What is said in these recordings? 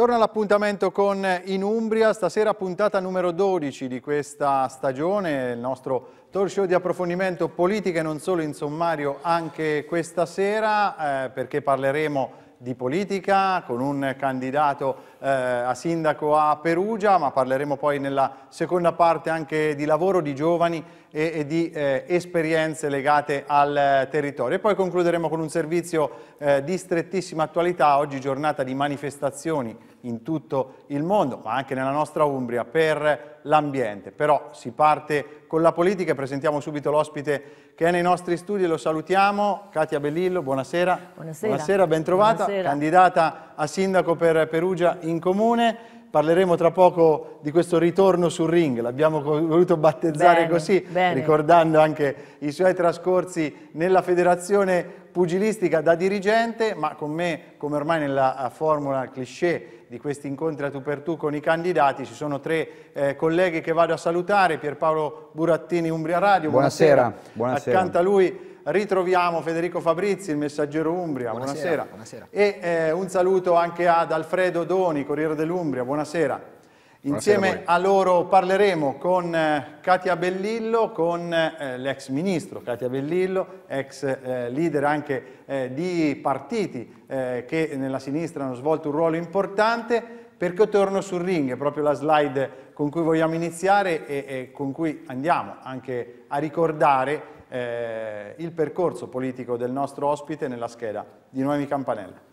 Torna l'appuntamento con In Umbria, stasera puntata numero 12 di questa stagione, il nostro talk show di approfondimento politica e non solo in sommario anche questa sera eh, perché parleremo di politica con un candidato eh, a sindaco a Perugia, ma parleremo poi nella seconda parte anche di lavoro di giovani e, e di eh, esperienze legate al territorio. E poi concluderemo con un servizio eh, di strettissima attualità, oggi giornata di manifestazioni in tutto il mondo, ma anche nella nostra Umbria, per l'ambiente. Però si parte con la politica e presentiamo subito l'ospite che è nei nostri studi e lo salutiamo. Katia Bellillo, buonasera. Buonasera, buonasera ben trovata, candidata a sindaco per Perugia in comune Parleremo tra poco di questo ritorno sul ring, l'abbiamo voluto battezzare bene, così, bene. ricordando anche i suoi trascorsi nella federazione pugilistica da dirigente, ma con me, come ormai nella eh, formula cliché di questi incontri a tu per tu con i candidati, ci sono tre eh, colleghi che vado a salutare, Pierpaolo Burattini, Umbria Radio, buonasera, buonasera. buonasera. accanto a lui ritroviamo Federico Fabrizi, il messaggero Umbria, buonasera. buonasera. buonasera. E eh, un saluto anche ad Alfredo Doni, Corriere dell'Umbria, buonasera. Insieme buonasera a, a, loro parleremo con eh, Katia Bellillo, con eh, l'ex ministro Katia Bellillo, ex eh, leader anche eh, di partiti eh, che nella sinistra hanno svolto un ruolo importante perché torno sul ring, è proprio la slide con cui vogliamo iniziare e, e con cui andiamo anche a ricordare eh, il percorso politico del nostro ospite nella scheda di Noemi Campanella.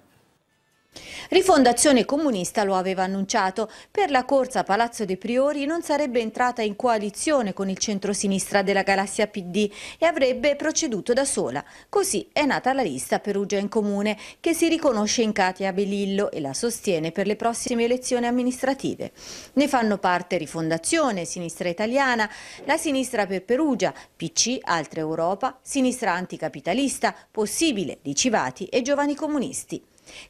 Rifondazione Comunista lo aveva annunciato, per la corsa Palazzo dei Priori non sarebbe entrata in coalizione con il centro-sinistra della galassia PD e avrebbe proceduto da sola. Così è nata la lista Perugia in Comune, che si riconosce in Katia Belillo e la sostiene per le prossime elezioni amministrative. Ne fanno parte Rifondazione, Sinistra Italiana, la Sinistra per Perugia, PC, Altra Europa, Sinistra Anticapitalista, Possibile, Di Civati e Giovani Comunisti.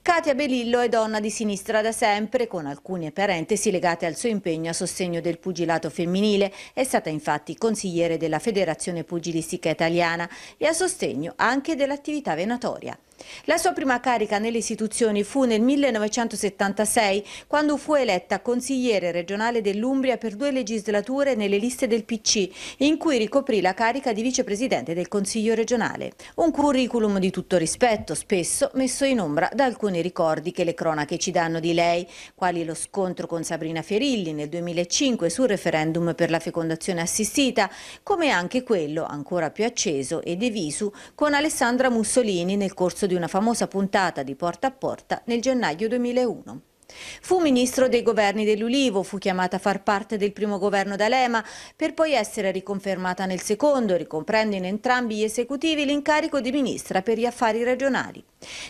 Katia Belillo è donna di sinistra da sempre, con alcune parentesi legate al suo impegno a sostegno del pugilato femminile. È stata infatti consigliere della Federazione Pugilistica Italiana e a sostegno anche dell'attività venatoria. La sua prima carica nelle istituzioni fu nel 1976, quando fu eletta consigliere regionale dell'Umbria per due legislature nelle liste del PC, in cui ricoprì la carica di vicepresidente del Consiglio regionale. Un curriculum di tutto rispetto, spesso messo in ombra da alcuni ricordi che le cronache ci danno di lei, quali lo scontro con Sabrina Ferilli nel 2005 sul referendum per la fecondazione assistita, come anche quello, ancora più acceso e diviso, con Alessandra Mussolini nel corso di una famosa puntata di Porta a Porta nel gennaio 2001. Fu ministro dei governi dell'Ulivo, fu chiamata a far parte del primo governo d'Alema, per poi essere riconfermata nel secondo, ricomprendo in entrambi gli esecutivi l'incarico di ministra per gli affari regionali.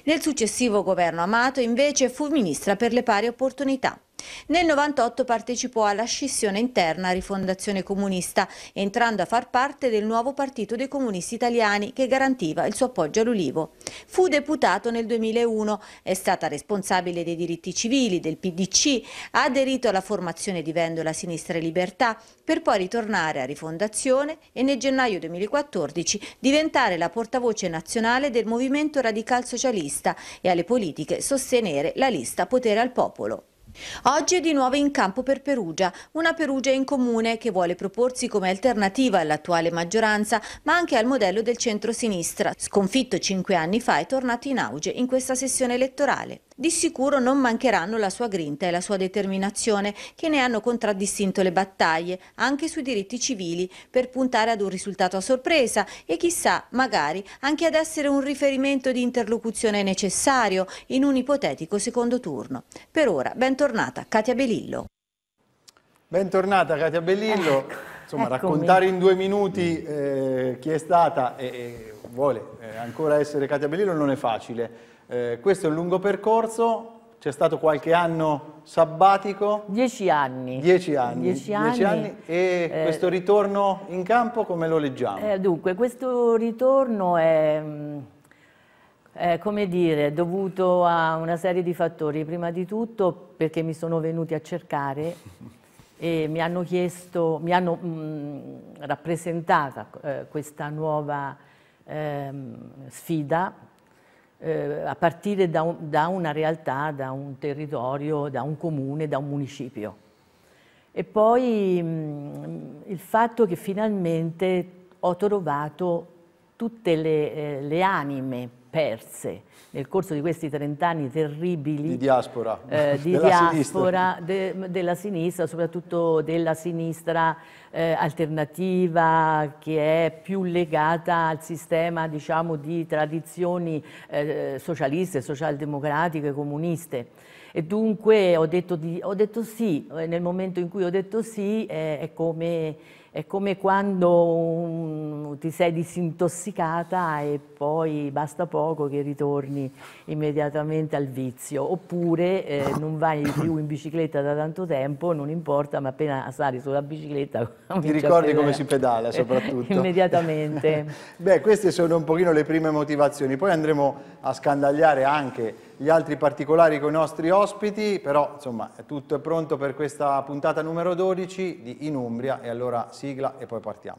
Nel successivo governo Amato invece fu ministra per le pari opportunità. Nel 1998 partecipò alla scissione interna a Rifondazione Comunista, entrando a far parte del nuovo Partito dei Comunisti Italiani che garantiva il suo appoggio all'Ulivo. Fu deputato nel 2001, è stata responsabile dei diritti civili, del PDC, ha aderito alla formazione di Vendola Sinistra e Libertà, per poi ritornare a Rifondazione e nel gennaio 2014 diventare la portavoce nazionale del Movimento Radical Socialista e alle politiche sostenere la lista Potere al Popolo. Oggi è di nuovo in campo per Perugia, una Perugia in comune che vuole proporsi come alternativa all'attuale maggioranza, ma anche al modello del centro-sinistra, sconfitto cinque anni fa e tornato in auge in questa sessione elettorale. Di sicuro non mancheranno la sua grinta e la sua determinazione, che ne hanno contraddistinto le battaglie, anche sui diritti civili, per puntare ad un risultato a sorpresa e chissà, magari, anche ad essere un riferimento di interlocuzione necessario in un ipotetico secondo turno. Per ora, bentornata Katia Belillo. Bentornata Katia Bellillo. Ecco. Insomma, Eccomi. raccontare in due minuti eh, chi è stata e, e vuole eh, ancora essere Katia Bellillo non è facile. Eh, questo è un lungo percorso, c'è stato qualche anno sabbatico. Dieci anni. Dieci anni. Dieci anni, Dieci anni. E eh, questo ritorno in campo come lo leggiamo? Eh, dunque, questo ritorno è, mm, è, come dire, dovuto a una serie di fattori. Prima di tutto perché mi sono venuti a cercare e mi hanno chiesto, mi hanno mh, mm, rappresentata eh, questa nuova ehm, sfida eh, a partire da, un, da, una realtà, da un territorio, da un comune, da un municipio. E poi mh, mm, il fatto che finalmente ho trovato tutte le, eh, le anime perse, nel corso di questi 30 anni terribili di diaspora, eh, di della, diaspora sinistra. De, della, sinistra. soprattutto della sinistra eh, alternativa che è più legata al sistema diciamo, di tradizioni eh, socialiste, socialdemocratiche, comuniste. E dunque ho detto, di, ho detto, sì, eh, nel momento in cui ho detto sì eh, è come è come quando ti sei disintossicata e poi basta poco che ritorni immediatamente al vizio. Oppure eh, non vai più in bicicletta da tanto tempo, non importa, ma appena sali sulla bicicletta... Ti ricordi come si pedala soprattutto. immediatamente. Beh, queste sono un pochino le prime motivazioni. Poi andremo a scandagliare anche gli altri particolari con i nostri ospiti, però insomma tutto è pronto per questa puntata numero 12 di In Umbria e allora sigla e poi partiamo.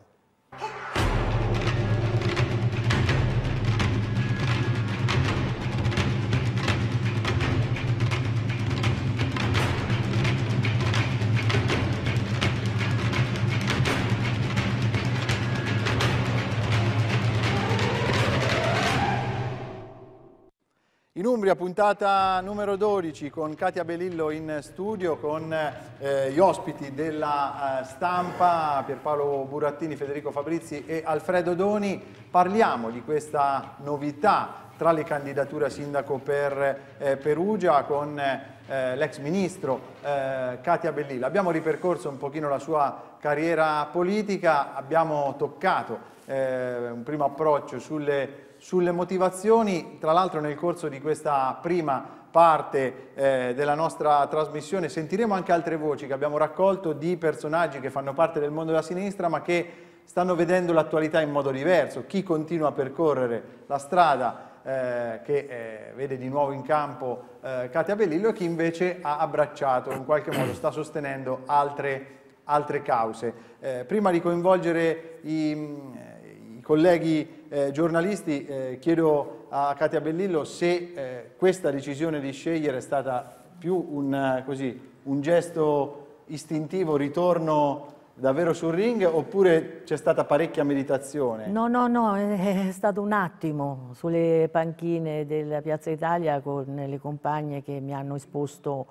In Umbria, puntata numero 12 con Katia Belillo in studio, con eh, gli ospiti della eh, stampa, Pierpaolo Burattini, Federico Fabrizi e Alfredo Doni. Parliamo di questa novità tra le candidature a sindaco per eh, Perugia con eh, l'ex ministro eh, Katia Bellillo. Abbiamo ripercorso un pochino la sua carriera politica, abbiamo toccato eh, un primo approccio sulle sulle motivazioni, tra l'altro nel corso di questa prima parte eh, della nostra trasmissione sentiremo anche altre voci che abbiamo raccolto di personaggi che fanno parte del mondo della sinistra ma che stanno vedendo l'attualità in modo diverso, chi continua a percorrere la strada eh, che eh, vede di nuovo in campo eh, Katia Bellillo e chi invece ha abbracciato, in qualche modo sta sostenendo altre, altre cause. Eh, prima di coinvolgere i, mm, i colleghi eh, giornalisti, eh, chiedo a Katia Bellillo se eh, questa decisione di scegliere è stata più un, eh, così, un gesto istintivo, ritorno davvero sul ring oppure c'è stata parecchia meditazione? No, no, no, è stato un attimo sulle panchine della Piazza Italia con le compagne che mi hanno esposto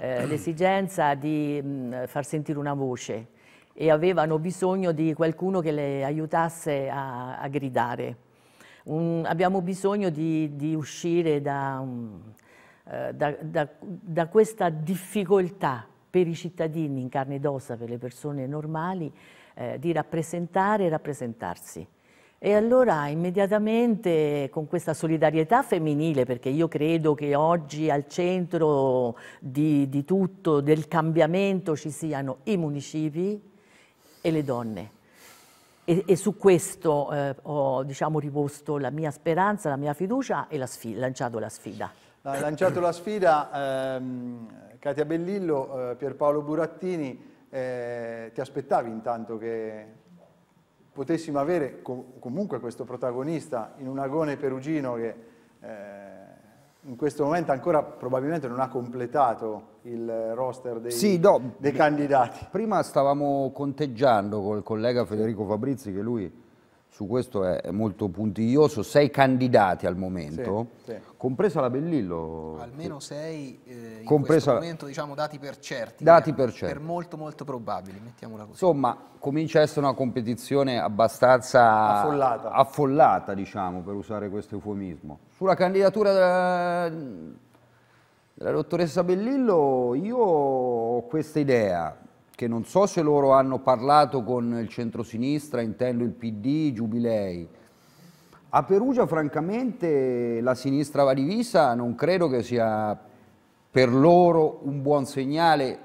eh, l'esigenza di mh, mm, far sentire una voce e avevano bisogno di qualcuno che le aiutasse a, a gridare. Un, abbiamo bisogno di, di uscire da, mm, eh, da, da, da questa difficoltà per i cittadini in carne ed ossa, per le persone normali, eh, di rappresentare e rappresentarsi. E allora immediatamente con questa solidarietà femminile, perché io credo che oggi al centro di, di tutto, del cambiamento, ci siano i municipi, e le donne. E, e su questo eh, ho diciamo, riposto la mia speranza, la mia fiducia e la lanciato la sfida. Ha lanciato la sfida ehm, Katia Bellillo, eh, Pierpaolo Burattini, eh, ti aspettavi intanto che potessimo avere co comunque questo protagonista in un agone perugino che eh, in questo momento ancora probabilmente non ha completato il roster dei, sì, no, dei candidati. Prima stavamo conteggiando col collega Federico Fabrizi, che lui su questo è molto puntiglioso, sei candidati al momento, sì, sì. compresa la Bellillo. Almeno sei eh, compresa... momento diciamo dati per certi, dati eh, per, certi. per molto molto probabili, mettiamola così. Insomma, comincia a essere una competizione abbastanza affollata, affollata diciamo, per usare questo eufemismo. Sulla candidatura della della dottoressa Bellillo io ho questa idea, che non so se loro hanno parlato con il centrosinistra, intendo il PD, Giubilei. A Perugia francamente la sinistra va divisa, non credo che sia per loro un buon segnale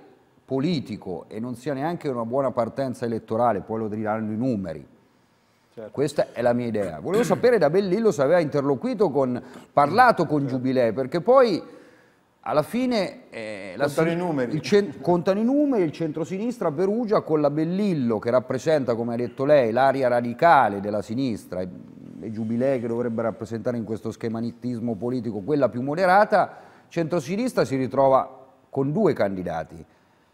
politico e non sia neanche una buona partenza elettorale, poi lo diranno i numeri. Certo. Questa è la mia idea. Volevo sapere da Bellillo se aveva interloquito con, parlato con certo. Giubilei, perché poi alla fine eh, contano, la, i numeri. Il contano i numeri, il centrosinistra Perugia con la Bellillo che rappresenta, come ha detto lei, l'aria radicale della sinistra le giubilee che dovrebbe rappresentare in questo schemanittismo politico quella più moderata, centrosinistra si ritrova con due candidati.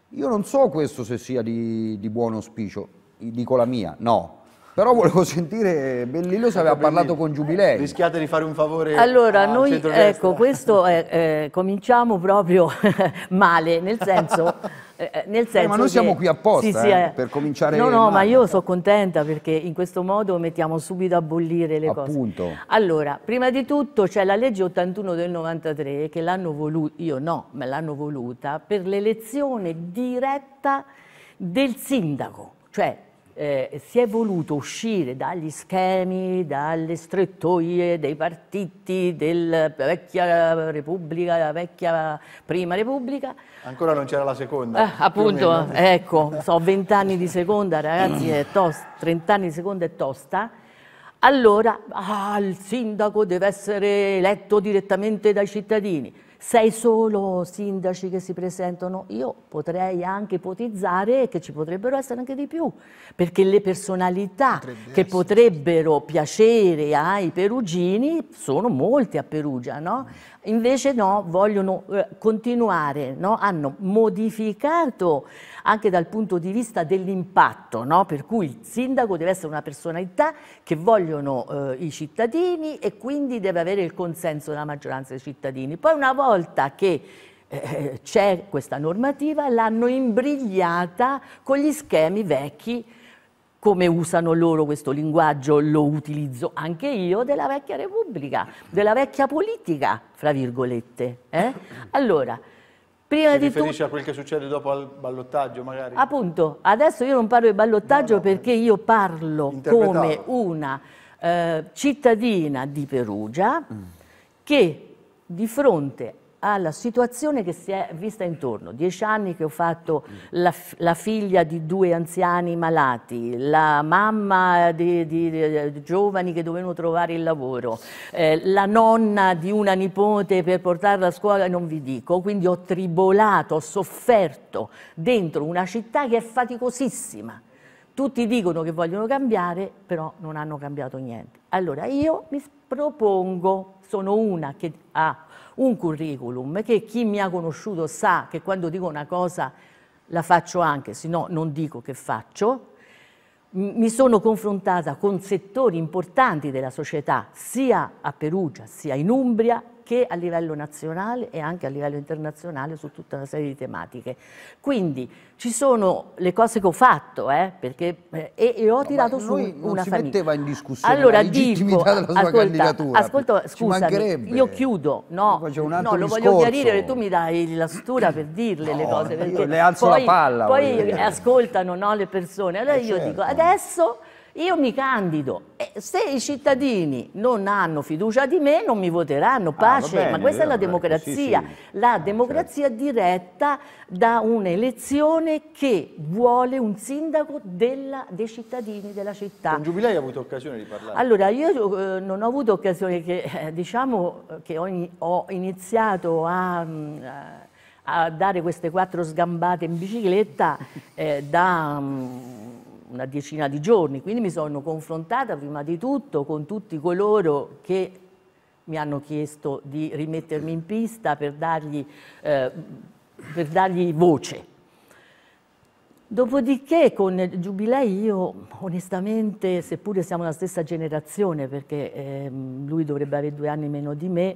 Io non so questo se sia di, di buon auspicio, dico la mia, no, però volevo sentire Bellillo se aveva ecco, parlato con Giubilei. Rischiate di fare un favore. Allora, noi ecco, questo è, eh, cominciamo proprio male, nel senso. eh, eh nel senso eh, ma noi che, siamo qui apposta sì, sì, eh, eh. per cominciare No, no, male. ma io sono contenta perché in questo modo mettiamo subito a bollire le Appunto. cose. Allora, prima di tutto c'è la legge 81 del 93 che l'hanno voluta, io no, ma l'hanno voluta per l'elezione diretta del sindaco, cioè eh, si è voluto uscire dagli schemi, dalle strettoie dei partiti della vecchia Repubblica, della vecchia Prima Repubblica. Ancora non c'era la seconda. Eh, appunto, ecco, so, 20 anni di seconda, ragazzi, è tosta, 30 anni di seconda è tosta. Allora, ah, il sindaco deve essere eletto direttamente dai cittadini sei solo sindaci che si presentano, io potrei anche ipotizzare che ci potrebbero essere anche di più, perché le personalità Potrebbe che essere. potrebbero piacere ai perugini sono molte a Perugia, no? Invece no, vogliono eh, continuare, no? hanno modificato anche dal punto di vista dell'impatto, no? per cui il sindaco deve essere una personalità che vogliono eh, i cittadini e quindi deve avere il consenso della maggioranza dei cittadini. Poi una volta che eh, c'è questa normativa l'hanno imbrigliata con gli schemi vecchi come usano loro questo linguaggio, lo utilizzo anche io, della vecchia Repubblica, della vecchia politica, fra virgolette. Eh? Allora, prima si di tutto... Si riferisce a quel che succede dopo al ballottaggio magari? Appunto, adesso io non parlo di ballottaggio no, no, perché io parlo come una eh, cittadina di Perugia mm. che di fronte alla situazione che si è vista intorno. Dieci anni che ho fatto la, la figlia di due anziani malati, la mamma di, di, di giovani che dovevano trovare il lavoro, eh, la nonna di una nipote per portarla a scuola, non vi dico. Quindi ho tribolato, ho sofferto dentro una città che è faticosissima. Tutti dicono che vogliono cambiare, però non hanno cambiato niente. Allora io mi propongo, sono una che ha un curriculum che chi mi ha conosciuto sa che quando dico una cosa la faccio anche, se no non dico che faccio. Mi sono confrontata con settori importanti della società, sia a Perugia, sia in Umbria, che a livello nazionale e anche a livello internazionale su tutta una serie di tematiche. Quindi ci sono le cose che ho fatto, eh, perché, eh, e, e, ho no, tirato su una non famiglia. Non metteva in discussione allora, la legittimità dico, della sua ascolta, candidatura. Ascolta, scusami, io chiudo, no, no lo voglio chiarire, tu mi dai la stura per dirle no, le cose. Perché le alzo poi, la palla. Poi ascoltano no, le persone. Allora eh io certo. dico, adesso io mi candido. E se i cittadini non hanno fiducia di me, non mi voteranno. Ah, Pace, ah, bene, ma questa è la eh, democrazia. Sì, sì. La democrazia certo. diretta da un'elezione che vuole un sindaco della, dei cittadini della città. Con Giubilei ha avuto occasione di parlare? Allora, io eh, non ho avuto occasione che, eh, diciamo, che ogni, ho iniziato a... a mm, eh, a dare queste quattro sgambate in bicicletta eh, da um, una decina di giorni, quindi mi sono confrontata prima di tutto con tutti coloro che mi hanno chiesto di rimettermi in pista per dargli, eh, per dargli voce. Dopodiché con Giubilei io onestamente, seppure siamo la stessa generazione, perché eh, lui dovrebbe avere due anni meno di me,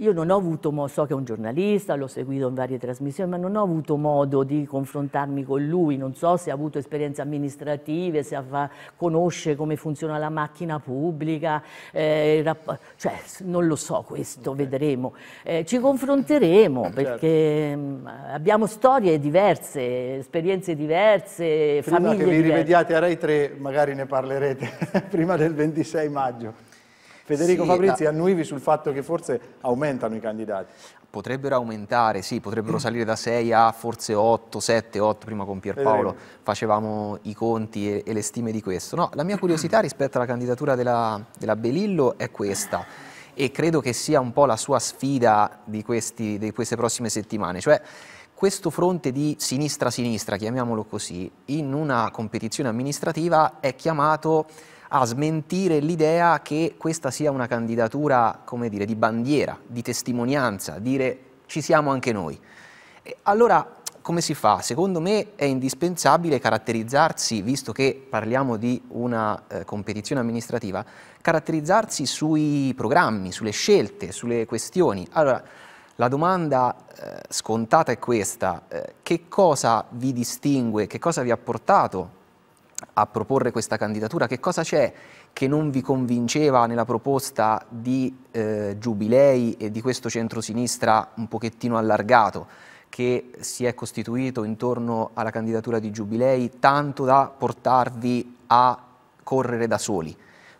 io non ho avuto modo, so che è un giornalista, l'ho seguito in varie trasmissioni, ma non ho avuto modo di confrontarmi con lui, non so se ha avuto esperienze amministrative, se ha, conosce come funziona la macchina pubblica, eh, cioè, non lo so questo, okay. vedremo. Eh, ci confronteremo certo. perché certo. abbiamo storie diverse, esperienze diverse, Prima famiglie diverse. Prima che vi rivediate a Rai 3 magari ne parlerete, prima del 26 maggio. Federico sì, Fabrizi la... Ah. annuivi sul fatto che forse aumentano i candidati. Potrebbero aumentare, sì, potrebbero salire da 6 a forse 8, 7, 8, prima con Pierpaolo facevamo i conti e, e, le stime di questo. No, la mia curiosità rispetto alla candidatura della, della Belillo è questa e credo che sia un po' la sua sfida di, questi, di queste prossime settimane, cioè questo fronte di sinistra-sinistra, chiamiamolo così, in una competizione amministrativa è chiamato a smentire l'idea che questa sia una candidatura, come dire, di bandiera, di testimonianza, dire ci siamo anche noi. allora come si fa? Secondo me è indispensabile caratterizzarsi, visto che parliamo di una eh, competizione amministrativa, caratterizzarsi sui programmi, sulle scelte, sulle questioni. Allora, la domanda eh, scontata è questa, eh, che cosa vi distingue, che cosa vi ha portato a proporre questa candidatura, che cosa c'è che non vi convinceva nella proposta di eh, Giubilei e di questo centrosinistra un pochettino allargato che si è costituito intorno alla candidatura di Giubilei tanto da portarvi a correre da soli?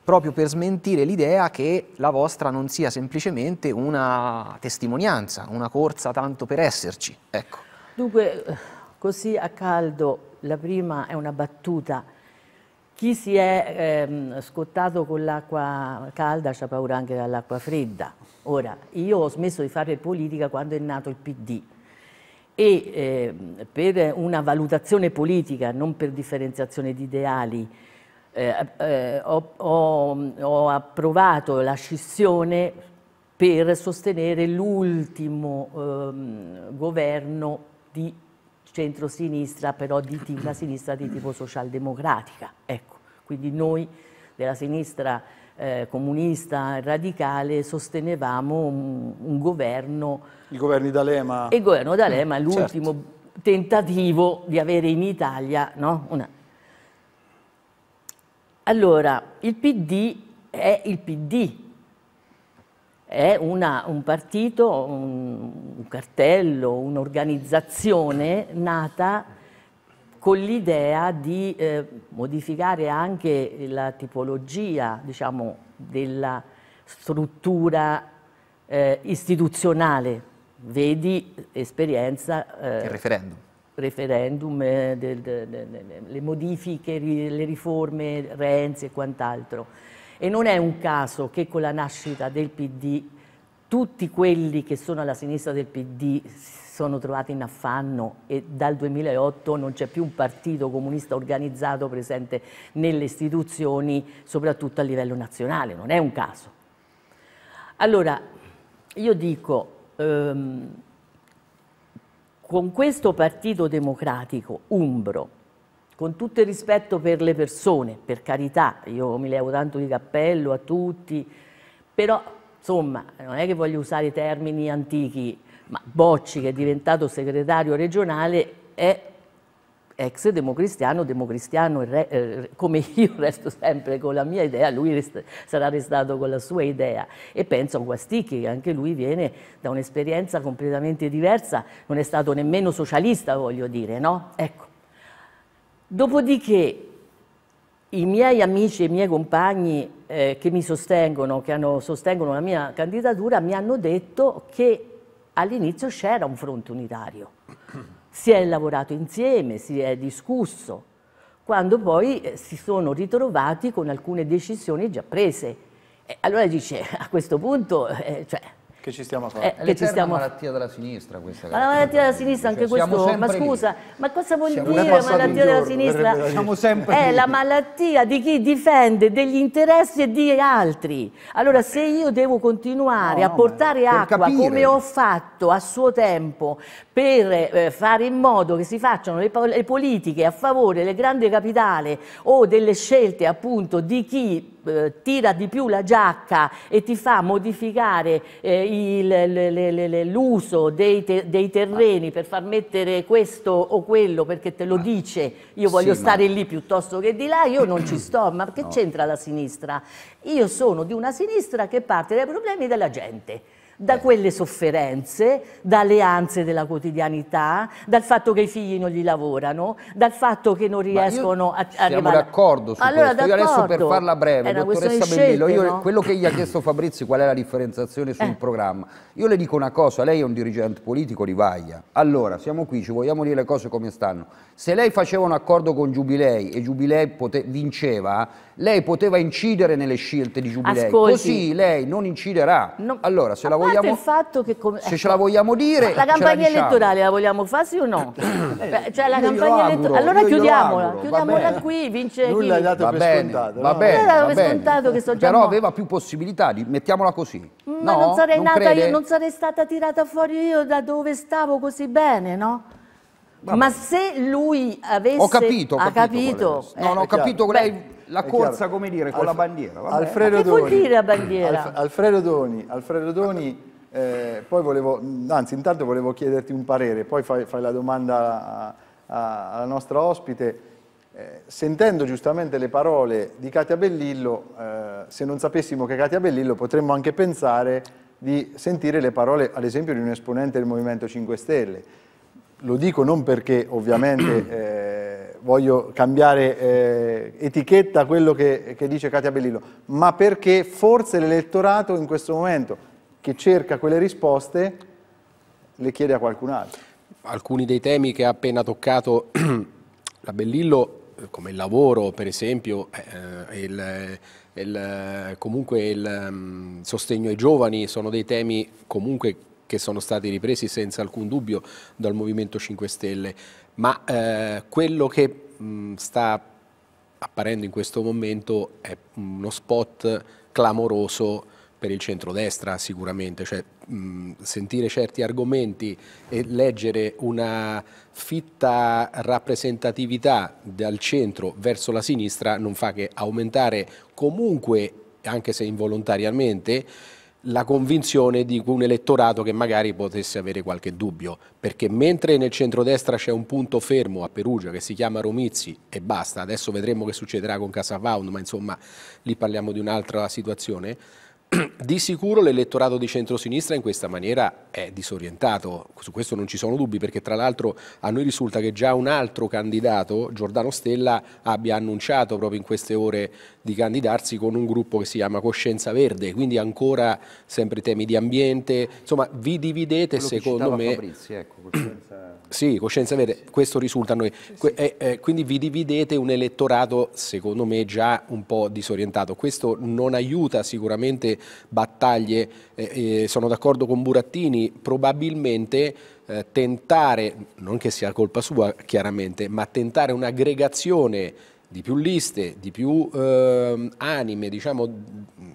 proprio per smentire l'idea che la vostra non sia semplicemente una testimonianza, una corsa tanto per esserci. Ecco. Dunque, così a caldo la prima è una battuta. Chi si è ehm, scottato con l'acqua calda ha paura anche dall'acqua fredda. Ora, io ho smesso di fare politica quando è nato il PD e eh, per una valutazione politica, non per differenziazione di ideali, eh, eh, ho, ho, ho, approvato la scissione per sostenere l'ultimo ehm, governo di centrosinistra, però di una sinistra di tipo socialdemocratica. Ecco, quindi noi della sinistra eh, comunista radicale sostenevamo un, un, governo... I governi D'Alema. Il governo D'Alema è mm, l'ultimo certo. tentativo di avere in Italia no? una... Allora, il PD è il PD, è una, un partito, un, un cartello, un'organizzazione nata con l'idea di eh, modificare anche la tipologia diciamo, della struttura eh, istituzionale, vedi esperienza... Eh, Il referendum. Referendum, eh, del, del, del, le modifiche, le riforme, Renzi e quant'altro. E non è un caso che con la nascita del PD tutti quelli che sono alla sinistra del PD sono trovati in affanno e dal 2008 non c'è più un partito comunista organizzato presente nelle istituzioni, soprattutto a livello nazionale, non è un caso. Allora, io dico, ehm, con questo partito democratico umbro con tutto il rispetto per le persone, per carità, io mi levo tanto di cappello a tutti, però insomma non è che voglio usare termini antichi, ma Bocci che è diventato segretario regionale è ex democristiano, democristiano eh, come io resto sempre con la mia idea, lui rest sarà restato con la sua idea e penso a Guasticchi che anche lui viene da un'esperienza completamente diversa, non è stato nemmeno socialista voglio dire, no? Ecco, Dopodiché i miei amici e i miei compagni eh, che mi sostengono, che hanno, sostengono la mia candidatura, mi hanno detto che all'inizio c'era un fronte unitario. Si è lavorato insieme, si è discusso, quando poi eh, si sono ritrovati con alcune decisioni già prese. E allora dice, a questo punto, eh, cioè, che ci stiamo a fare? Eh, che stiamo... malattia della sinistra questa. Ma la malattia della sinistra, anche questo, ma scusa, lì. ma cosa vuol siamo dire malattia della sinistra? Siamo sempre È eh, lì. la malattia di chi difende degli interessi e di altri. Allora se io devo continuare no, a portare acqua capire. come ho fatto a suo tempo per eh, fare in modo che si facciano le, le politiche a favore del grande capitale o delle scelte appunto di chi eh, tira di più la giacca e ti fa modificare eh, l'uso dei, te, dei, terreni per far mettere questo o quello perché te lo dice io voglio sì, stare ma... lì piuttosto che di là, io non ci sto, ma che no. c'entra la sinistra? Io sono di una sinistra che parte dai problemi della gente da eh. quelle sofferenze, dalle ansie della quotidianità, dal fatto che i figli non gli lavorano, dal fatto che non riescono a siamo arrivare. Siamo d'accordo su allora, questo. Io adesso per farla breve, dottoressa Bellillo, no? quello che gli ha chiesto Fabrizio qual è la differenziazione sul eh. programma. Io le dico una cosa, lei è un dirigente politico di Vaglia. Allora, siamo qui, ci vogliamo dire le cose come stanno. Se lei faceva un accordo con Giubilei e Giubilei vinceva, lei poteva incidere nelle scelte di Giubilei. Ascolti. Così lei non inciderà. No. Allora, se la vuole vogliamo, il fatto che come, se ce ecco, la vogliamo dire. La campagna la diciamo. elettorale la vogliamo fare sì o no? Eh, cioè, la campagna elettorale. Allora chiudiamola, chiudiamola qui, vince Nulla chi? Dato va per bene, scontato, va no? bene, va per bene. scontato che sto già Però no. aveva più possibilità, di, mettiamola così. Mm, ma no? non sarei non nata, crede? io non sarei stata tirata fuori io da dove stavo così bene, no? Vabbè. Ma se lui avesse... Ho capito, ho capito. capito. Eh. No, no, ho eh, capito lei la corsa, come dire, con Alf la bandiera. Vabbè. Alfredo che Doni, vuol dire la bandiera? Alf Alfredo Doni, Alfredo Doni eh, poi volevo, anzi intanto volevo chiederti un parere, poi fai, fai la domanda alla nostra ospite. Eh, sentendo giustamente le parole di Katia Bellillo, eh, se non sapessimo che Katia Bellillo potremmo anche pensare di sentire le parole ad esempio di un esponente del Movimento 5 Stelle. Lo dico non perché ovviamente eh, voglio cambiare eh, etichetta quello che, che dice Katia Bellillo, ma perché forse l'elettorato in questo momento che cerca quelle risposte le chiede a qualcun altro. Alcuni dei temi che ha appena toccato la Bellillo, come il lavoro per esempio, eh, eh il, il, comunque il um, sostegno ai giovani, sono dei temi comunque che sono stati ripresi senza alcun dubbio dal Movimento 5 Stelle. Ma eh, quello che mh, mm, sta apparendo in questo momento è uno spot clamoroso per il centrodestra sicuramente, cioè, mh, mm, sentire certi argomenti e leggere una fitta rappresentatività dal centro verso la sinistra non fa che aumentare comunque, anche se involontariamente, la convinzione di un elettorato che magari potesse avere qualche dubbio, perché mentre nel centrodestra c'è un punto fermo a Perugia che si chiama Romizzi e basta, adesso vedremo che succederà con Casavaun, ma insomma lì parliamo di un'altra situazione, di sicuro l'elettorato di centrosinistra in questa maniera è disorientato, su questo non ci sono dubbi perché tra l'altro a noi risulta che già un altro candidato, Giordano Stella, abbia annunciato proprio in queste ore di candidarsi con un gruppo che si chiama Coscienza Verde, quindi ancora sempre temi di ambiente, insomma vi dividete secondo me... Fabrizio, ecco, sì, coscienza verde, questo risulta a noi. E, e, eh, eh, quindi vi dividete un elettorato, secondo me, già un po' disorientato. Questo non aiuta sicuramente battaglie, eh, eh, sono d'accordo con Burattini, probabilmente eh, tentare, non che sia colpa sua chiaramente, ma tentare un'aggregazione di più liste, di più ehm, anime, diciamo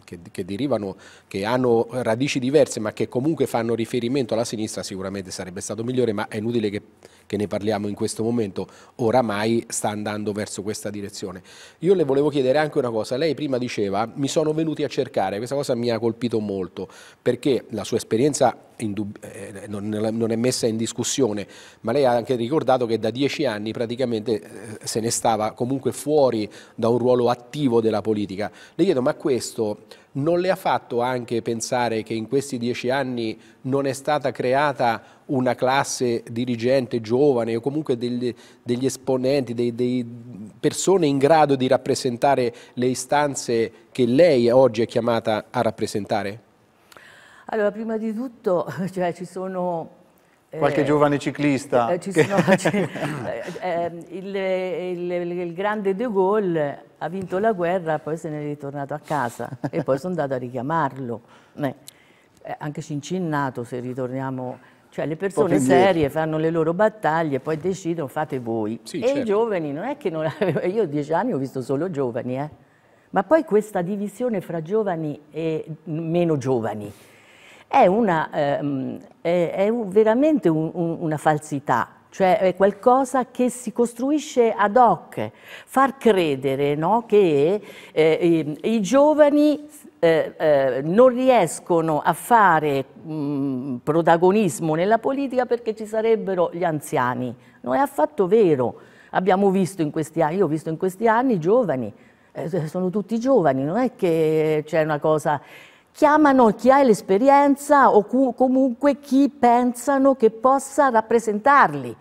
che, che, derivano, che hanno radici diverse ma che comunque fanno riferimento alla sinistra sicuramente sarebbe stato migliore ma è inutile che, che ne parliamo in questo momento, oramai sta andando verso questa direzione. Io le volevo chiedere anche una cosa, lei prima diceva mi sono venuti a cercare, questa cosa mi ha colpito molto perché la sua esperienza eh, non, è messa in discussione, ma lei ha anche ricordato che da dieci anni praticamente eh, se ne stava comunque fuori da un ruolo attivo della politica. Le chiedo ma questo non le ha fatto anche pensare che in questi dieci anni non è stata creata una classe dirigente giovane o comunque degli, degli esponenti, delle persone in grado di rappresentare le istanze che lei oggi è chiamata a rappresentare? Allora, prima di tutto, cioè, ci sono eh, Qualche eh, giovane ciclista. Eh, sono, eh, ehm, il, il, il, grande De Gaulle ha vinto la guerra, poi se ne è ritornato a casa e poi sono andata a richiamarlo. Eh, eh anche Cincinnato, se ritorniamo... Cioè le persone serie fanno le loro battaglie e poi decidono, fate voi. Sì, e certo. i giovani, non è che non avevo... Io dieci anni ho visto solo giovani, eh. Ma poi questa divisione fra giovani e meno giovani è, una, ehm, è, è veramente un, un, una falsità cioè è qualcosa che si costruisce ad hoc, far credere no, che eh, i, i, giovani eh, eh, non riescono a fare mh, protagonismo nella politica perché ci sarebbero gli anziani. Non è affatto vero. Abbiamo visto in questi anni, io ho visto in questi anni i giovani, eh, sono tutti giovani, non è che c'è una cosa chiamano chi ha l'esperienza o comunque chi pensano che possa rappresentarli.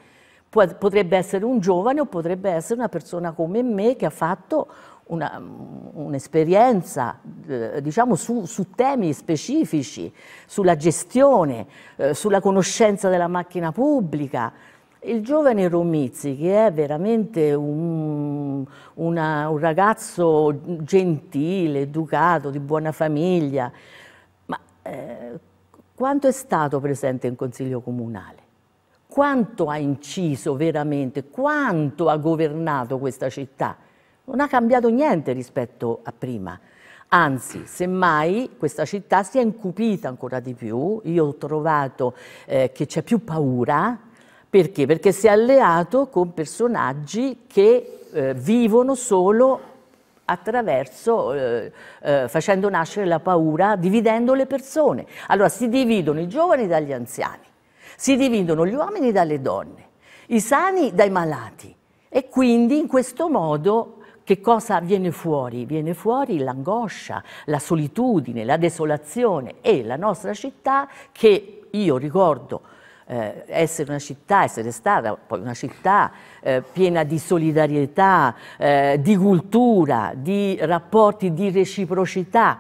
Potrebbe essere un giovane o potrebbe essere una persona come me che ha fatto un'esperienza un eh, diciamo su, su, temi specifici, sulla gestione, eh, sulla conoscenza della macchina pubblica, il giovane Romizzi, che è veramente un, una, un ragazzo gentile, educato, di buona famiglia, ma eh, quanto è stato presente in Consiglio Comunale? Quanto ha inciso veramente? Quanto ha governato questa città? Non ha cambiato niente rispetto a prima. Anzi, semmai questa città si è incupita ancora di più. Io ho trovato eh, che c'è più paura, perché? Perché si è alleato con personaggi che eh, vivono solo attraverso, eh, eh, facendo nascere la paura, dividendo le persone. Allora si dividono i giovani dagli anziani, si dividono gli uomini dalle donne, i sani dai malati e quindi in questo modo che cosa viene fuori? Viene fuori l'angoscia, la solitudine, la desolazione e la nostra città che io ricordo eh, essere una città, essere stata poi una città eh, piena di solidarietà, eh, di cultura, di rapporti di reciprocità,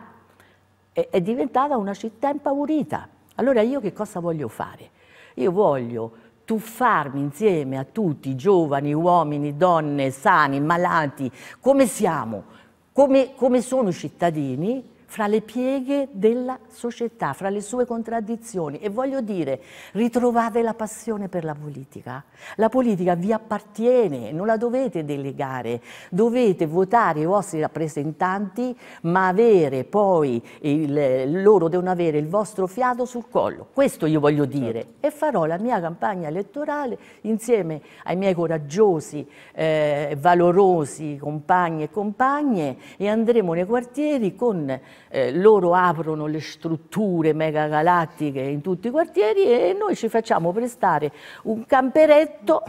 è, è diventata una città impaurita. Allora io che cosa voglio fare? Io voglio tuffarmi insieme a tutti i giovani, uomini, donne, sani, malati, come siamo, come, come sono i cittadini, fra le pieghe della società, fra le sue contraddizioni. E voglio dire, ritrovate la passione per la politica. La politica vi appartiene, non la dovete delegare, dovete votare i vostri rappresentanti, ma avere poi, il, loro devono avere il vostro fiato sul collo. Questo io voglio certo. dire. E farò la mia campagna elettorale insieme ai miei coraggiosi, eh, valorosi compagni e compagne e andremo nei quartieri con eh, loro aprono le strutture megagalattiche in tutti i quartieri e noi ci facciamo prestare un camperetto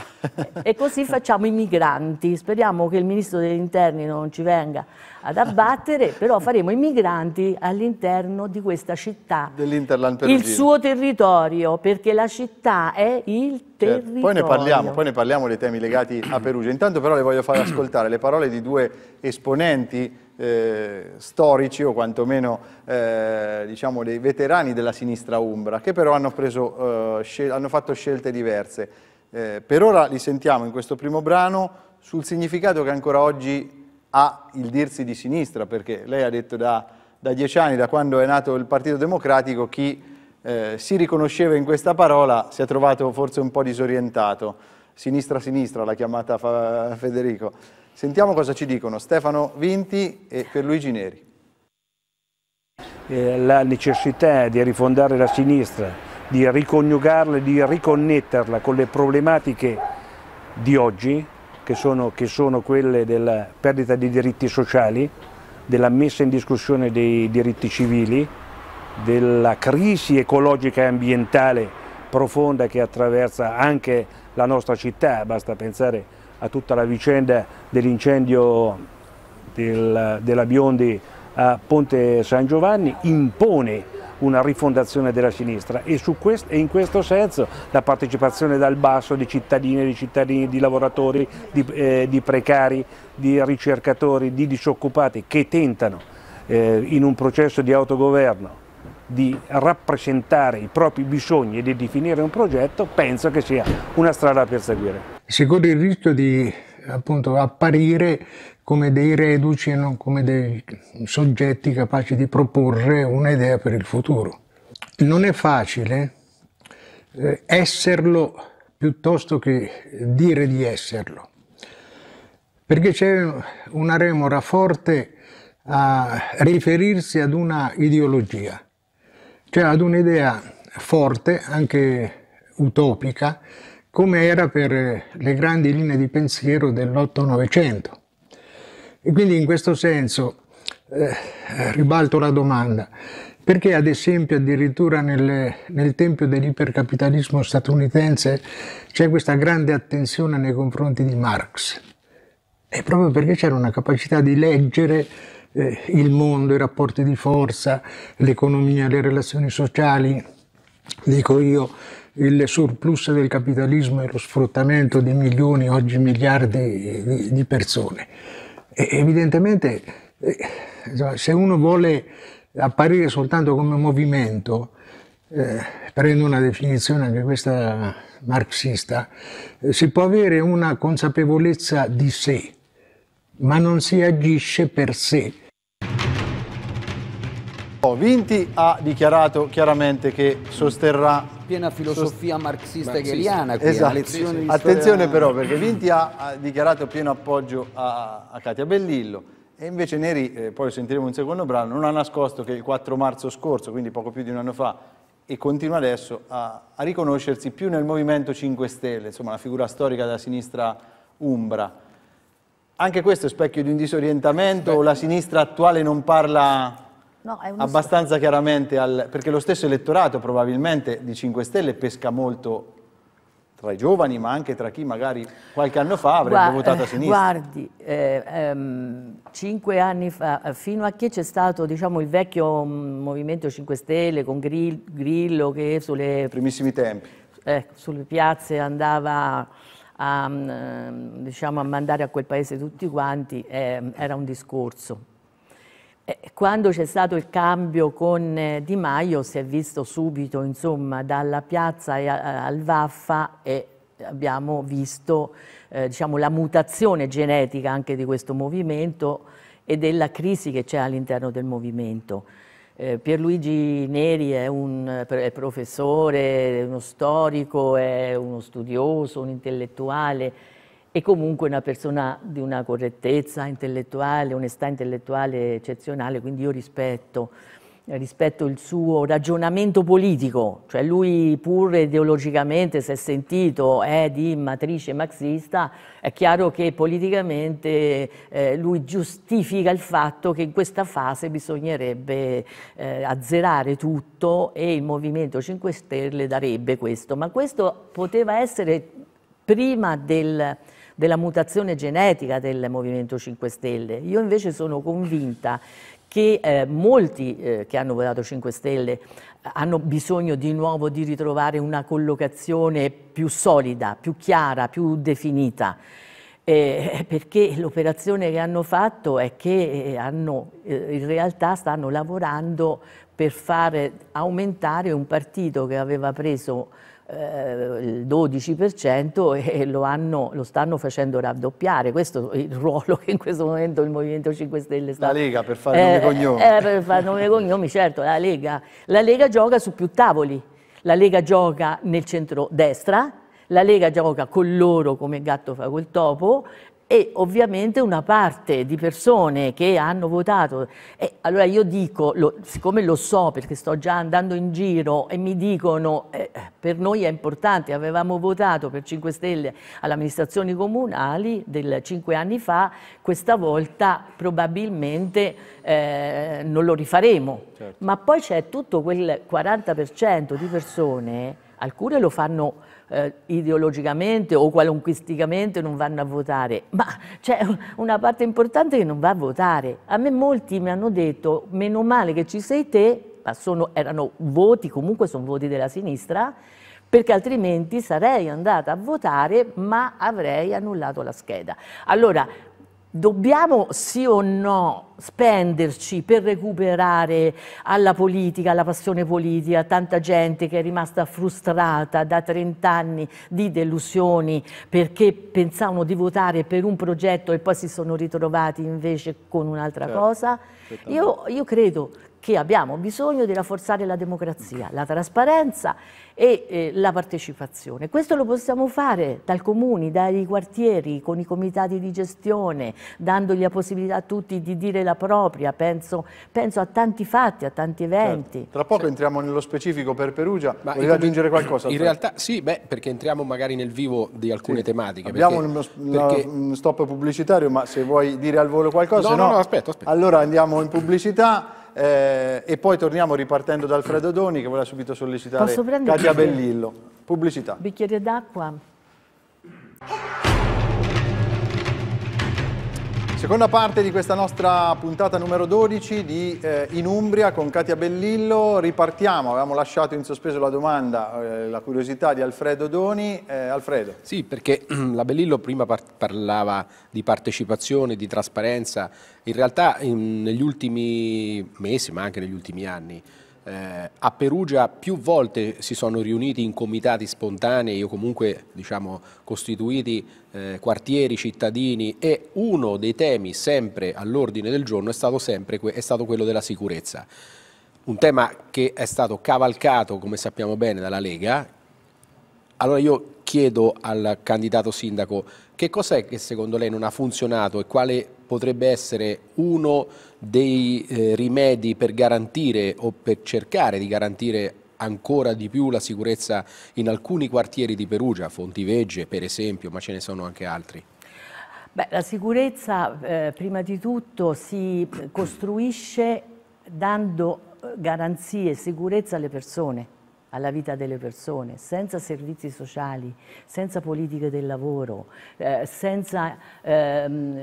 e così facciamo i migranti. Speriamo che il ministro degli interni non ci venga ad abbattere, però faremo i migranti all'interno di questa città, il suo territorio, perché la città è il territorio. Poi ne, parliamo, poi ne parliamo dei temi legati a Perugia. Intanto però le voglio far ascoltare le parole di due esponenti eh, storici o quantomeno eh, diciamo dei veterani della sinistra umbra che però hanno, preso, eh, hanno fatto scelte diverse. Eh, per ora li sentiamo in questo primo brano sul significato che ancora oggi ha il dirsi di sinistra perché lei ha detto da, da dieci anni, da quando è nato il Partito Democratico, chi eh, si riconosceva in questa parola si è trovato forse un po' disorientato. Sinistra-sinistra l'ha chiamata Federico. Sentiamo cosa ci dicono Stefano Vinti e Pierluigi Neri. la necessità di rifondare la sinistra, di riconiugarla, di riconnetterla con le problematiche di oggi, che sono, che sono quelle della perdita dei diritti sociali, della messa in discussione dei diritti civili, della crisi ecologica e ambientale profonda che attraversa anche la nostra città, basta pensare a a tutta la vicenda dell'incendio del, della Biondi a Ponte San Giovanni impone una rifondazione della sinistra e, questo, e, in questo senso la partecipazione dal basso di cittadine, di cittadini, di lavoratori, di, eh, di precari, di ricercatori, di disoccupati che tentano eh, in un processo di autogoverno di rappresentare i propri bisogni e di definire un progetto, penso che sia una strada per seguire si corre il rischio di appunto, apparire come dei reduci e non come dei soggetti capaci di proporre un'idea per il futuro. Non è facile eh, esserlo piuttosto che dire di esserlo, perché c'è una remora forte a riferirsi ad una ideologia, cioè ad un'idea forte, anche utopica, come era per eh, le grandi linee di pensiero dell'Otto-Novecento. E quindi in questo senso eh, ribalto la domanda, perché ad esempio addirittura nel, nel tempio dell'ipercapitalismo statunitense c'è questa grande attenzione nei confronti di Marx? È proprio perché c'era una capacità di leggere eh, il mondo, i rapporti di forza, l'economia, le relazioni sociali, dico io, il surplus del capitalismo e lo sfruttamento di milioni, oggi miliardi di, di persone. E evidentemente eh, se uno vuole apparire soltanto come movimento, eh, prendo una definizione anche questa marxista, eh, si può avere una consapevolezza di sé, ma non si agisce per sé. Vinti ha dichiarato chiaramente che sosterrà piena filosofia marxista hegeliana. Eh, esatto. Lezione Attenzione però perché Vinti ha, ha dichiarato pieno appoggio a, a Katia Bellillo. E invece Neri, eh, poi sentiremo un secondo brano, non ha nascosto che il 4 marzo scorso, quindi poco più di un anno fa, e continua adesso a, a riconoscersi più nel Movimento 5 Stelle, insomma la figura storica della sinistra umbra. Anche questo è specchio di un disorientamento, Beh. la sinistra attuale non parla No, abbastanza chiaramente al, perché lo stesso elettorato probabilmente di 5 Stelle pesca molto tra i giovani, ma anche tra chi magari qualche anno fa avrebbe Gua votato a eh, sinistra. Guardi, eh, ehm, cinque anni fa, fino a che c'è stato diciamo, il vecchio mm, Movimento 5 Stelle con Grillo che sulle... Primissimi tempi. Eh, sulle piazze andava a, mm, diciamo, a mandare a quel paese tutti quanti, eh, era un discorso eh, quando c'è stato il cambio con eh, Di Maio si è visto subito, insomma, dalla piazza al Vaffa e abbiamo visto eh, diciamo, la mutazione genetica anche di questo movimento e della crisi che c'è all'interno del movimento. Eh, Pierluigi Neri è un eh, è professore, è uno storico, è uno studioso, un intellettuale, e comunque una persona di una correttezza intellettuale, onestà intellettuale eccezionale, quindi io rispetto, rispetto il suo ragionamento politico, cioè lui pur ideologicamente si è sentito è di matrice marxista, è chiaro che politicamente eh, lui giustifica il fatto che in questa fase bisognerebbe eh, azzerare tutto e il Movimento 5 Stelle darebbe questo, ma questo poteva essere prima del della mutazione genetica del Movimento 5 Stelle. Io invece sono convinta che eh, molti eh, che hanno votato 5 Stelle hanno bisogno di nuovo di ritrovare una collocazione più solida, più chiara, più definita. Eh, perché l'operazione che hanno fatto è che eh, hanno, eh, in realtà stanno lavorando per far aumentare un partito che aveva preso eh, il 12% e lo, hanno, lo, stanno facendo raddoppiare. Questo è il ruolo che in questo momento il Movimento 5 Stelle sta... La Lega, per fare eh, nome e cognomi. Eh, per fare nome e cognomi, certo, la Lega. La Lega gioca su più tavoli. La Lega gioca nel centro-destra, la Lega gioca con loro come gatto fa col topo, e ovviamente una parte di persone che hanno votato, eh, allora io dico, lo, siccome lo so perché sto già andando in giro e mi dicono eh, per noi è importante, avevamo votato per 5 Stelle alle amministrazioni comunali del 5 anni fa, questa volta probabilmente eh, non lo rifaremo, certo. ma poi c'è tutto quel 40% di persone, alcune lo fanno eh, ideologicamente o qualunquisticamente non vanno a votare, ma c'è una parte importante che non va a votare. A me molti mi hanno detto, meno male che ci sei te, ma sono, erano voti, comunque sono voti della sinistra, perché altrimenti sarei andata a votare ma avrei annullato la scheda. Allora, Dobbiamo sì o no spenderci per recuperare alla politica, alla passione politica, tanta gente che è rimasta frustrata da 30 anni di delusioni perché pensavano di votare per un progetto e poi si sono ritrovati invece con un'altra certo. cosa? Io, io credo che abbiamo bisogno di rafforzare la democrazia, la trasparenza e eh, la partecipazione. Questo lo possiamo fare dal comuni, dai quartieri, con i comitati di gestione, dandogli la possibilità a tutti di dire la propria, penso, penso a tanti fatti, a tanti certo. eventi. Certo. Tra poco certo. entriamo nello specifico per Perugia, ma volevi aggiungere qualcosa? In realtà sì, beh, perché entriamo magari nel vivo di alcune sì. tematiche. Abbiamo perché, uno, perché... uno stop pubblicitario, ma se vuoi dire al volo qualcosa, no, no, no, no aspetta, aspetta. allora andiamo in pubblicità eh, e poi torniamo ripartendo da Alfredo Doni che voleva subito sollecitare Katia Bellillo. Pubblicità. Bicchiere d'acqua. Seconda parte di questa nostra puntata numero 12 di eh, In Umbria con Katia Bellillo. Ripartiamo, avevamo lasciato in sospeso la domanda, eh, la curiosità di Alfredo Doni. Eh, Alfredo. Sì, perché la Bellillo prima par parlava di partecipazione, di trasparenza. In realtà in, negli ultimi mesi, ma anche negli ultimi anni, eh, a Perugia più volte si sono riuniti in comitati spontanei o comunque diciamo, costituiti eh, quartieri cittadini e uno dei temi sempre all'ordine del giorno è stato, sempre, è stato quello della sicurezza. Un tema che è stato cavalcato, come sappiamo bene, dalla Lega, allora io chiedo al candidato sindaco che cos'è che secondo lei non ha funzionato e quale potrebbe essere uno dei eh, rimedi per garantire o per cercare di garantire ancora di più la sicurezza in alcuni quartieri di Perugia, Fontivegge per esempio, ma ce ne sono anche altri. Beh, la sicurezza eh, prima di tutto si costruisce dando eh, garanzie e sicurezza alle persone alla vita delle persone, senza servizi sociali, senza politiche del lavoro, eh, senza ehm,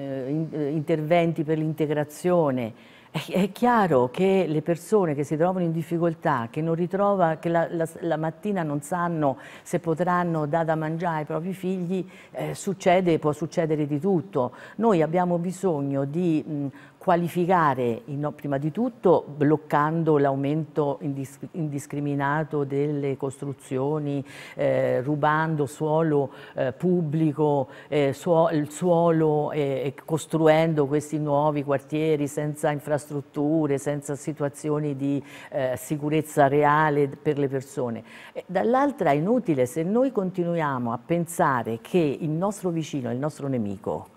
eh, interventi per l'integrazione. È chiaro che le persone che si trovano in difficoltà, che, ritrova, che la, la, la, mattina non sanno se potranno dare da mangiare ai propri figli, eh, succede, può succedere di tutto. Noi abbiamo bisogno di mh, qualificare in, prima di tutto bloccando l'aumento indisc indiscriminato delle costruzioni, eh, rubando suolo eh, pubblico, eh, suo il suolo e costruendo questi nuovi quartieri senza infrastrutture, senza situazioni di eh, sicurezza reale per le persone. Dall'altra è inutile se noi continuiamo a pensare che il nostro vicino è il nostro nemico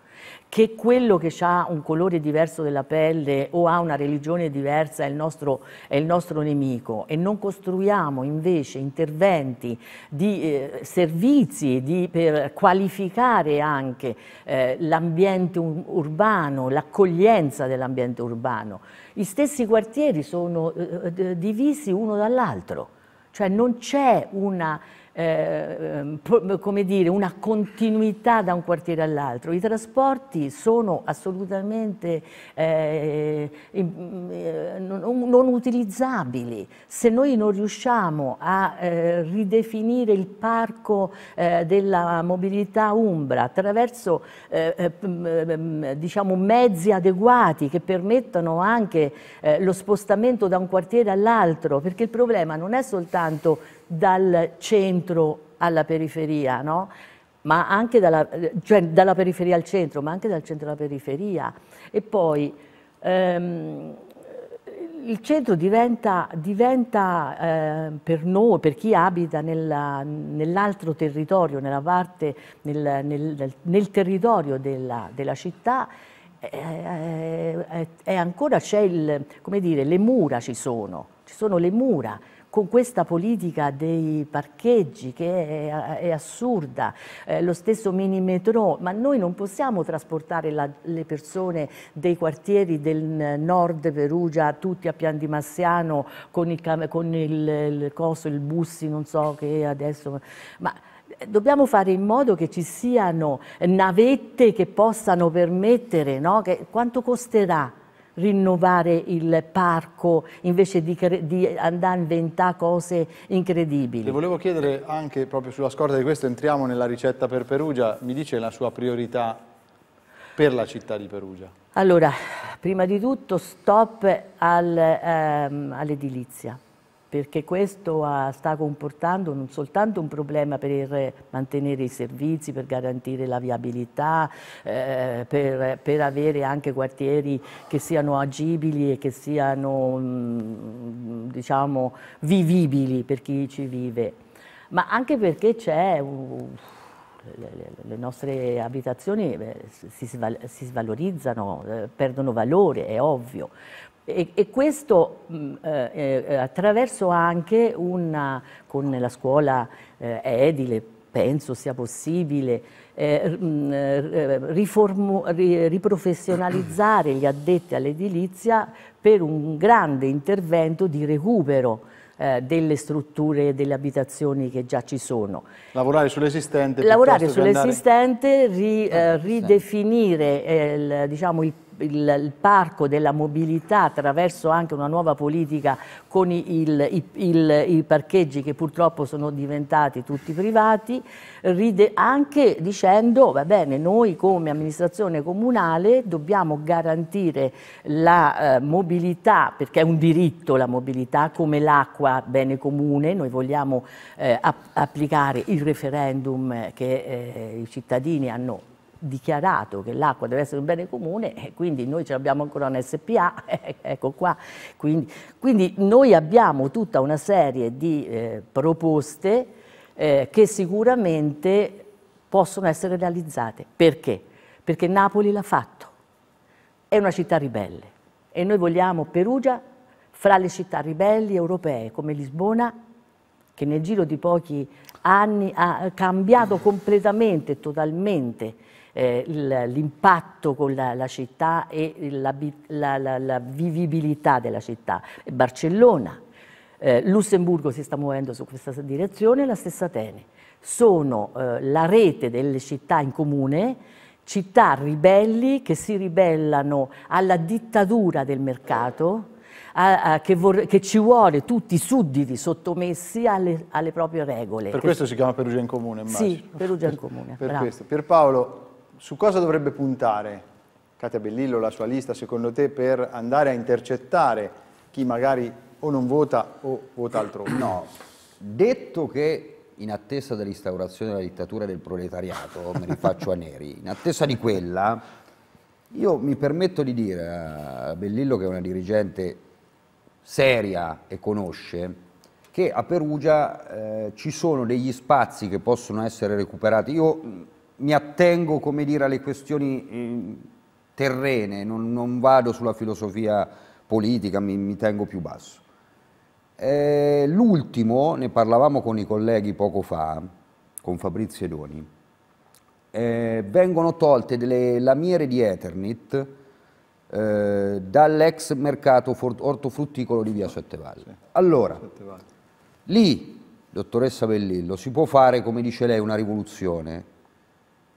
che quello che ha un colore diverso della pelle o ha una religione diversa è il, nostro, è il nostro nemico e non costruiamo invece interventi di eh, servizi di, per qualificare anche eh, l'ambiente urbano, l'accoglienza dell'ambiente urbano. Gli stessi quartieri sono eh, eh divisi uno dall'altro, cioè non c'è una eh, ehm, come dire, una continuità da un quartiere all'altro. I trasporti sono assolutamente eh, mm, eh non, non, utilizzabili. Se noi non riusciamo a eh, ridefinire il parco eh, della mobilità umbra attraverso eh, diciamo, mezzi adeguati che permettano anche lo spostamento da un quartiere all'altro, perché il problema non è soltanto dal centro alla periferia, no? ma anche dalla, cioè dalla, periferia al centro, ma anche dal centro alla periferia. E poi ehm, il centro diventa, diventa eh, per noi, per chi abita nell'altro territorio, nella parte, nel, nel, nel territorio della, della città, eh, eh, ancora c'è il, come dire, le mura ci sono, ci sono le mura con questa politica dei parcheggi che è, è assurda, eh, lo stesso mini metro, ma noi non possiamo trasportare la, le persone dei quartieri del nord Perugia, tutti a Pian di Massiano con il, con il, il coso, il bussi, non so che adesso... Ma, eh, dobbiamo fare in modo che ci siano navette che possano permettere, no? che, quanto costerà? rinnovare il parco invece di, di andare a inventare cose incredibili. Le volevo chiedere anche proprio sulla scorta di questo, entriamo nella ricetta per Perugia, mi dice la sua priorità per la città di Perugia? Allora, prima di tutto stop al, ehm, all'edilizia perché questo ha, sta comportando non soltanto un problema per mantenere i servizi, per garantire la viabilità, eh, per, per, avere anche quartieri che siano agibili e che siano mm, diciamo, vivibili per chi ci vive, ma anche perché c'è... Uh, le nostre abitazioni si svalorizzano, eh, perdono valore, è ovvio. E, e, questo mh, mm, eh, eh, attraverso anche una, con la scuola eh, edile, penso sia possibile, eh, mh, mm, eh, riformu, ri, riprofessionalizzare gli addetti all'edilizia per un grande intervento di recupero eh, delle strutture e delle abitazioni che già ci sono. Lavorare sull'esistente. Lavorare sull'esistente, andare... ri, eh, ridefinire eh, il, diciamo, il il, il, parco della mobilità attraverso anche una nuova politica con il, il, i parcheggi che purtroppo sono diventati tutti privati, ride, anche dicendo va bene noi come amministrazione comunale dobbiamo garantire la eh, mobilità perché è un diritto la mobilità come l'acqua bene comune, noi vogliamo eh, app applicare il referendum che eh, i cittadini hanno dichiarato che l'acqua deve essere un bene comune e quindi noi ce l'abbiamo ancora un SPA, eh, ecco qua. Quindi, quindi, noi abbiamo tutta una serie di eh, proposte eh, che sicuramente possono essere realizzate. Perché? Perché Napoli l'ha fatto, è una città ribelle e noi vogliamo Perugia fra le città ribelli europee come Lisbona che nel giro di pochi anni ha cambiato completamente, totalmente eh, l'impatto con la, la, città e la, la, la, vivibilità della città. Barcellona, eh, Lussemburgo si sta muovendo su questa direzione, la stessa Atene. Sono eh, la rete delle città in comune, città ribelli che si ribellano alla dittatura del mercato, a, a, che, che, ci vuole tutti i sudditi sottomessi alle, alle proprie regole. Per questo si chiama Perugia in Comune, immagino. Sì, Perugia in Comune. per, per questo. Pierpaolo, su cosa dovrebbe puntare Katia Bellillo, la sua lista, secondo te, per andare a intercettare chi magari o non vota o vota altrove? No, detto che in attesa dell'instaurazione della dittatura del proletariato, me ne faccio a neri, in attesa di quella, io mi permetto di dire a Bellillo, che è una dirigente seria e conosce, che a Perugia eh, ci sono degli spazi che possono essere recuperati. Io mi attengo come dire, alle questioni eh, terrene, non, non vado sulla filosofia politica, mi, mi tengo più basso. Eh, l'ultimo, ne parlavamo con i colleghi poco fa, con Fabrizio Edoni, eh, vengono tolte delle lamiere di Eternit eh, dall'ex mercato ortofrutticolo di Via Settevalle. Allora, lì, dottoressa Bellillo, si può fare, come dice lei, una rivoluzione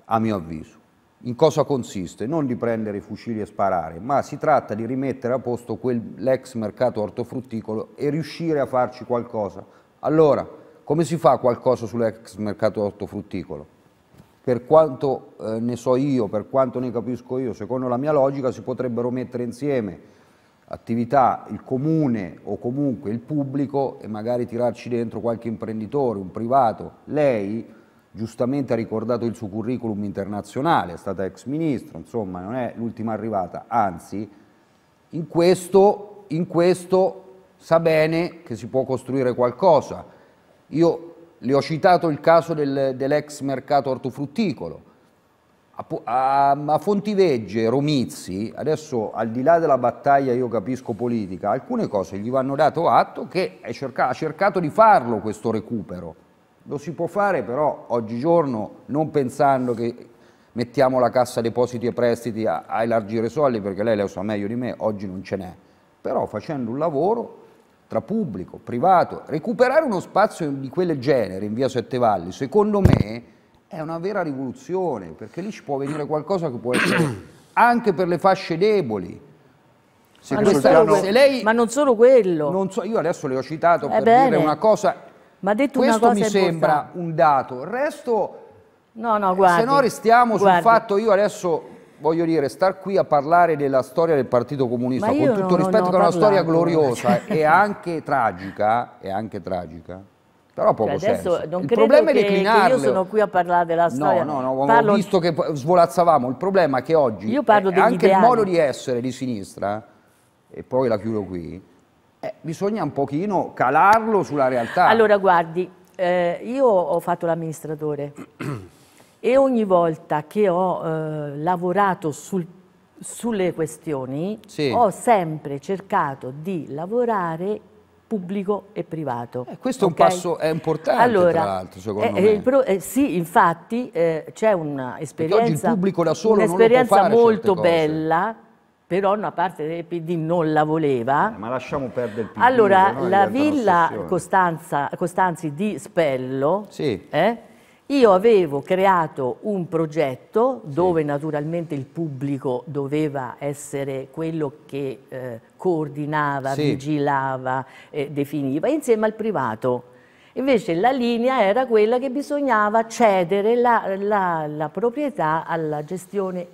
a mio avviso. In cosa consiste? Non di prendere i fucili e sparare, ma si tratta di rimettere a posto l'ex mercato ortofrutticolo e riuscire a farci qualcosa. Allora, come si fa qualcosa sull'ex mercato ortofrutticolo? Per quanto eh, ne so io, per quanto ne capisco io, secondo la mia logica si potrebbero mettere insieme attività il comune o comunque il pubblico e magari tirarci dentro qualche imprenditore, un privato. Lei giustamente ha ricordato il suo curriculum internazionale, è stata ex ministro, insomma non è l'ultima arrivata, anzi in questo, in questo sa bene che si può costruire qualcosa. Io le ho citato il caso del, dell'ex mercato ortofrutticolo. A, a, a, Fontivegge, Romizzi, adesso al di là della battaglia io capisco politica, alcune cose gli vanno dato atto che cerca, ha cercato di farlo questo recupero lo si può fare però oggigiorno non pensando che mettiamo la cassa depositi e prestiti a, a elargire soldi, perché lei lo sa meglio di me, oggi non ce n'è, però facendo un lavoro tra pubblico, privato, recuperare uno spazio di quel genere in via Sette Valli, secondo me è una vera rivoluzione, perché lì ci può venire qualcosa che può essere anche per le fasce deboli, se ma, questa, piano... se lei, ma non solo quello. Non so, io adesso le ho citato eh per bene. dire una cosa ma detto Questo una cosa mi sembra un dato. Il resto, no, no, guardi, se no restiamo guardi. sul fatto, io adesso voglio dire, star qui a parlare della storia del Partito Comunista, con tutto non, rispetto, non che è una storia gloriosa e anche tragica, è anche tragica. Però poco cioè adesso senso. Non il problema che, è declinarlo. Io sono qui a parlare della storia. No, no, no, parlo... ho visto che svolazzavamo. Il problema è che oggi anche ideali. il modo di essere di sinistra, e poi la chiudo qui, eh, bisogna un pochino calarlo sulla realtà. Allora, guardi, eh, io ho fatto l'amministratore e ogni volta che ho eh, lavorato sul, sulle questioni sì. ho sempre cercato di lavorare pubblico e privato. Eh, questo okay? è un passo è importante, allora, tra l'altro, secondo eh, eh me. Eh, sì, infatti eh, c'è un'esperienza... oggi il pubblico da solo Un'esperienza molto bella però una parte del PD non la voleva. Eh, ma lasciamo perdere il PD. Allora, no? la villa Costanza, Costanzi di Spello, sì. eh, io avevo creato un progetto dove sì. naturalmente il pubblico doveva essere quello che eh, coordinava, sì. vigilava, definiva, insieme al privato. Invece la linea era quella che bisognava cedere la, la, la proprietà alla gestione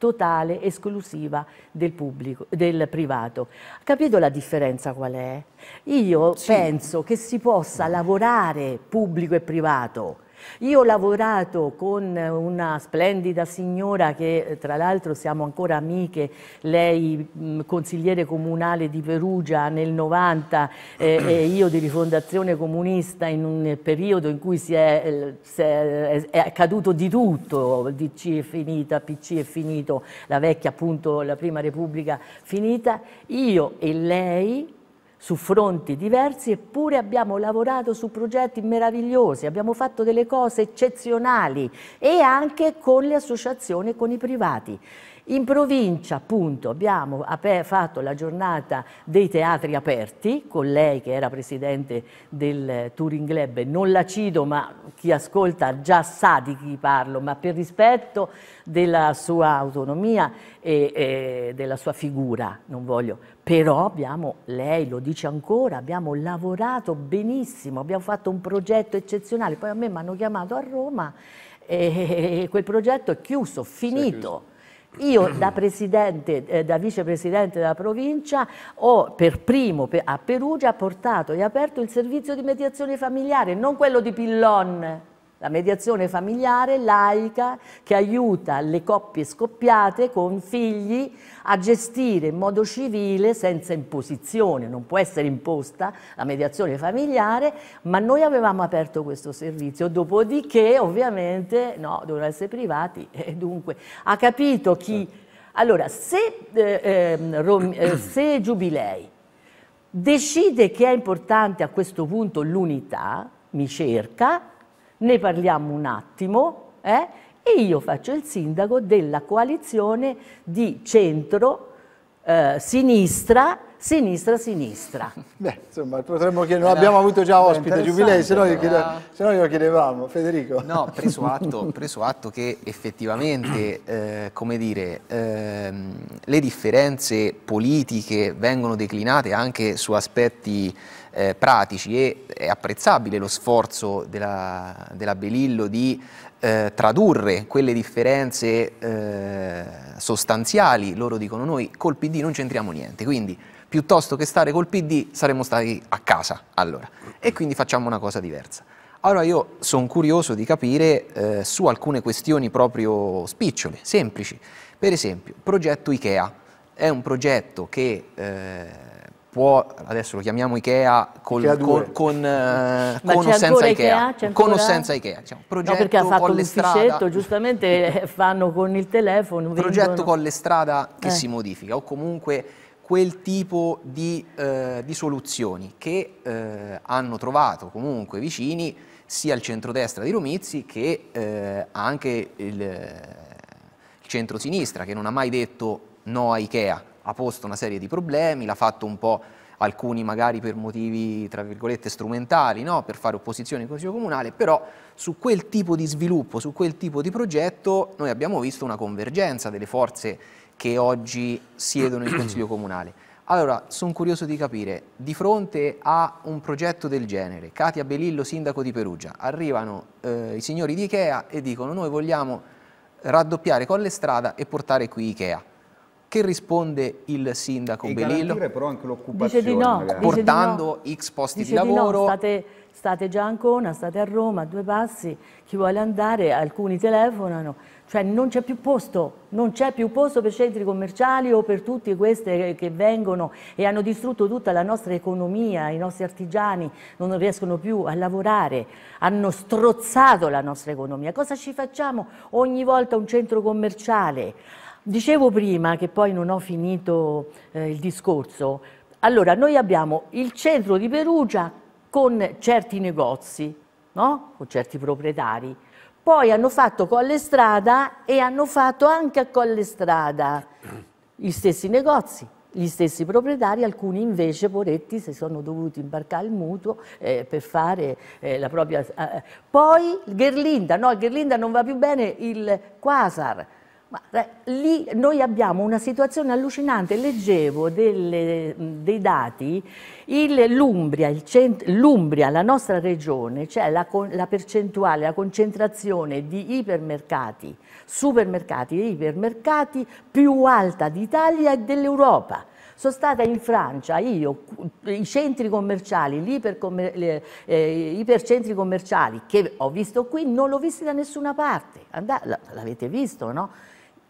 totale, esclusiva del, pubblico, del privato. Capito la differenza qual è? Io sì. penso che si possa lavorare pubblico e privato, io ho lavorato con una splendida signora che tra l'altro siamo ancora amiche, lei mh, mm, consigliere comunale di Perugia nel 90 eh, e io di rifondazione comunista in un periodo in cui si è, eh, si è, è accaduto di tutto, DC è finita, PC è finito, la vecchia appunto la prima repubblica finita, io e lei su fronti diversi eppure abbiamo lavorato su progetti meravigliosi, abbiamo fatto delle cose eccezionali e anche con le associazioni e con i privati. In provincia, appunto, abbiamo fatto la giornata dei teatri aperti con lei che era presidente del Touring Club. Non la cito, ma chi ascolta già sa di chi parlo, ma per rispetto della sua autonomia e, e della sua figura, non voglio però abbiamo, lei lo dice ancora, abbiamo lavorato benissimo, abbiamo fatto un progetto eccezionale, poi a me mi hanno chiamato a Roma e quel progetto è chiuso, finito. Io da, eh, da vicepresidente della provincia ho per primo a Perugia portato e aperto il servizio di mediazione familiare, non quello di Pillon, la mediazione familiare laica che aiuta le coppie scoppiate con figli a gestire in modo civile senza imposizione, non può essere imposta la mediazione familiare, ma noi avevamo aperto questo servizio, dopodiché ovviamente no, devono essere privati e dunque ha capito chi... Certo. Allora, se, eh, ehm, eh, se Giubilei decide che è importante a questo punto l'unità, mi cerca, ne parliamo un attimo eh? e io faccio il sindaco della coalizione di centro eh, sinistra sinistra sinistra. Beh, insomma, potremmo chiedere, non abbiamo avuto già ospite Giubilei, se no, glielo chiedevamo. Federico. No, preso atto, preso atto che effettivamente, eh, come dire, eh, le differenze politiche vengono declinate anche su aspetti eh, pratici e è apprezzabile lo sforzo della, della Belillo di eh, tradurre quelle differenze eh, sostanziali, loro dicono noi col PD non c'entriamo niente, quindi piuttosto che stare col PD saremmo stati a casa allora e quindi facciamo una cosa diversa. Allora io sono curioso di capire eh, su alcune questioni proprio spicciole, semplici, per esempio progetto Ikea, è un progetto che eh, può, adesso lo chiamiamo Ikea, col, Ikea col, con, eh, con o senza Ikea, Ikea? con o senza Ikea, diciamo, progetto no, perché ha fatto l'ufficetto, giustamente eh, fanno con il telefono, progetto vengono. con le strada che eh. si modifica o comunque quel tipo di, eh, di soluzioni che eh, hanno trovato comunque vicini sia il centrodestra di Romizzi che eh, anche il, il centrosinistra che non ha mai detto no a Ikea ha posto una serie di problemi, l'ha fatto un po' alcuni magari per motivi tra virgolette strumentali, no? per fare opposizione al Consiglio Comunale, però su quel tipo di sviluppo, su quel tipo di progetto noi abbiamo visto una convergenza delle forze che oggi siedono in Consiglio Comunale. Allora, sono curioso di capire, di fronte a un progetto del genere, Katia Belillo, sindaco di Perugia, arrivano eh, i signori di Ikea e dicono noi vogliamo raddoppiare con le Strada e portare qui Ikea. Che risponde il sindaco e Belillo? però anche l'occupazione. Dice di no, dice portando di no. X posti dice di lavoro. Di no, state, state già a Ancona, state a Roma, a due passi, chi vuole andare, alcuni telefonano, cioè non c'è più posto, non c'è più posto per centri commerciali o per tutte queste che vengono e hanno distrutto tutta la nostra economia, i nostri artigiani non riescono più a lavorare, hanno strozzato la nostra economia. Cosa ci facciamo ogni volta un centro commerciale? Dicevo prima che poi non ho finito eh, il discorso. Allora, noi abbiamo il centro di Perugia con certi negozi, no? con certi proprietari. Poi hanno fatto Colle Strada e hanno fatto anche a Colle Strada gli stessi negozi, gli stessi proprietari, alcuni invece, poretti, si sono dovuti imbarcare il mutuo eh, per fare eh, la propria... Eh, eh. Poi Gherlinda, no, Gherlinda non va più bene il Quasar, ma, lì noi abbiamo una situazione allucinante, leggevo delle, dei dati, l'Umbria, la nostra regione, cioè la, la, percentuale, la concentrazione di ipermercati, supermercati e ipermercati più alta d'Italia e dell'Europa. Sono stata in Francia, io, i centri commerciali, gli eh, ipercentri commerciali che ho visto qui non l'ho visto da nessuna parte, l'avete visto no?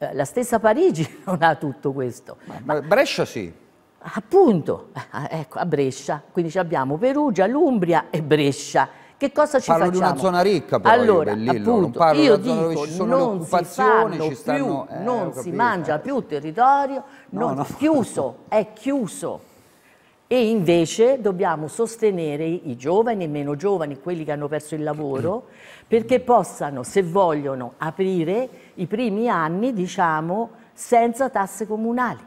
Eh, la stessa Parigi non ha tutto questo. Ma, Brescia sì. Appunto, eh, ecco, a Brescia. Quindi abbiamo Perugia, l'Umbria e Brescia. Che cosa ci parlo facciamo? Parlo di una zona ricca però allora, io, appunto, non parlo io di una zona dico, dove ci sono le occupazioni, ci stanno, più, eh, non si mangia più territorio, no, no. chiuso, è chiuso e invece dobbiamo sostenere i giovani e meno giovani, quelli che hanno perso il lavoro, perché possano, se vogliono, aprire i primi anni, diciamo, senza tasse comunali.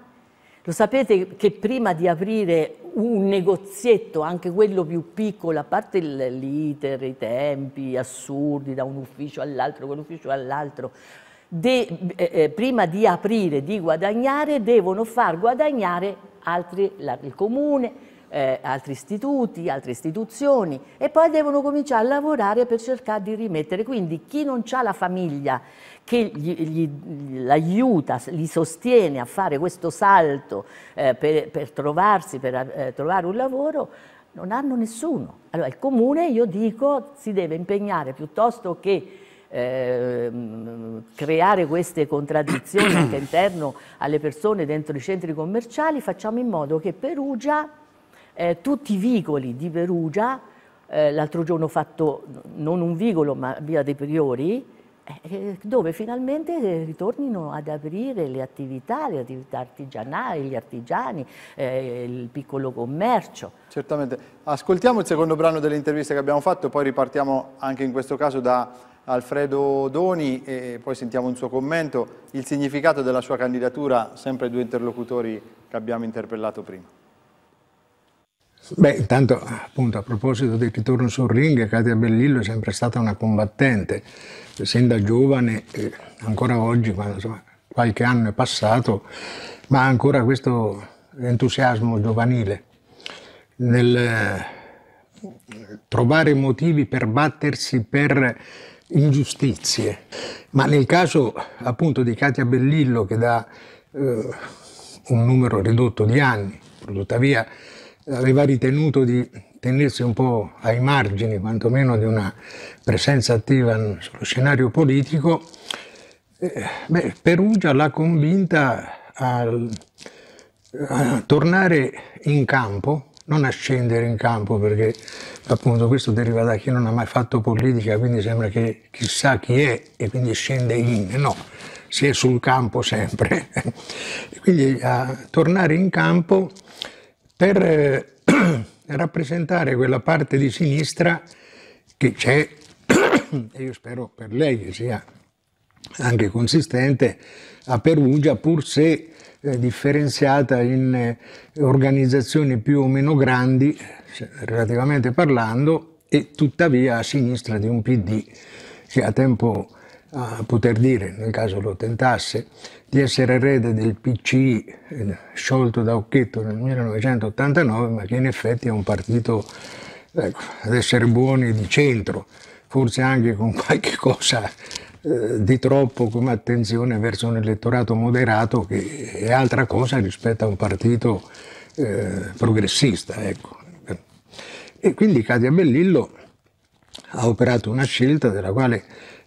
Lo sapete che prima di aprire un negozietto, anche quello più piccolo, a parte l'iter, i tempi assurdi da un ufficio all'altro, con l'ufficio all'altro, eh, eh, prima di aprire, di guadagnare, devono far guadagnare altri, la, il comune, eh, altri istituti, altre istituzioni e poi devono cominciare a lavorare per cercare di rimettere. Quindi chi non ha la famiglia che l'aiuta, li sostiene a fare questo salto eh, per, per, trovarsi, per eh, trovare un lavoro, non hanno nessuno. Allora il comune, io dico, si deve impegnare piuttosto che Ehm, creare queste contraddizioni anche interno alle persone dentro i centri commerciali, facciamo in modo che Perugia, eh, tutti i vicoli di Perugia, eh, l'altro giorno ho fatto non un vicolo ma via dei Priori, eh, eh, dove finalmente eh, ritornino ad aprire le attività, le attività artigianali, gli artigiani, eh, il piccolo commercio. Certamente. Ascoltiamo il secondo brano delle interviste che abbiamo fatto, poi ripartiamo anche in questo caso da Alfredo Doni e poi sentiamo un suo commento, il significato della sua candidatura, sempre due interlocutori che abbiamo interpellato prima. Beh, intanto appunto a proposito del ritorno sul ring, Katia Bellillo è sempre stata una combattente, sin da giovane, ancora oggi, quando, insomma, qualche anno è passato, ma ha ancora questo entusiasmo giovanile nel eh, trovare motivi per battersi per ingiustizie. Ma nel caso appunto di Katia Bellillo che da eh, un numero ridotto di anni, tuttavia aveva ritenuto di tenersi un po' ai margini, quantomeno di una presenza attiva sullo scenario politico, eh, beh, Perugia l'ha convinta a, a tornare in campo non a scendere in campo perché appunto questo deriva da chi non ha mai fatto politica, quindi sembra che chissà chi è e quindi scende in, no, si è sul campo sempre. E quindi a tornare in campo per eh, rappresentare quella parte di sinistra che c'è e io spero per lei che sia anche consistente a Perugia pur se eh, differenziata in eh, organizzazioni più o meno grandi, cioè, relativamente parlando, e tuttavia a sinistra di un PD che ha tempo a poter dire, nel caso lo tentasse, di essere erede del PCI eh, sciolto da Occhetto nel 1989, ma che in effetti è un partito ecco, ad essere buoni di centro, forse anche con qualche cosa eh, di troppo come attenzione verso un elettorato moderato che è altra cosa rispetto a un partito eh, progressista. Ecco. E quindi Cadia Bellillo ha operato una scelta della quale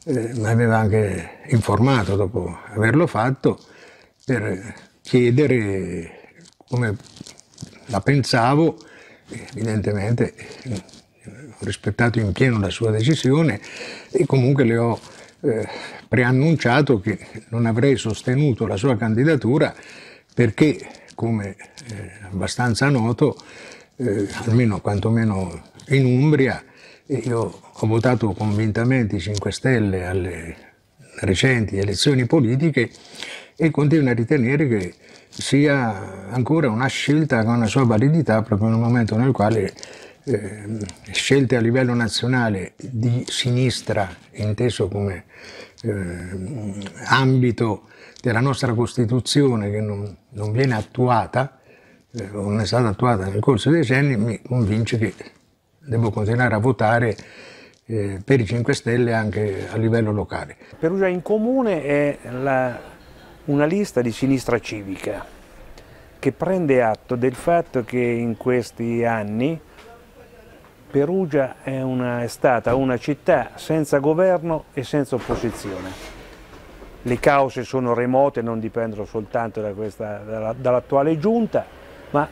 eh, mi aveva anche informato dopo averlo fatto per chiedere come la pensavo, evidentemente ho rispettato in pieno la sua decisione e comunque le ho eh, preannunciato che non avrei sostenuto la sua candidatura perché, come eh, abbastanza noto, eh, almeno quantomeno in Umbria, eh, io ho votato convintamente i 5 Stelle alle recenti elezioni politiche e continuo a ritenere che sia ancora una scelta con la sua validità proprio nel momento nel quale eh, scelte a livello nazionale di sinistra, inteso come eh, ambito della nostra Costituzione che non, non viene attuata, eh, non è stata attuata nel corso dei decenni, mi convince che devo continuare a votare eh, per i 5 Stelle anche a livello locale. Perugia in Comune è la, una lista di sinistra civica che prende atto del fatto che in questi anni Perugia è, una, è stata una città senza governo e senza opposizione. Le cause sono remote, non dipendono soltanto da dall'attuale giunta, ma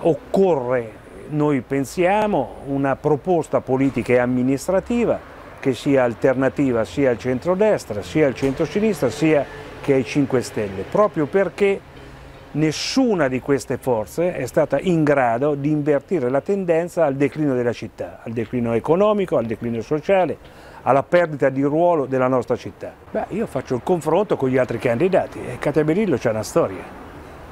occorre, noi pensiamo, una proposta politica e amministrativa che sia alternativa sia al centro-destra, sia al centro-sinistra, sia che ai 5 Stelle, proprio perché nessuna di queste forze è stata in grado di invertire la tendenza al declino della città, al declino economico, al declino sociale, alla perdita di ruolo della nostra città. Beh, io faccio il confronto con gli altri candidati e Catemerillo c'è una storia,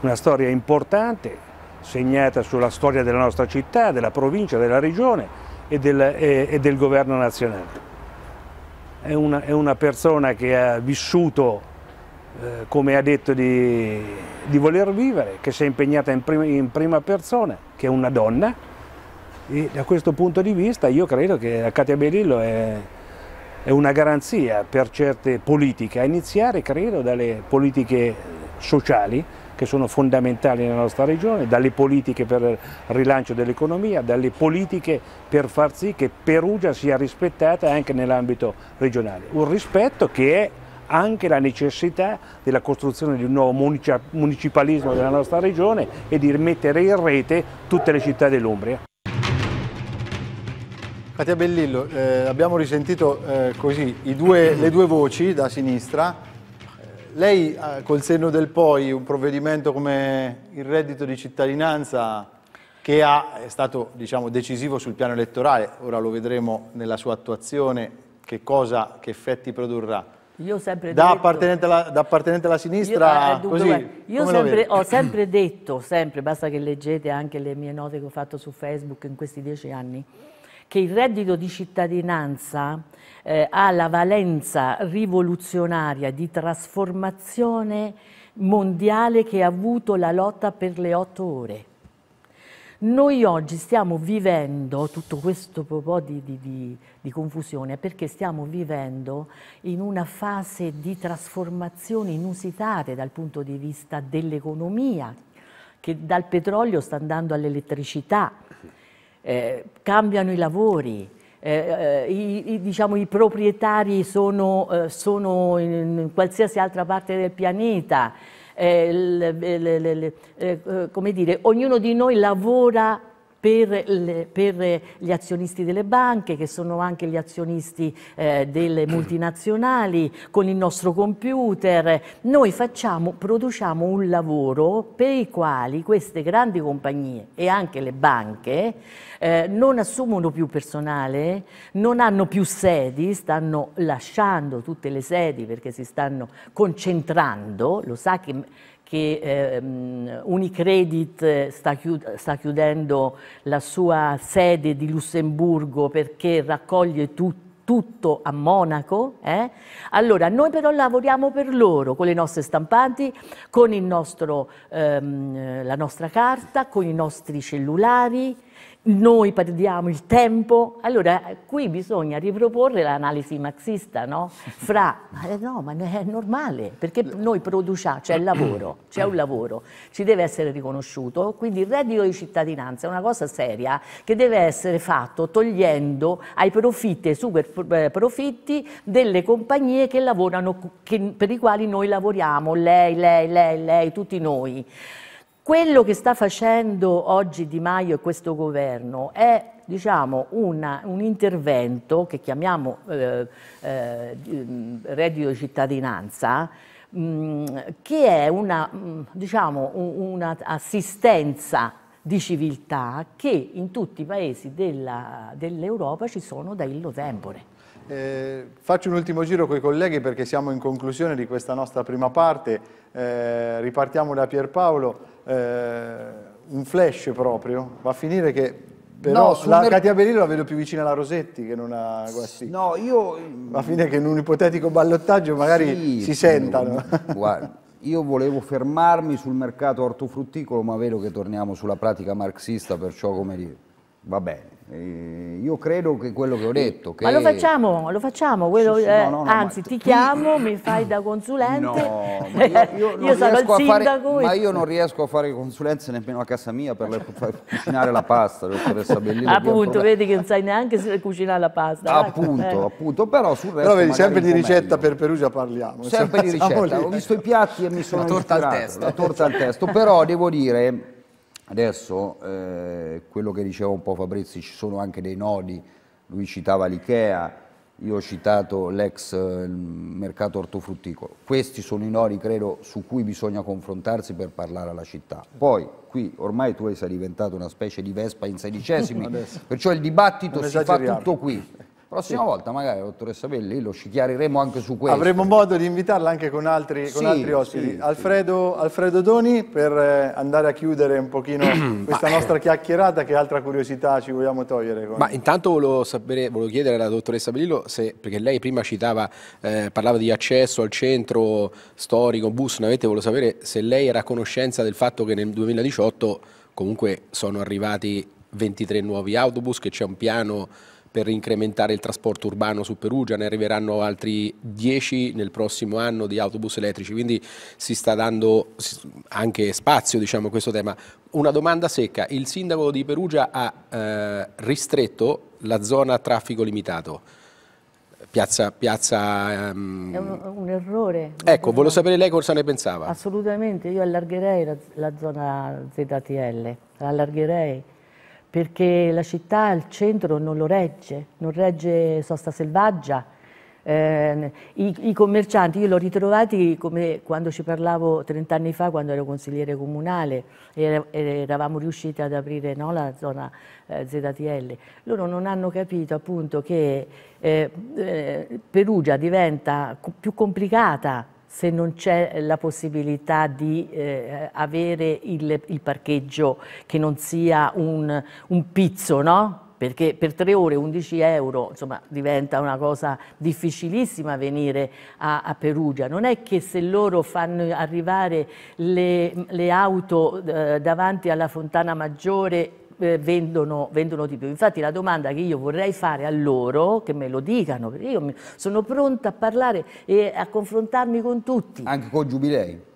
una storia importante segnata sulla storia della nostra città, della provincia, della regione e del, e, e del governo nazionale. È una, è una persona che ha vissuto eh, come ha detto di, di, voler vivere, che si è impegnata in prima, in prima persona, che è una donna e da questo punto di vista io credo che la Katia Berillo è, è una garanzia per certe politiche, a iniziare credo dalle politiche sociali che sono fondamentali nella nostra regione, dalle politiche per il rilancio dell'economia, dalle politiche per far sì che Perugia sia rispettata anche nell'ambito regionale. Un rispetto che è anche la necessità della costruzione di un nuovo municipalismo della nostra regione e di rimettere in rete tutte le città dell'Umbria. Katia Bellillo, eh, abbiamo risentito eh, così due, le due voci da sinistra. Lei eh, col senno del poi un provvedimento come il reddito di cittadinanza che ha, è stato diciamo, decisivo sul piano elettorale, ora lo vedremo nella sua attuazione, che cosa, che effetti produrrà. Io sempre da, detto, appartenente alla, da appartenente alla sinistra, io, eh, dunque, così, io sempre, ho sempre detto, sempre, basta che leggete anche le mie note che ho fatto su Facebook in questi dieci anni, che il reddito di cittadinanza eh, ha la valenza rivoluzionaria di trasformazione mondiale che ha avuto la lotta per le otto ore. Noi oggi stiamo vivendo tutto questo po' di, di, di, di, confusione perché stiamo vivendo in una fase di trasformazioni inusitate dal punto di vista dell'economia, che dal petrolio sta andando all'elettricità, eh, cambiano i lavori, eh, eh, i, i, diciamo, i, proprietari sono, eh, sono in, in, qualsiasi altra parte del pianeta, eh, le, le, le, eh, come dire, ognuno di noi lavora per, le, per, gli azionisti delle banche, che sono anche gli azionisti eh, delle multinazionali, con il nostro computer. Noi facciamo, produciamo un lavoro per i quali queste grandi compagnie e anche le banche eh, non assumono più personale, non hanno più sedi, stanno lasciando tutte le sedi perché si stanno concentrando, lo sa che che ehm, Unicredit sta, chiud sta, chiudendo la sua sede di Lussemburgo perché raccoglie tutto tutto a Monaco, eh? allora noi però lavoriamo per loro, con le nostre stampanti, con nostro, ehm, la nostra carta, con i nostri cellulari, noi perdiamo il tempo, allora eh, qui bisogna riproporre l'analisi marxista, no? Fra, eh no, ma è normale, perché noi produciamo, c'è il lavoro, c'è un lavoro, ci deve essere riconosciuto, quindi il reddito di cittadinanza è una cosa seria che deve essere fatto togliendo ai profitti, ai super eh, profitti delle compagnie che lavorano, che, per i quali noi lavoriamo, lei, lei, lei, lei, tutti noi. Quello che sta facendo oggi Di Maio e questo governo è diciamo, una, un intervento che chiamiamo eh, eh, reddito cittadinanza, mh, che è una, mh, diciamo, un'assistenza di civiltà che in tutti i paesi dell'Europa ci sono da illo tempore. Eh, faccio un ultimo giro con i colleghi perché siamo in conclusione di questa nostra prima parte. Eh, ripartiamo da Pierpaolo eh, un flash proprio, va a finire che però no, la, Katia Berillo la vedo più vicina alla Rosetti che non a Guastini. No, io... Mm, va a finire che in un ipotetico ballottaggio magari sì, si sentano. Guarda, io volevo fermarmi sul mercato ortofrutticolo, ma vedo che torniamo sulla pratica marxista, perciò come dire, va bene. Eh, io credo che quello che ho detto. Che... Ma lo facciamo, lo facciamo. Quello, sì, sì, eh, no, no, no, anzi, ti chiamo, mi fai da consulente. No, ma io, io, io sarò il sindaco. Fare, ma io non riesco a fare consulenze nemmeno a casa mia per, le, per cucinare la pasta, dottoressa appunto, vedi che non sai neanche se cucinare la pasta. Ah, eh. Appunto, eh. appunto. Però sul resto. Però vedi, sempre di ricetta meglio. per Perugia parliamo. Sempre di ricetta. Lì. Ho visto i piatti e mi sono la torta al testo. La torta al testo. Però devo dire Adesso, eh, quello che diceva un po' Fabrizi, ci sono anche dei nodi, lui citava l'IKEA, io ho citato l'ex eh, mercato ortofrutticolo. Questi sono i nodi, credo, su cui bisogna confrontarsi per parlare alla città. Poi, qui ormai tu sei diventato una specie di Vespa in sedicesimi, perciò il dibattito non si fa tutto qui. Prossima sì. volta magari, dottoressa Belli, lo ci chiariremo anche su questo. Avremo modo di invitarla anche con altri, sì, con altri ospiti. Sì, Alfredo, Alfredo, Doni, per eh, andare a chiudere un pochino questa ma, eh. nostra chiacchierata, che altra curiosità ci vogliamo togliere? Con... Ma intanto volevo, sapere, volevo, chiedere alla dottoressa Belillo, se, perché lei prima citava, eh, parlava di accesso al centro storico, bus, navette, volevo sapere se lei era a conoscenza del fatto che nel 2018 comunque sono arrivati 23 nuovi autobus, che c'è un piano per incrementare il trasporto urbano su Perugia, ne arriveranno altri 10 nel prossimo anno di autobus elettrici, quindi si sta dando anche spazio diciamo, a questo tema. Una domanda secca, il sindaco di Perugia ha eh, ristretto la zona a traffico limitato, piazza... piazza um... È un, un errore. Ecco, volevo sapere lei cosa ne pensava. Assolutamente, io allargherei la, la zona ZTL, allargherei perché la città al centro non lo regge, non regge sosta selvaggia. Eh, i, i, commercianti, io l'ho ritrovati come quando ci parlavo 30 anni fa, quando ero consigliere comunale e eravamo riusciti ad aprire no, la zona eh, ZTL. Loro non hanno capito appunto che eh, eh Perugia diventa più complicata se non c'è la possibilità di eh, avere il, il, parcheggio che non sia un, un pizzo, no? perché per tre ore 11 euro insomma, diventa una cosa difficilissima venire a, a, Perugia. Non è che se loro fanno arrivare le, le auto eh, davanti alla Fontana Maggiore eh, vendono, vendono, di più. Infatti la domanda che io vorrei fare a loro, che me lo dicano, perché io mi, sono pronta a parlare e a confrontarmi con tutti. Anche con Giubilei?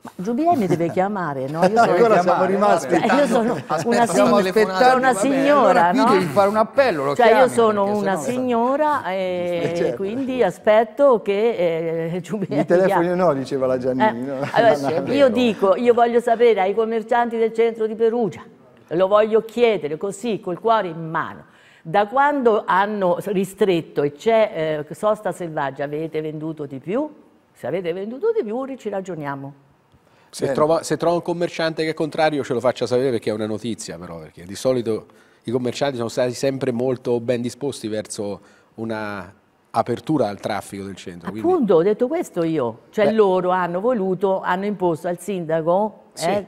Ma Giubilei mi deve chiamare, no? Io sono, allora siamo rimasti. Cioè, io sono una, sig una signora. allora no? devi fare un appello. cioè, chiami, io sono una signora e eh, certo. quindi aspetto che eh, Giubilei. I telefoni no, diceva la Giannini. Eh, no? allora, io dico, io voglio sapere ai commercianti del centro di Perugia lo voglio chiedere così, col cuore in mano. Da quando hanno ristretto e c'è eh, sosta selvaggia, avete venduto di più? Se avete venduto di più, ci ragioniamo. Se trova, se trova, un commerciante che è contrario ce lo faccia sapere perché è una notizia però, perché di solito i commercianti sono stati sempre molto ben disposti verso una apertura al traffico del centro. Appunto, quindi... ho detto questo io, cioè Beh. loro hanno voluto, hanno imposto al sindaco sì. eh,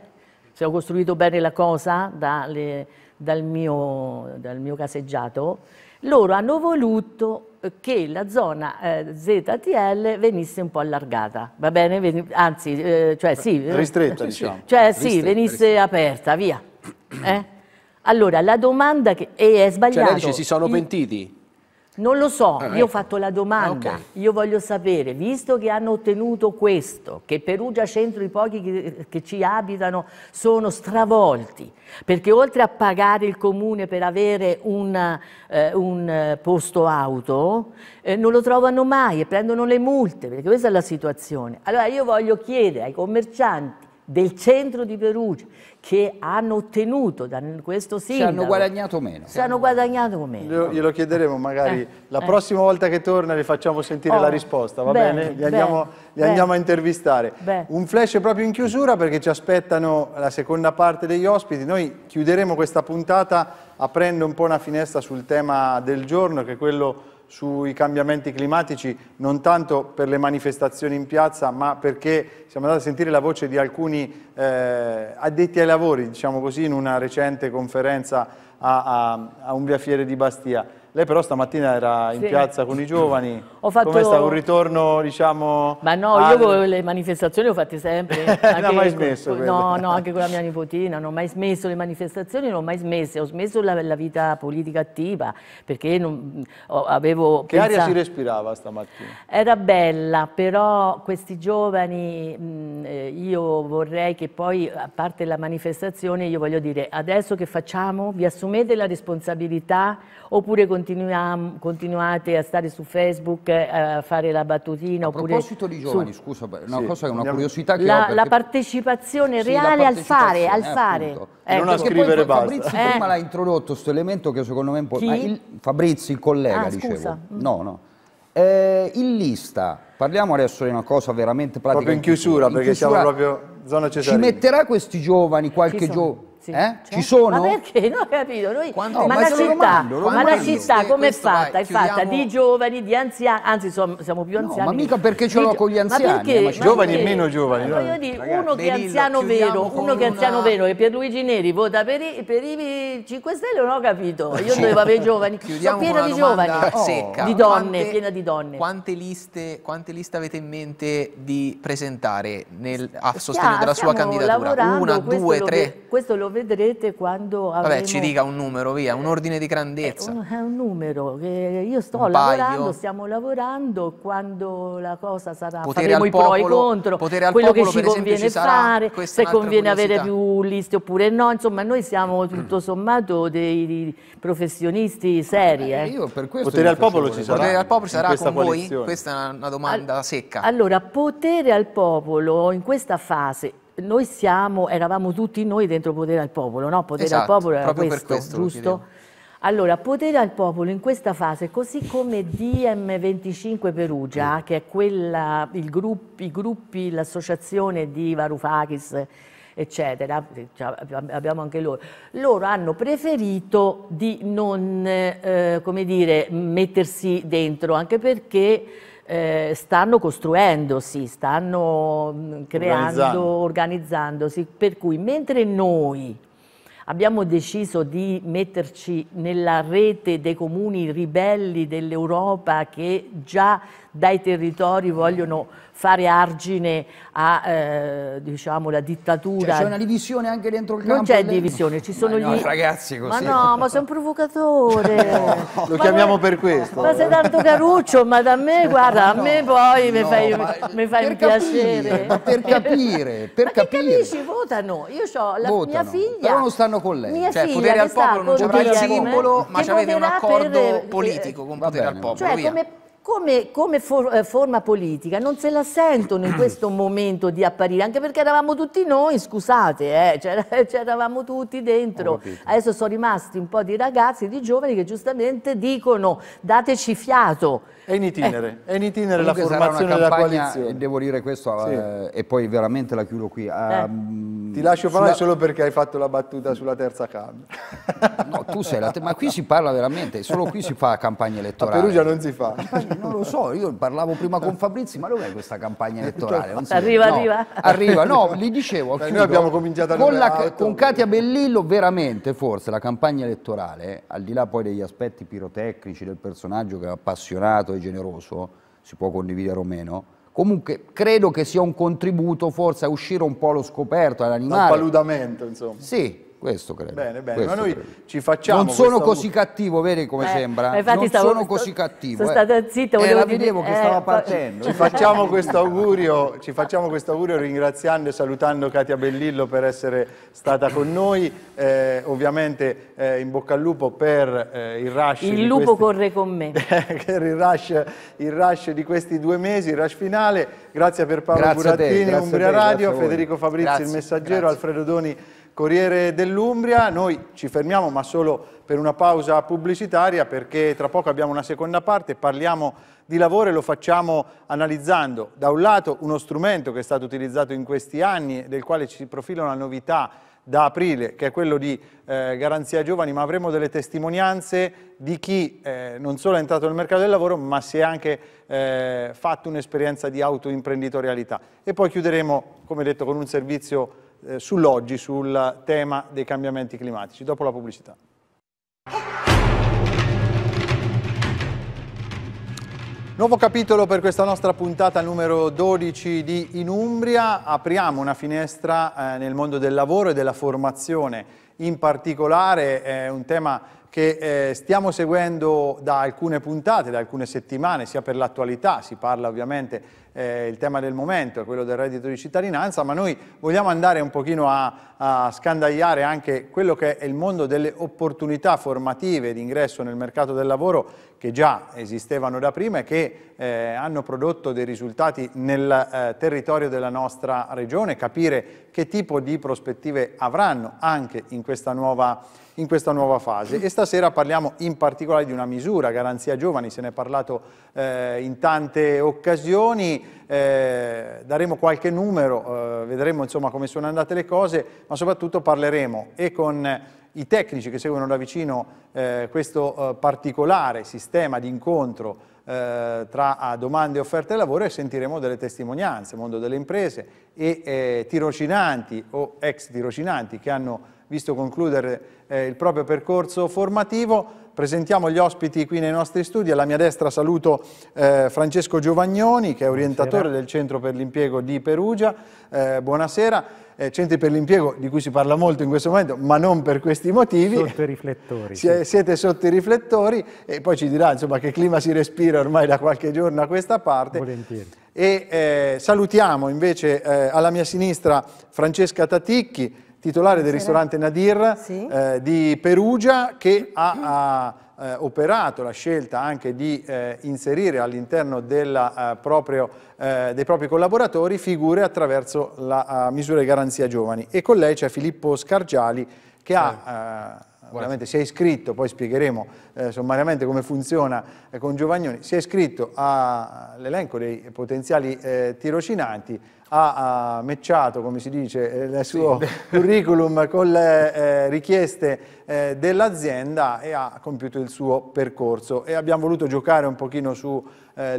se ho costruito bene la cosa dalle, dal, mio, dal, mio, caseggiato, loro hanno voluto eh, che la zona eh, ZTL venisse un po' allargata, va bene? Ven anzi, eh, cioè sì. Ristretta, eh, diciamo. Cioè ristretta, sì, venisse ristretta. aperta, via. Eh? Allora, la domanda che... E è sbagliata... Cioè lei dice si sono pentiti? Non lo so, ah, io ho eh. fatto la domanda, ah, okay. io voglio sapere, visto che hanno ottenuto questo, che Perugia Centro i pochi che, che, ci abitano sono stravolti, perché oltre a pagare il comune per avere una, eh, un eh, posto auto, eh, non lo trovano mai e prendono le multe, perché questa è la situazione. Allora io voglio chiedere ai commercianti del centro di Perugia che hanno ottenuto da questo sindaco. Ci hanno guadagnato meno. Ci hanno guadagnato meno. Glielo, glielo chiederemo magari eh, la eh. prossima volta che torna le facciamo sentire oh, la risposta, va bene? bene? Li, andiamo, bene, li andiamo a intervistare. Bene. Un flash proprio in chiusura perché ci aspettano la seconda parte degli ospiti. Noi chiuderemo questa puntata aprendo un po' una finestra sul tema del giorno che è quello sui cambiamenti climatici, non tanto per le manifestazioni in piazza, ma perché siamo andati a sentire la voce di alcuni eh, addetti ai lavori, diciamo così, in una recente conferenza a, a, a un via di Bastia. Lei però stamattina era in sì. piazza con i giovani, fatto... come è stato un ritorno diciamo... Ma no, al... io le manifestazioni le ho fatte sempre. non ho mai smesso. Con... No, no, anche con la mia nipotina, non ho mai smesso le manifestazioni, non ho mai smesse, ho smesso la, la vita politica attiva perché non, avevo... Che pensato... aria si respirava stamattina? Era bella, però questi giovani, mh, mm, eh, io vorrei che poi, a parte la manifestazione, io voglio dire, adesso che facciamo? Vi assumete la responsabilità oppure continuate? continuate a stare su Facebook eh, a fare la battutina. A proposito di giovani, su... scusa, una, sì. cosa, una curiosità che la, ho perché... la partecipazione reale la partecipazione, al fare, al eh, fare. Eh, non a scrivere basta. Fabrizio eh. prima l'ha introdotto questo elemento che secondo me è importante. Il... Fabrizio, il collega, ah, dicevo. Scusa. Mm. No, no. Eh, in lista, parliamo adesso di una cosa veramente pratica. Proprio in chiusura, in chiusura perché in chiusura siamo proprio zona cesare. Ci metterà questi giovani, qualche giorno? Eh? Cioè? Ci sono? Ma perché? Non ho capito. Noi... Quanto... No, ma, ma, la città, ma la città come è fatta? Vai, è chiudiamo... fatta di giovani, di anziani, anzi sono, siamo più anziani. No, ma mica perché ce l'ho con gli anziani. Eh, ma perché? Ma giovani e meno giovani. No? Voglio eh. dire, Ragazzi, uno che è anziano vero, uno che è anziano vero, che Pierluigi Neri vota per i, per i 5 Stelle, non ho capito. Io dovevo avere i giovani. Sono piena di giovani, di donne, piena di donne. Quante liste, quante liste avete in mente di presentare nel, a sostegno della sua candidatura? Una, due, tre? Questo lo vedrete quando avremo... Vabbè, ci dica un numero, via, un ordine di grandezza. È eh, un, è un numero, io sto un lavorando, paio. stiamo lavorando, quando la cosa sarà, potere faremo i popolo, pro e i contro, quello popolo, che ci conviene esempio, ci fare, se conviene avere più liste oppure no, insomma noi siamo tutto sommato dei professionisti seri. Eh. Eh, potere al popolo ci sarà. Potere al popolo sarà con coalizione. voi? Questa è una domanda al secca. Allora, potere al popolo in questa fase noi siamo, eravamo tutti noi dentro Potere al Popolo, no? Potere esatto, al Popolo era questo, questo, giusto? Allora, Potere al Popolo in questa fase, così come DM25 Perugia, mm. che è quella, il gruppo, i gruppi, l'associazione di Varoufakis, eccetera, cioè, abbiamo anche loro, loro hanno preferito di non, eh, come dire, mettersi dentro, anche perché eh, stanno costruendosi, stanno mm, creando, organizzandosi, per cui mentre noi abbiamo deciso di metterci nella rete dei comuni ribelli dell'Europa che già dai territori vogliono fare argine a eh, diciamo, dittatura. Cioè, c'è una divisione anche dentro il campo? Non c'è divisione, ci sono no, gli... ragazzi così. Ma no, ma sei un provocatore. no, lo ma chiamiamo per questo. Ma sei tanto caruccio, ma da me, guarda, no, a me poi mi fai, mi fai un piacere. Capire, per capire, per ma capire. Ma capisci, votano. Io ho la votano, mia figlia... Però non stanno con lei. Mia cioè, potere al popolo non c'è il simbolo, ma c'avete un accordo per, politico con potere al popolo. Cioè, come, come for, eh, forma politica non se la sentono in questo momento di apparire, anche perché eravamo tutti noi, scusate, eh, c'eravamo tutti dentro. Adesso sono rimasti un po' di ragazzi, di giovani che giustamente dicono dateci fiato. È in itinere, eh. è in itinere la formazione della coalizione. Devo dire questo eh, sì. eh, e poi veramente la chiudo qui. Um, Ti lascio parlare sulla... solo perché hai fatto la battuta sulla terza Camera. No, tu sei la terza, ma qui si parla veramente, solo qui si fa campagna elettorale. A Perugia non si fa non lo so, io parlavo prima con Fabrizi, ma dov'è questa campagna eh, elettorale? So. Arriva, no, arriva. Arriva, no, gli dicevo. Beh, noi abbiamo cominciato a con, la, con Katia Bellillo veramente forse la campagna elettorale, al di là poi degli aspetti pirotecnici del personaggio che è appassionato e generoso, si può condividere o meno, comunque credo che sia un contributo forse a uscire un po' allo scoperto, all'animale. Un paludamento, insomma. Sì, questo credo. Bene, bene, Questo ma noi credo. ci facciamo. Non sono così luce. cattivo, vedi come eh, sembra? Non stavo, sono così cattivo. Sono eh. stata zitta, eh, volevo eh, la vedevo che stava eh, partendo. Ci facciamo questo augurio, ci facciamo questo augurio ringraziando e salutando Katia Bellillo per essere stata con noi. Eh, ovviamente in bocca al lupo per il rush. Il lupo questi... corre con me. per il rush, il rush, di questi due mesi, il rush finale. Grazie per Paolo grazie Burattini, te, Umbria te, Radio, Federico Fabrizi, grazie, il messaggero, grazie. Alfredo Doni Corriere dell'Umbria, noi ci fermiamo ma solo per una pausa pubblicitaria perché tra poco abbiamo una seconda parte, parliamo di lavoro e lo facciamo analizzando da un lato uno strumento che è stato utilizzato in questi anni del quale ci profila una novità da aprile, che è quello di eh, Garanzia Giovani, ma avremo delle testimonianze di chi eh, non solo è entrato nel mercato del lavoro, ma si è anche eh, fatto un'esperienza di autoimprenditorialità. E poi chiuderemo, come detto, con un servizio eh, sull'oggi, sul tema dei cambiamenti climatici, dopo la pubblicità. Nuovo capitolo per questa nostra puntata numero 12 di In Umbria. Apriamo una finestra eh, nel mondo del lavoro e della formazione. In particolare è eh, un tema che eh, stiamo seguendo da alcune puntate, da alcune settimane, sia per l'attualità, si parla ovviamente eh, il tema del momento è quello del reddito di cittadinanza, ma noi vogliamo andare un pochino a, a scandagliare anche quello che è il mondo delle opportunità formative di ingresso nel mercato del lavoro che già esistevano da prima e che eh, hanno prodotto dei risultati nel eh, territorio della nostra regione, capire che tipo di prospettive avranno anche in questa nuova regione in questa nuova fase. E stasera parliamo in particolare di una misura, Garanzia Giovani, se ne è parlato eh, in tante occasioni, eh, daremo qualche numero, eh, vedremo insomma come sono andate le cose, ma soprattutto parleremo e con i tecnici che seguono da vicino eh, questo eh, particolare sistema di incontro eh, tra domande e offerte di lavoro e sentiremo delle testimonianze, mondo delle imprese e tirocinanti o ex tirocinanti che hanno visto concludere eh, il proprio percorso formativo. Presentiamo gli ospiti qui nei nostri studi. Alla mia destra saluto eh, Francesco Giovagnoni, che è orientatore buonasera. del Centro per l'Impiego di Perugia. Eh, buonasera. Eh, centri per l'impiego di cui si parla molto in questo momento, ma non per questi motivi. Sotto i riflettori. sì. Siete sotto i riflettori e poi ci dirà insomma, che clima si respira ormai da qualche giorno a questa parte. Volentieri. E eh, salutiamo invece eh, alla mia sinistra Francesca Taticchi, titolare del ristorante Nadir sì. eh, di Perugia che ha, ha eh, operato la scelta anche di eh, inserire all'interno eh, eh, dei propri collaboratori figure attraverso la uh, eh, misura di garanzia giovani. E con lei c'è Filippo Scargiali che ha... Veramente si è iscritto, poi spiegheremo eh, sommariamente come funziona eh, con Giovagnoni, si è iscritto all'elenco dei potenziali eh, tirocinanti ha, ha matchato, come si dice, eh, il suo sì. curriculum con le eh, richieste eh, dell'azienda e ha compiuto il suo percorso. E abbiamo voluto giocare un pochino sul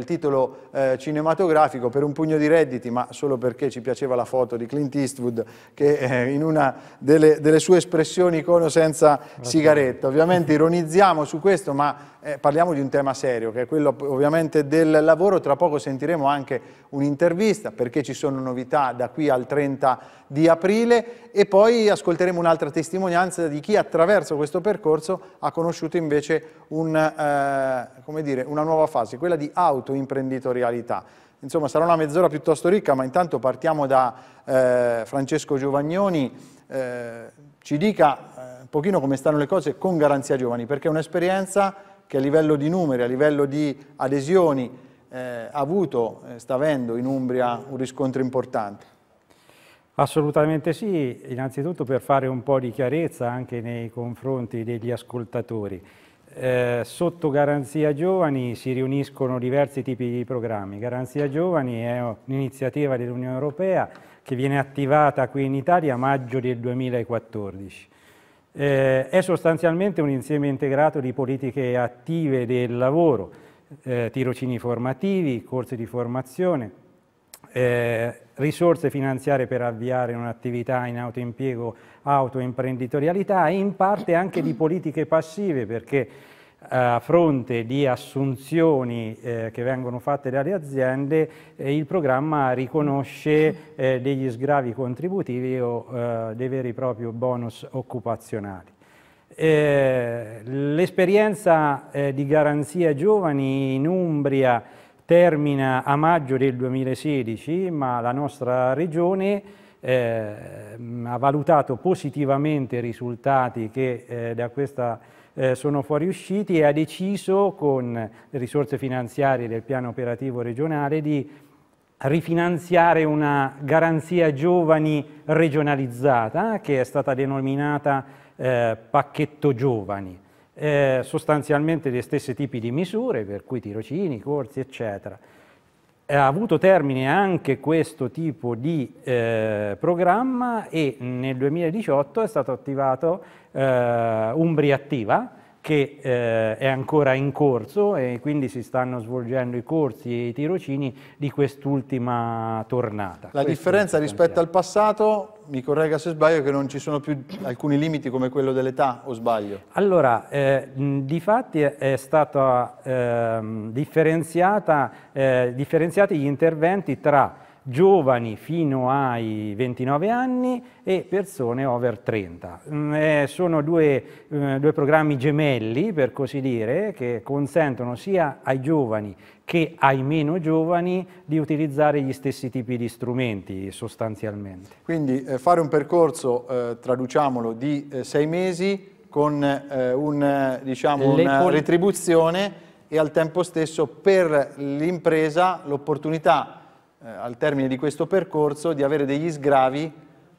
titolo cinematografico per un pugno di redditi, ma solo perché ci piaceva la foto di Clint Eastwood che in una delle, delle, sue espressioni icono senza sigaretta. Ovviamente ironizziamo su questo, ma parliamo di un tema serio, che è quello ovviamente del lavoro. Tra poco sentiremo anche un'intervista perché ci sono novità da qui al 30 di aprile e poi ascolteremo un'altra testimonianza di chi attraverso questo percorso ha conosciuto invece un, eh, dire, una nuova fase, quella di autoimprenditorialità. Insomma sarà una mezz'ora piuttosto ricca ma intanto partiamo da eh, Francesco Giovagnoni, eh, ci dica eh, un pochino come stanno le cose con Garanzia Giovani perché è un'esperienza che a livello di numeri, a livello di adesioni, eh, avuto, eh, sta avendo in Umbria un riscontro importante. Assolutamente sì, innanzitutto per fare un po' di chiarezza anche nei confronti degli ascoltatori. Eh, sotto Garanzia Giovani si riuniscono diversi tipi di programmi. Garanzia Giovani è un'iniziativa dell'Unione Europea che viene attivata qui in Italia a maggio del 2014. Eh, è sostanzialmente un insieme integrato di politiche attive del lavoro, eh, tirocini formativi, corsi di formazione, eh, risorse finanziarie per avviare un'attività in autoimpiego, autoimprenditorialità e in parte anche di politiche passive perché eh, a fronte di assunzioni eh, che vengono fatte dalle aziende, eh, il programma riconosce eh, degli sgravi contributivi o eh, dei veri e propri bonus occupazionali. Eh, l'esperienza eh, di garanzia giovani in Umbria termina a maggio del 2016, ma la nostra regione eh, ha valutato positivamente i risultati che eh, da questa eh, sono fuoriusciti e ha deciso con le risorse finanziarie del piano operativo regionale di rifinanziare una garanzia giovani regionalizzata che è stata denominata eh, pacchetto giovani, eh, sostanzialmente gli stessi tipi di misure, per cui tirocini, corsi, eccetera. Eh, ha avuto termine anche questo tipo di eh, programma e nel 2018 è stato attivato eh, Umbria Attiva, che eh, è ancora in corso e quindi si stanno svolgendo i corsi e i tirocini di quest'ultima tornata. La Questo differenza rispetto al passato, mi corregga se sbaglio, è che non ci sono più alcuni limiti come quello dell'età o sbaglio? Allora, eh, di fatti è stata ehm, eh, differenziata, differenziati gli interventi tra giovani fino ai 29 anni e persone over 30. Mm, eh, sono due, eh, due programmi gemelli, per così dire, che consentono sia ai giovani che ai meno giovani di utilizzare gli stessi tipi di strumenti sostanzialmente. Quindi eh, fare un percorso, eh, traduciamolo, di eh, sei mesi con eh, un, diciamo, una retribuzione e al tempo stesso per l'impresa l'opportunità eh, al termine di questo percorso di avere degli sgravi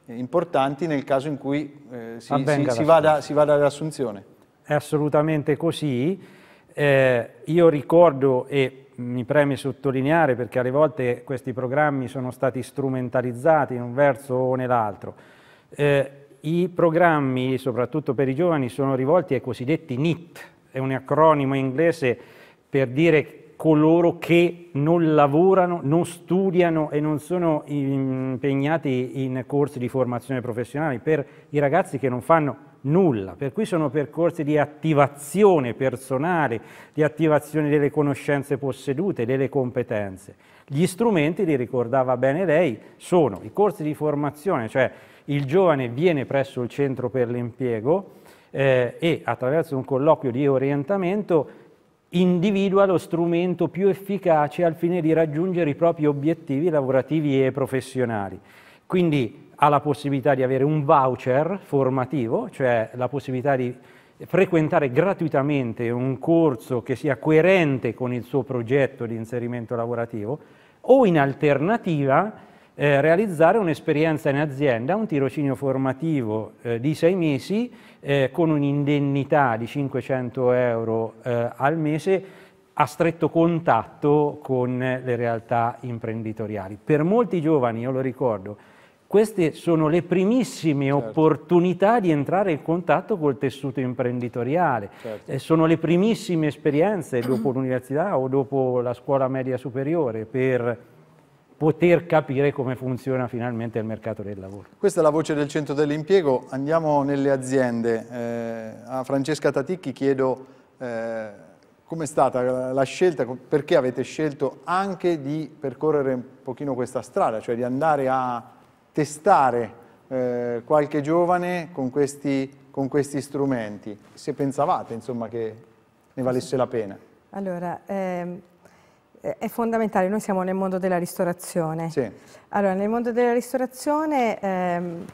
importanti nel caso in cui eh, si, si, si, vada, si, vada, all'assunzione. È assolutamente così. Eh, io ricordo e mi preme sottolineare perché alle volte questi programmi sono stati strumentalizzati in un verso o nell'altro. Eh, I programmi, soprattutto per i giovani, sono rivolti ai cosiddetti NIT, è un acronimo inglese per dire coloro che non lavorano, non studiano e non sono impegnati in corsi di formazione professionale, per i ragazzi che non fanno nulla. Per cui sono percorsi di attivazione personale, di attivazione delle conoscenze possedute, delle competenze. Gli strumenti, li ricordava bene lei, sono i corsi di formazione, cioè il giovane viene presso il centro per l'impiego eh, e attraverso un colloquio di orientamento individua lo strumento più efficace al fine di raggiungere i propri obiettivi lavorativi e professionali. Quindi ha la possibilità di avere un voucher formativo, cioè la possibilità di frequentare gratuitamente un corso che sia coerente con il suo progetto di inserimento lavorativo o in alternativa eh, realizzare un'esperienza in azienda, un tirocinio formativo eh, di sei mesi eh, con un'indennità di 500 euro eh, al mese a stretto contatto con le realtà imprenditoriali. Per molti giovani, io lo ricordo, queste sono le primissime certo. opportunità di entrare in contatto col tessuto imprenditoriale, certo. eh, sono le primissime esperienze dopo l'università o dopo la scuola media superiore per poter capire come funziona finalmente il mercato del lavoro. Questa è la voce del centro dell'impiego, andiamo nelle aziende. Eh, a Francesca Taticchi chiedo eh, com'è stata la scelta, perché avete scelto anche di percorrere un pochino questa strada, cioè di andare a testare eh, qualche giovane con questi, con questi, strumenti, se pensavate insomma, che ne valesse la pena. Allora, ehm eh, è fondamentale, noi siamo nel mondo della ristorazione. Sì. Allora, nel mondo della ristorazione ehm,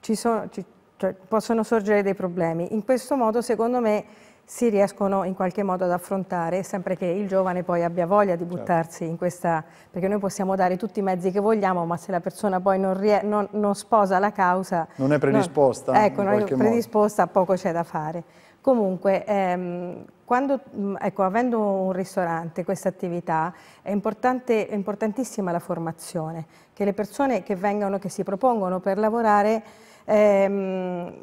ci sono, ci, cioè, possono sorgere dei problemi. In questo modo, secondo me, si riescono in qualche modo ad affrontare, sempre che il giovane poi abbia voglia di certo. buttarsi certo. in questa, perché noi possiamo dare tutti i mezzi che vogliamo, ma se la persona poi non, rie, non, non sposa la causa... Non è predisposta. Non, ecco, non è predisposta, modo. poco c'è da fare. Comunque, ehm, quando, mm, ecco, avendo un ristorante, questa attività, è, importante, è importantissima la formazione, che le persone che vengono, che si propongono per lavorare, ehm,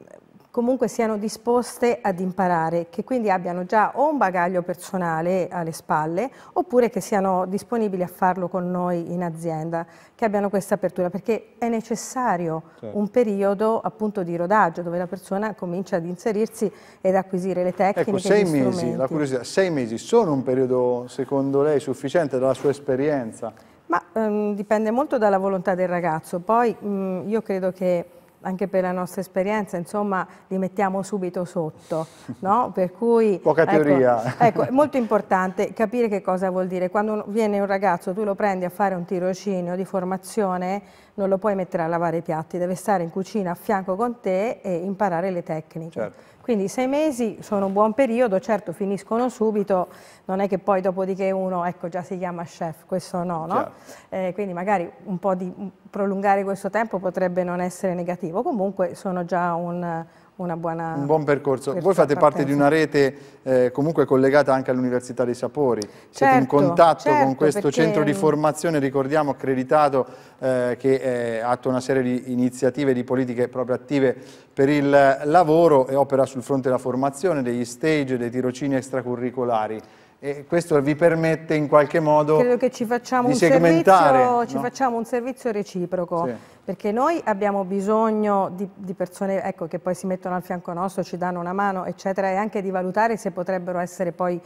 comunque siano disposte ad imparare, che quindi abbiano già o un bagaglio personale alle spalle oppure che siano disponibili a farlo con noi in azienda, che abbiano questa apertura, perché è necessario certo. un periodo appunto di rodaggio dove la persona comincia ad inserirsi ed acquisire le tecniche. Ecco, sei mesi, la curiosità, sei mesi sono un periodo secondo lei sufficiente dalla sua esperienza? Ma ehm, dipende molto dalla volontà del ragazzo, poi mh, io credo che anche per la nostra esperienza, insomma, li mettiamo subito sotto, no? Per cui... Poca ecco, teoria. Ecco, ecco, è molto importante capire che cosa vuol dire. Quando viene un ragazzo, tu lo prendi a fare un tirocinio di formazione, non lo puoi mettere a lavare i piatti, deve stare in cucina a fianco con te e imparare le tecniche. Certo. Quindi sei mesi sono un buon periodo, certo finiscono subito, non è che poi dopodiché uno ecco, già si chiama chef, questo no, no? Eh, quindi magari un po' di prolungare questo tempo potrebbe non essere negativo, comunque sono già un una buona... Un buon percorso. Voi fate partenza. parte di una rete eh, comunque collegata anche all'Università dei Sapori, certo, siete in certo, contatto certo, con questo perché... centro di formazione, ricordiamo, accreditato, eh, che eh, attua una serie di iniziative di politiche proprio attive per il lavoro e opera sul fronte della formazione, degli stage, dei tirocini extracurricolari e questo vi permette in qualche modo Credo che ci facciamo di un segmentare. Servizio, ci no? facciamo un servizio reciproco, sì. perché noi abbiamo bisogno di, di persone ecco, che poi si mettono al fianco nostro, ci danno una mano, eccetera, e anche di valutare se potrebbero essere poi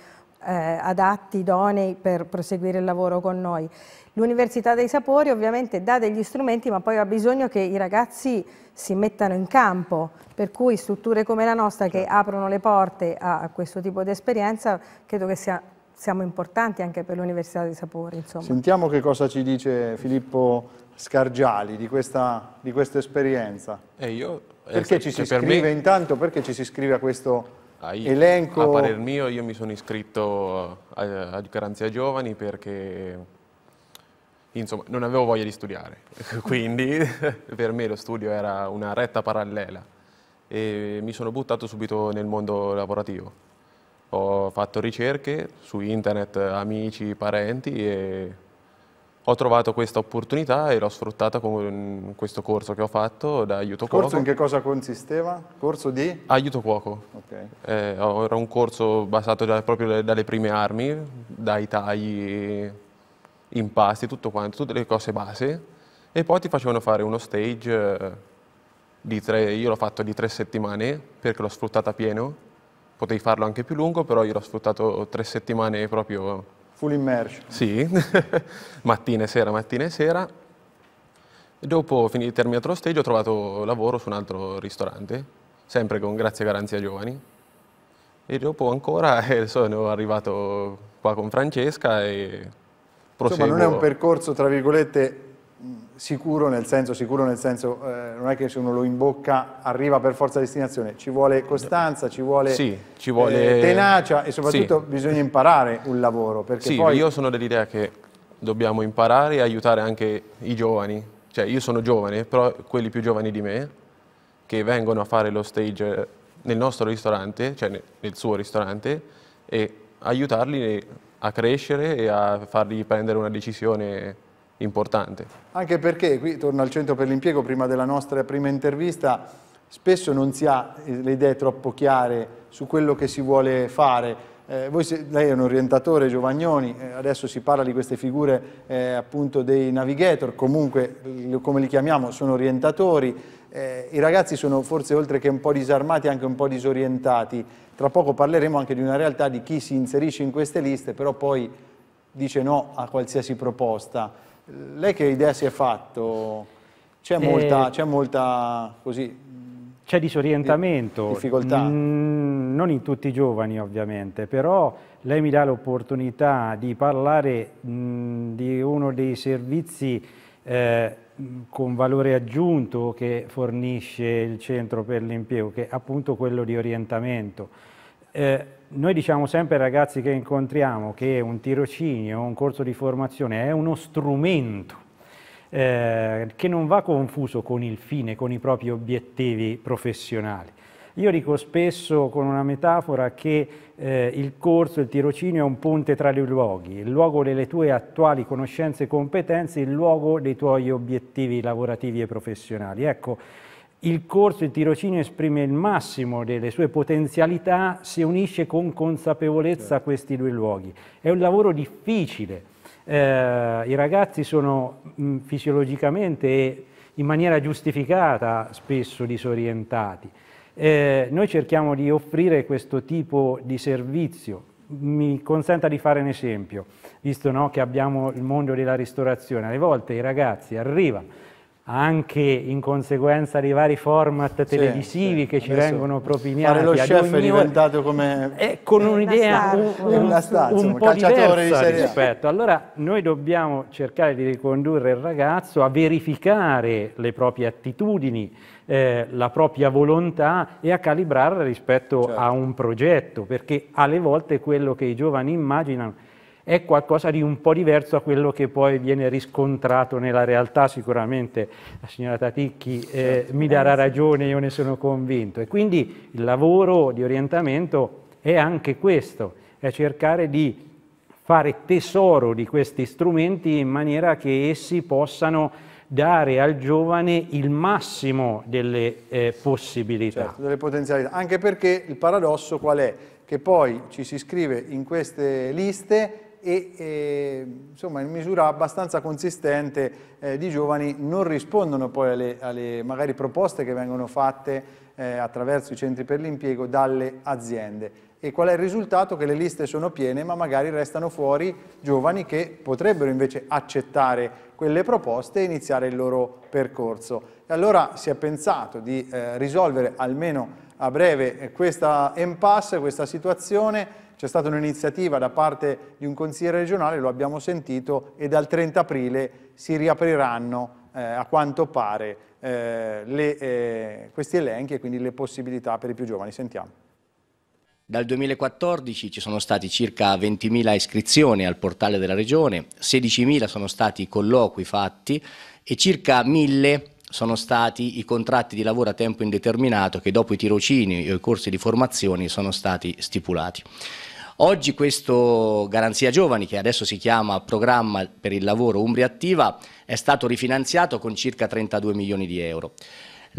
eh, adatti, idonei per proseguire il lavoro con noi. L'Università dei Sapori ovviamente dà degli strumenti ma poi ha bisogno che i ragazzi si mettano in campo, per cui strutture come la nostra che certo. aprono le porte a, questo tipo di esperienza credo che sia, siamo importanti anche per l'Università dei Sapori. Insomma. Sentiamo che cosa ci dice Filippo Scargiali di questa, di questa esperienza. Eh io, eh, perché ci si iscrive me... intanto? Perché ci si iscrive a questo Ahí, elenco... A parer mio io mi sono iscritto a, a Garanzia Giovani perché insomma, non avevo voglia di studiare, quindi per me lo studio era una retta parallela e mi sono buttato subito nel mondo lavorativo. Ho fatto ricerche su internet, amici, parenti e ho trovato questa opportunità e l'ho sfruttata con mm, questo corso che ho fatto da aiuto cuoco. Corso in che cosa consisteva? Corso di? Aiuto cuoco. Okay. Eh, era un corso basato da, proprio dalle prime armi, dai tagli, impasti, tutto quanto, tutte le cose base. E poi ti facevano fare uno stage eh, di tre, io l'ho fatto di tre settimane perché l'ho sfruttata pieno. Potevi farlo anche più lungo, però io l'ho sfruttato tre settimane proprio Full immersion. Sì, mattina e sera, mattina e sera. E dopo, terminato lo stage, ho trovato lavoro su un altro ristorante, sempre con Grazie Garanzia Giovani. E dopo ancora eh, sono arrivato qua con Francesca e proseguo. Insomma, non è un percorso, tra virgolette, sicuro nel senso, sicuro nel senso eh, non è che se uno lo imbocca arriva per forza a destinazione, ci vuole costanza, ci vuole, sì, ci vuole... Eh, tenacia e soprattutto sì. bisogna imparare un lavoro. Perché sì, poi... io sono dell'idea che dobbiamo imparare e aiutare anche i giovani, cioè io sono giovane, però quelli più giovani di me che vengono a fare lo stage nel nostro ristorante, cioè nel suo ristorante e aiutarli a crescere e a fargli prendere una decisione importante. Anche perché, qui torno al centro per l'impiego, prima della nostra prima intervista, spesso non si ha eh, le idee troppo chiare su quello che si vuole fare. Eh, voi, lei è un orientatore, Giovagnoni, eh, adesso si parla di queste figure eh, appunto dei navigator, comunque come li chiamiamo sono orientatori, eh, i ragazzi sono forse oltre che un po' disarmati anche un po' disorientati, tra poco parleremo anche di una realtà di chi si inserisce in queste liste però poi dice no a qualsiasi proposta. Lei che idea si è fatto? C'è eh, molta, eh, molta così, c'è disorientamento, difficoltà. Mm, non in tutti i giovani ovviamente, però lei mi dà l'opportunità di parlare mh, mm, di uno dei servizi eh, con valore aggiunto che fornisce il Centro per l'Impiego, che è appunto quello di orientamento. Eh, noi diciamo sempre ai ragazzi che incontriamo che un tirocinio, un corso di formazione è uno strumento eh, che non va confuso con il fine, con i propri obiettivi professionali. Io dico spesso con una metafora che eh, il corso, il tirocinio è un ponte tra i luoghi, il luogo delle tue attuali conoscenze e competenze, il luogo dei tuoi obiettivi lavorativi e professionali. Ecco, il corso, il tirocinio esprime il massimo delle sue potenzialità se unisce con consapevolezza certo. questi due luoghi. È un lavoro difficile, eh, i ragazzi sono mh, fisiologicamente e in maniera giustificata spesso disorientati. Eh, noi cerchiamo di offrire questo tipo di servizio. Mi consenta di fare un esempio, visto no, che abbiamo il mondo della ristorazione. Alle volte i ragazzi arrivano anche in conseguenza dei vari format televisivi sì, sì. che ci Adesso vengono propinati. Fare lo chef è diventato come... È con un'idea un, un, stazio, un, un po' diversa di rispetto. Allora noi dobbiamo cercare di ricondurre il ragazzo a verificare le proprie attitudini, eh, la propria volontà e a calibrarla rispetto certo. a un progetto, perché alle volte quello che i giovani immaginano è qualcosa di un po' diverso da quello che poi viene riscontrato nella realtà, sicuramente la signora Taticchi eh, certo, mi darà ragione, io ne sono convinto. E quindi il lavoro di orientamento è anche questo, è cercare di fare tesoro di questi strumenti in maniera che essi possano dare al giovane il massimo delle eh, possibilità. Certo, delle potenzialità, anche perché il paradosso qual è? Che poi ci si iscrive in queste liste e eh, insomma in misura abbastanza consistente eh, di giovani non rispondono poi alle, alle magari proposte che vengono fatte eh, attraverso i centri per l'impiego dalle aziende. E qual è il risultato? Che le liste sono piene ma magari restano fuori giovani che potrebbero invece accettare quelle proposte e iniziare il loro percorso. E allora si è pensato di eh, risolvere almeno a breve questa impasse, questa situazione c'è stata un'iniziativa da parte di un consigliere regionale, lo abbiamo sentito, e dal 30 aprile si riapriranno eh, a quanto pare eh, le, eh, questi elenchi e quindi le possibilità per i più giovani. Sentiamo. Dal 2014 ci sono stati circa 20.000 iscrizioni al portale della Regione, 16.000 sono stati i colloqui fatti e circa 1.000 sono stati i contratti di lavoro a tempo indeterminato che dopo i tirocini o i corsi di formazione sono stati stipulati. Oggi questo Garanzia Giovani, che adesso si chiama Programma per il Lavoro Umbria Attiva, è stato rifinanziato con circa 32 milioni di euro.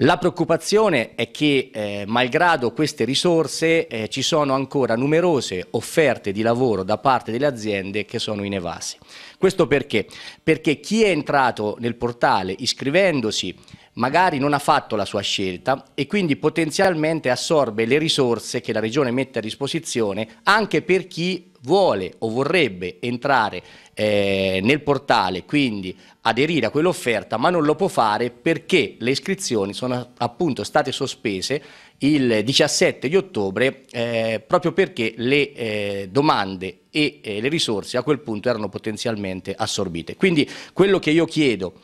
La preoccupazione è che, eh, malgrado queste risorse, eh, ci sono ancora numerose offerte di lavoro da parte delle aziende che sono in evasi. Questo perché? Perché chi è entrato nel portale iscrivendosi magari non ha fatto la sua scelta e quindi potenzialmente assorbe le risorse che la Regione mette a disposizione anche per chi vuole o vorrebbe entrare eh, nel portale, quindi aderire a quell'offerta, ma non lo può fare perché le iscrizioni sono appunto state sospese il 17 di ottobre eh, proprio perché le eh, domande e eh, le risorse a quel punto erano potenzialmente assorbite. Quindi quello che io chiedo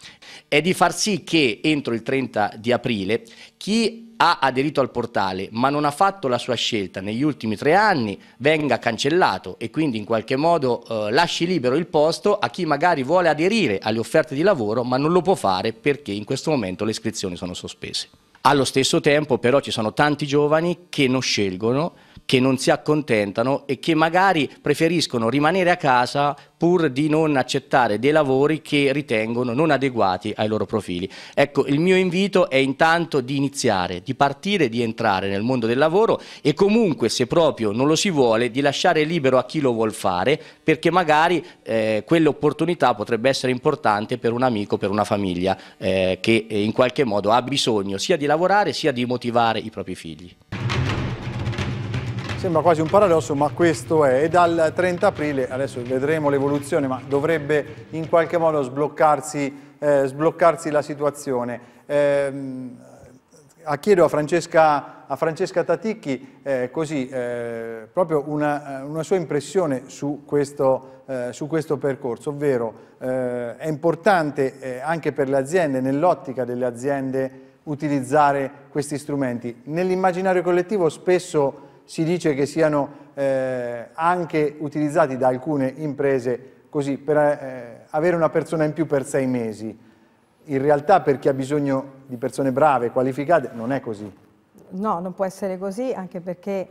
è di far sì che entro il 30 di aprile chi ha aderito al portale ma non ha fatto la sua scelta negli ultimi tre anni venga cancellato e quindi in qualche modo eh, lasci libero il posto a chi magari vuole aderire alle offerte di lavoro ma non lo può fare perché in questo momento le iscrizioni sono sospese. Allo stesso tempo però ci sono tanti giovani che non scelgono che non si accontentano e che magari preferiscono rimanere a casa pur di non accettare dei lavori che ritengono non adeguati ai loro profili. Ecco, il mio invito è intanto di iniziare, di partire, di entrare nel mondo del lavoro e comunque, se proprio non lo si vuole, di lasciare libero a chi lo vuol fare, perché magari eh, quell'opportunità potrebbe essere importante per un amico, per una famiglia eh, che in qualche modo ha bisogno sia di lavorare sia di motivare i propri figli. Sembra quasi un paradosso, ma questo è. E dal 30 aprile, adesso vedremo l'evoluzione, ma dovrebbe in qualche modo sbloccarsi, eh, sbloccarsi la situazione. Eh, chiedo a Francesca, a Francesca Taticchi eh, così, eh, proprio una, eh, una, sua impressione su questo, eh, su questo percorso, ovvero è importante anche per le aziende, nell'ottica delle aziende, utilizzare questi strumenti. Nell'immaginario collettivo spesso si dice che siano eh, anche utilizzati da alcune imprese così per eh, avere una persona in più per sei mesi. In realtà per chi ha bisogno di persone brave, qualificate, non è così. No, non può essere così, anche perché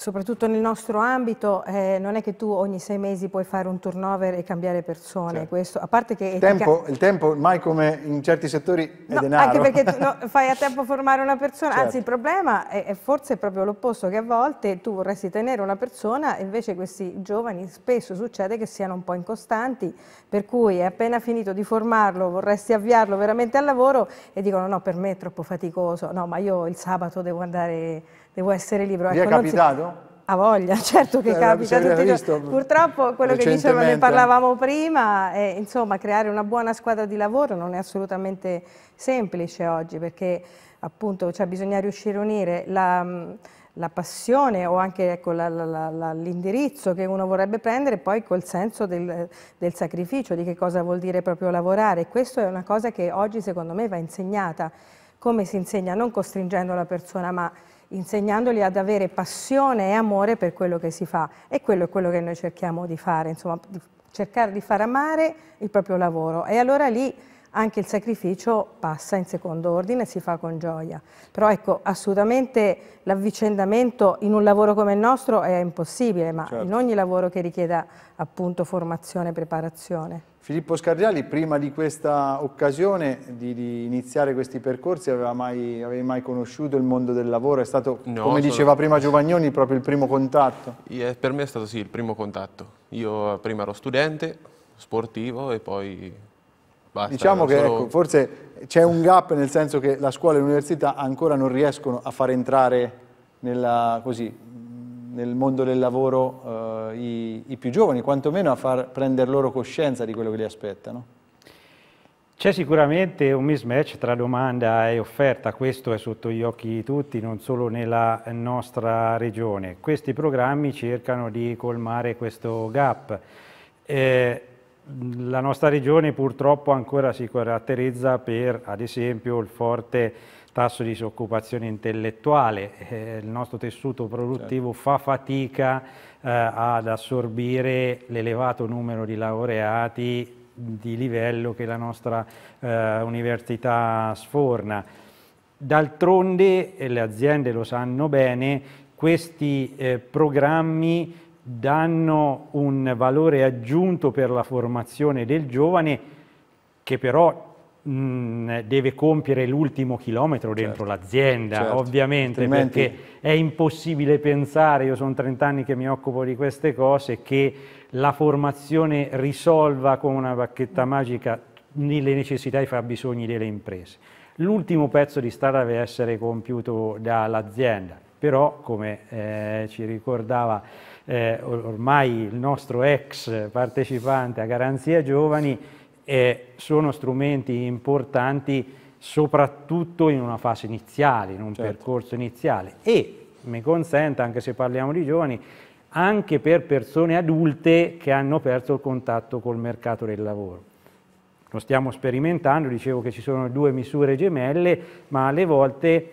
soprattutto nel nostro ambito, eh, non è che tu ogni sei mesi puoi fare un turnover e cambiare persone. Certo. Questo, a parte che il tempo, il tempo, mai come in certi settori, è no, denaro. Anche perché tu, no, fai a tempo a formare una persona. Certo. Anzi, il certo. problema è, è forse proprio l'opposto, che a volte tu vorresti tenere una persona e invece questi giovani spesso succede che siano un po' incostanti, per cui è appena finito di formarlo, vorresti avviarlo veramente al lavoro e dicono no, per me è troppo faticoso, no, ma io il sabato devo andare devo essere libero. Vi ecco, è capitato? Si... Ha voglia, certo che eh, capita. Tutti Purtroppo quello che dicevo, ne parlavamo prima, è, insomma creare una buona squadra di lavoro non è assolutamente semplice oggi perché appunto cioè, bisogna riuscire a unire la la passione o anche ecco, l'indirizzo che uno vorrebbe prendere poi col senso del, del, sacrificio, di che cosa vuol dire proprio lavorare. Questa è una cosa che oggi secondo me va insegnata, come si insegna non costringendo la persona ma insegnandoli ad avere passione e amore per quello che si fa e quello è quello che noi cerchiamo di fare, insomma, di cercare di far amare il proprio lavoro. E allora lì anche il sacrificio passa in secondo ordine e si fa con gioia. Però ecco, assolutamente l'avvicendamento in un lavoro come il nostro è impossibile, ma certo. in ogni lavoro che richieda appunto formazione e preparazione. Filippo Scardiali, prima di questa occasione di, di iniziare questi percorsi, aveva mai, avevi mai conosciuto il mondo del lavoro? È stato, no, come sono... diceva prima Giovagnoni, proprio il primo contatto? per me è stato sì, il primo contatto. Io prima ero studente, sportivo e poi Basta, diciamo che solo... ecco, forse c'è un gap nel senso che la scuola e l'università ancora non riescono a far entrare nella, così, nel mondo del lavoro eh, i, i, più giovani, quantomeno a far prendere loro coscienza di quello che li aspettano. C'è sicuramente un mismatch tra domanda e offerta, questo è sotto gli occhi di tutti, non solo nella nostra regione. Questi programmi cercano di colmare questo gap. Eh, la nostra regione purtroppo ancora si caratterizza per, ad esempio, il forte tasso di disoccupazione intellettuale. Eh, il nostro tessuto produttivo certo. fa fatica eh, ad assorbire l'elevato numero di laureati di livello che la nostra eh, università sforna. D'altronde, e le aziende lo sanno bene, questi eh, programmi danno un valore aggiunto per la formazione del giovane che però mh, mm, deve compiere l'ultimo chilometro dentro certo. l'azienda, certo. ovviamente, Altrimenti... perché è impossibile pensare, io sono 30 anni che mi occupo di queste cose, che la formazione risolva con una bacchetta magica le necessità e i fabbisogni delle imprese. L'ultimo pezzo di strada deve essere compiuto dall'azienda, però come eh, ci ricordava eh, ormai il nostro ex partecipante a Garanzia Giovani, eh, sono strumenti importanti soprattutto in una fase iniziale, in un certo. percorso iniziale e mi consenta, anche se parliamo di giovani, anche per persone adulte che hanno perso il contatto col mercato del lavoro. Lo stiamo sperimentando, dicevo che ci sono due misure gemelle, ma alle volte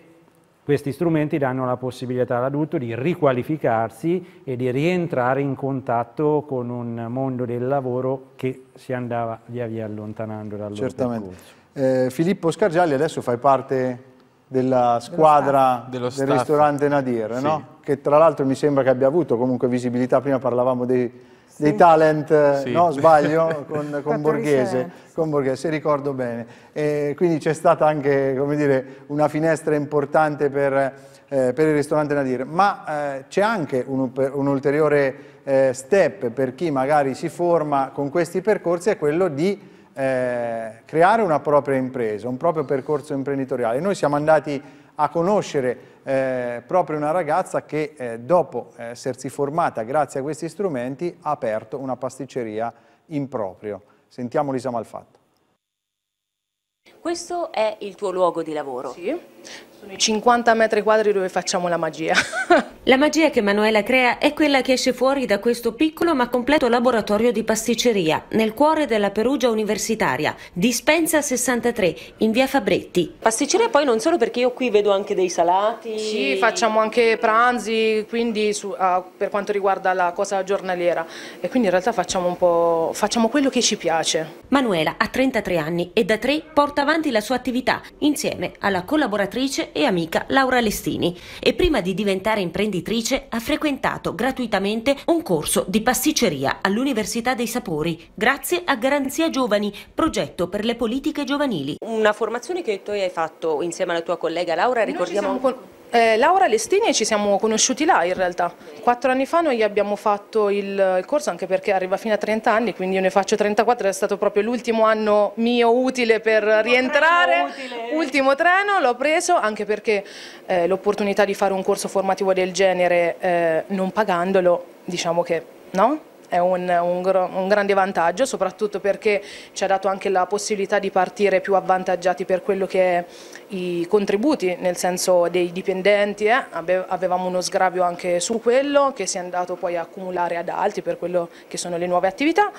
questi strumenti danno la possibilità all'adulto di riqualificarsi e di rientrare in contatto con un mondo del lavoro che si andava via via allontanando dal Certamente. Eh, Filippo Scargialli adesso fai parte della squadra del ristorante Nadir, sì. no? che tra l'altro mi sembra che abbia avuto comunque visibilità, prima parlavamo dei dei talent, eh, sì. no sbaglio, con, con, borghese, con, Borghese, se ricordo bene. E quindi c'è stata anche dire, una finestra importante per, eh, per, il ristorante Nadir, ma eh, c'è anche un, un ulteriore eh, step per chi magari si forma con questi percorsi, è quello di eh, creare una propria impresa, un proprio percorso imprenditoriale. Noi siamo andati a conoscere eh, proprio una ragazza che eh, dopo eh, essersi formata grazie a questi strumenti ha aperto una pasticceria in proprio. Sentiamo Lisa Malfatto. Questo è il tuo luogo di lavoro? Sì. Sono i 50 metri quadri dove facciamo la magia. la magia che Manuela crea è quella che esce fuori da questo piccolo ma completo laboratorio di pasticceria nel cuore della Perugia Universitaria, dispensa 63, in via Fabretti. Pasticceria poi non solo perché io qui vedo anche dei salati. Sì, facciamo anche pranzi, quindi su, uh, per quanto riguarda la cosa giornaliera. E quindi in realtà facciamo un po' facciamo quello che ci piace. Manuela ha 33 anni e da tre porta avanti la sua attività insieme alla collaboratrice e amica Laura Lestini e prima di diventare imprenditrice ha frequentato gratuitamente un corso di pasticceria all'Università dei Sapori grazie a Garanzia Giovani, progetto per le politiche giovanili. Una formazione che tu hai fatto insieme alla tua collega Laura, ricordiamo... Eh, Laura Lestini ci siamo conosciuti là in realtà, quattro anni fa noi abbiamo fatto il, il, corso anche perché arriva fino a 30 anni, quindi io ne faccio 34, è stato proprio l'ultimo anno mio utile per ultimo rientrare, treno utile. ultimo treno, l'ho preso anche perché eh, l'opportunità di fare un corso formativo del genere eh, non pagandolo, diciamo che no? è un, un, un, grande vantaggio, soprattutto perché ci ha dato anche la possibilità di partire più avvantaggiati per quello che è i contributi, nel senso dei dipendenti, eh? avevamo uno sgravio anche su quello che si è andato poi a accumulare ad altri per quello che sono le nuove attività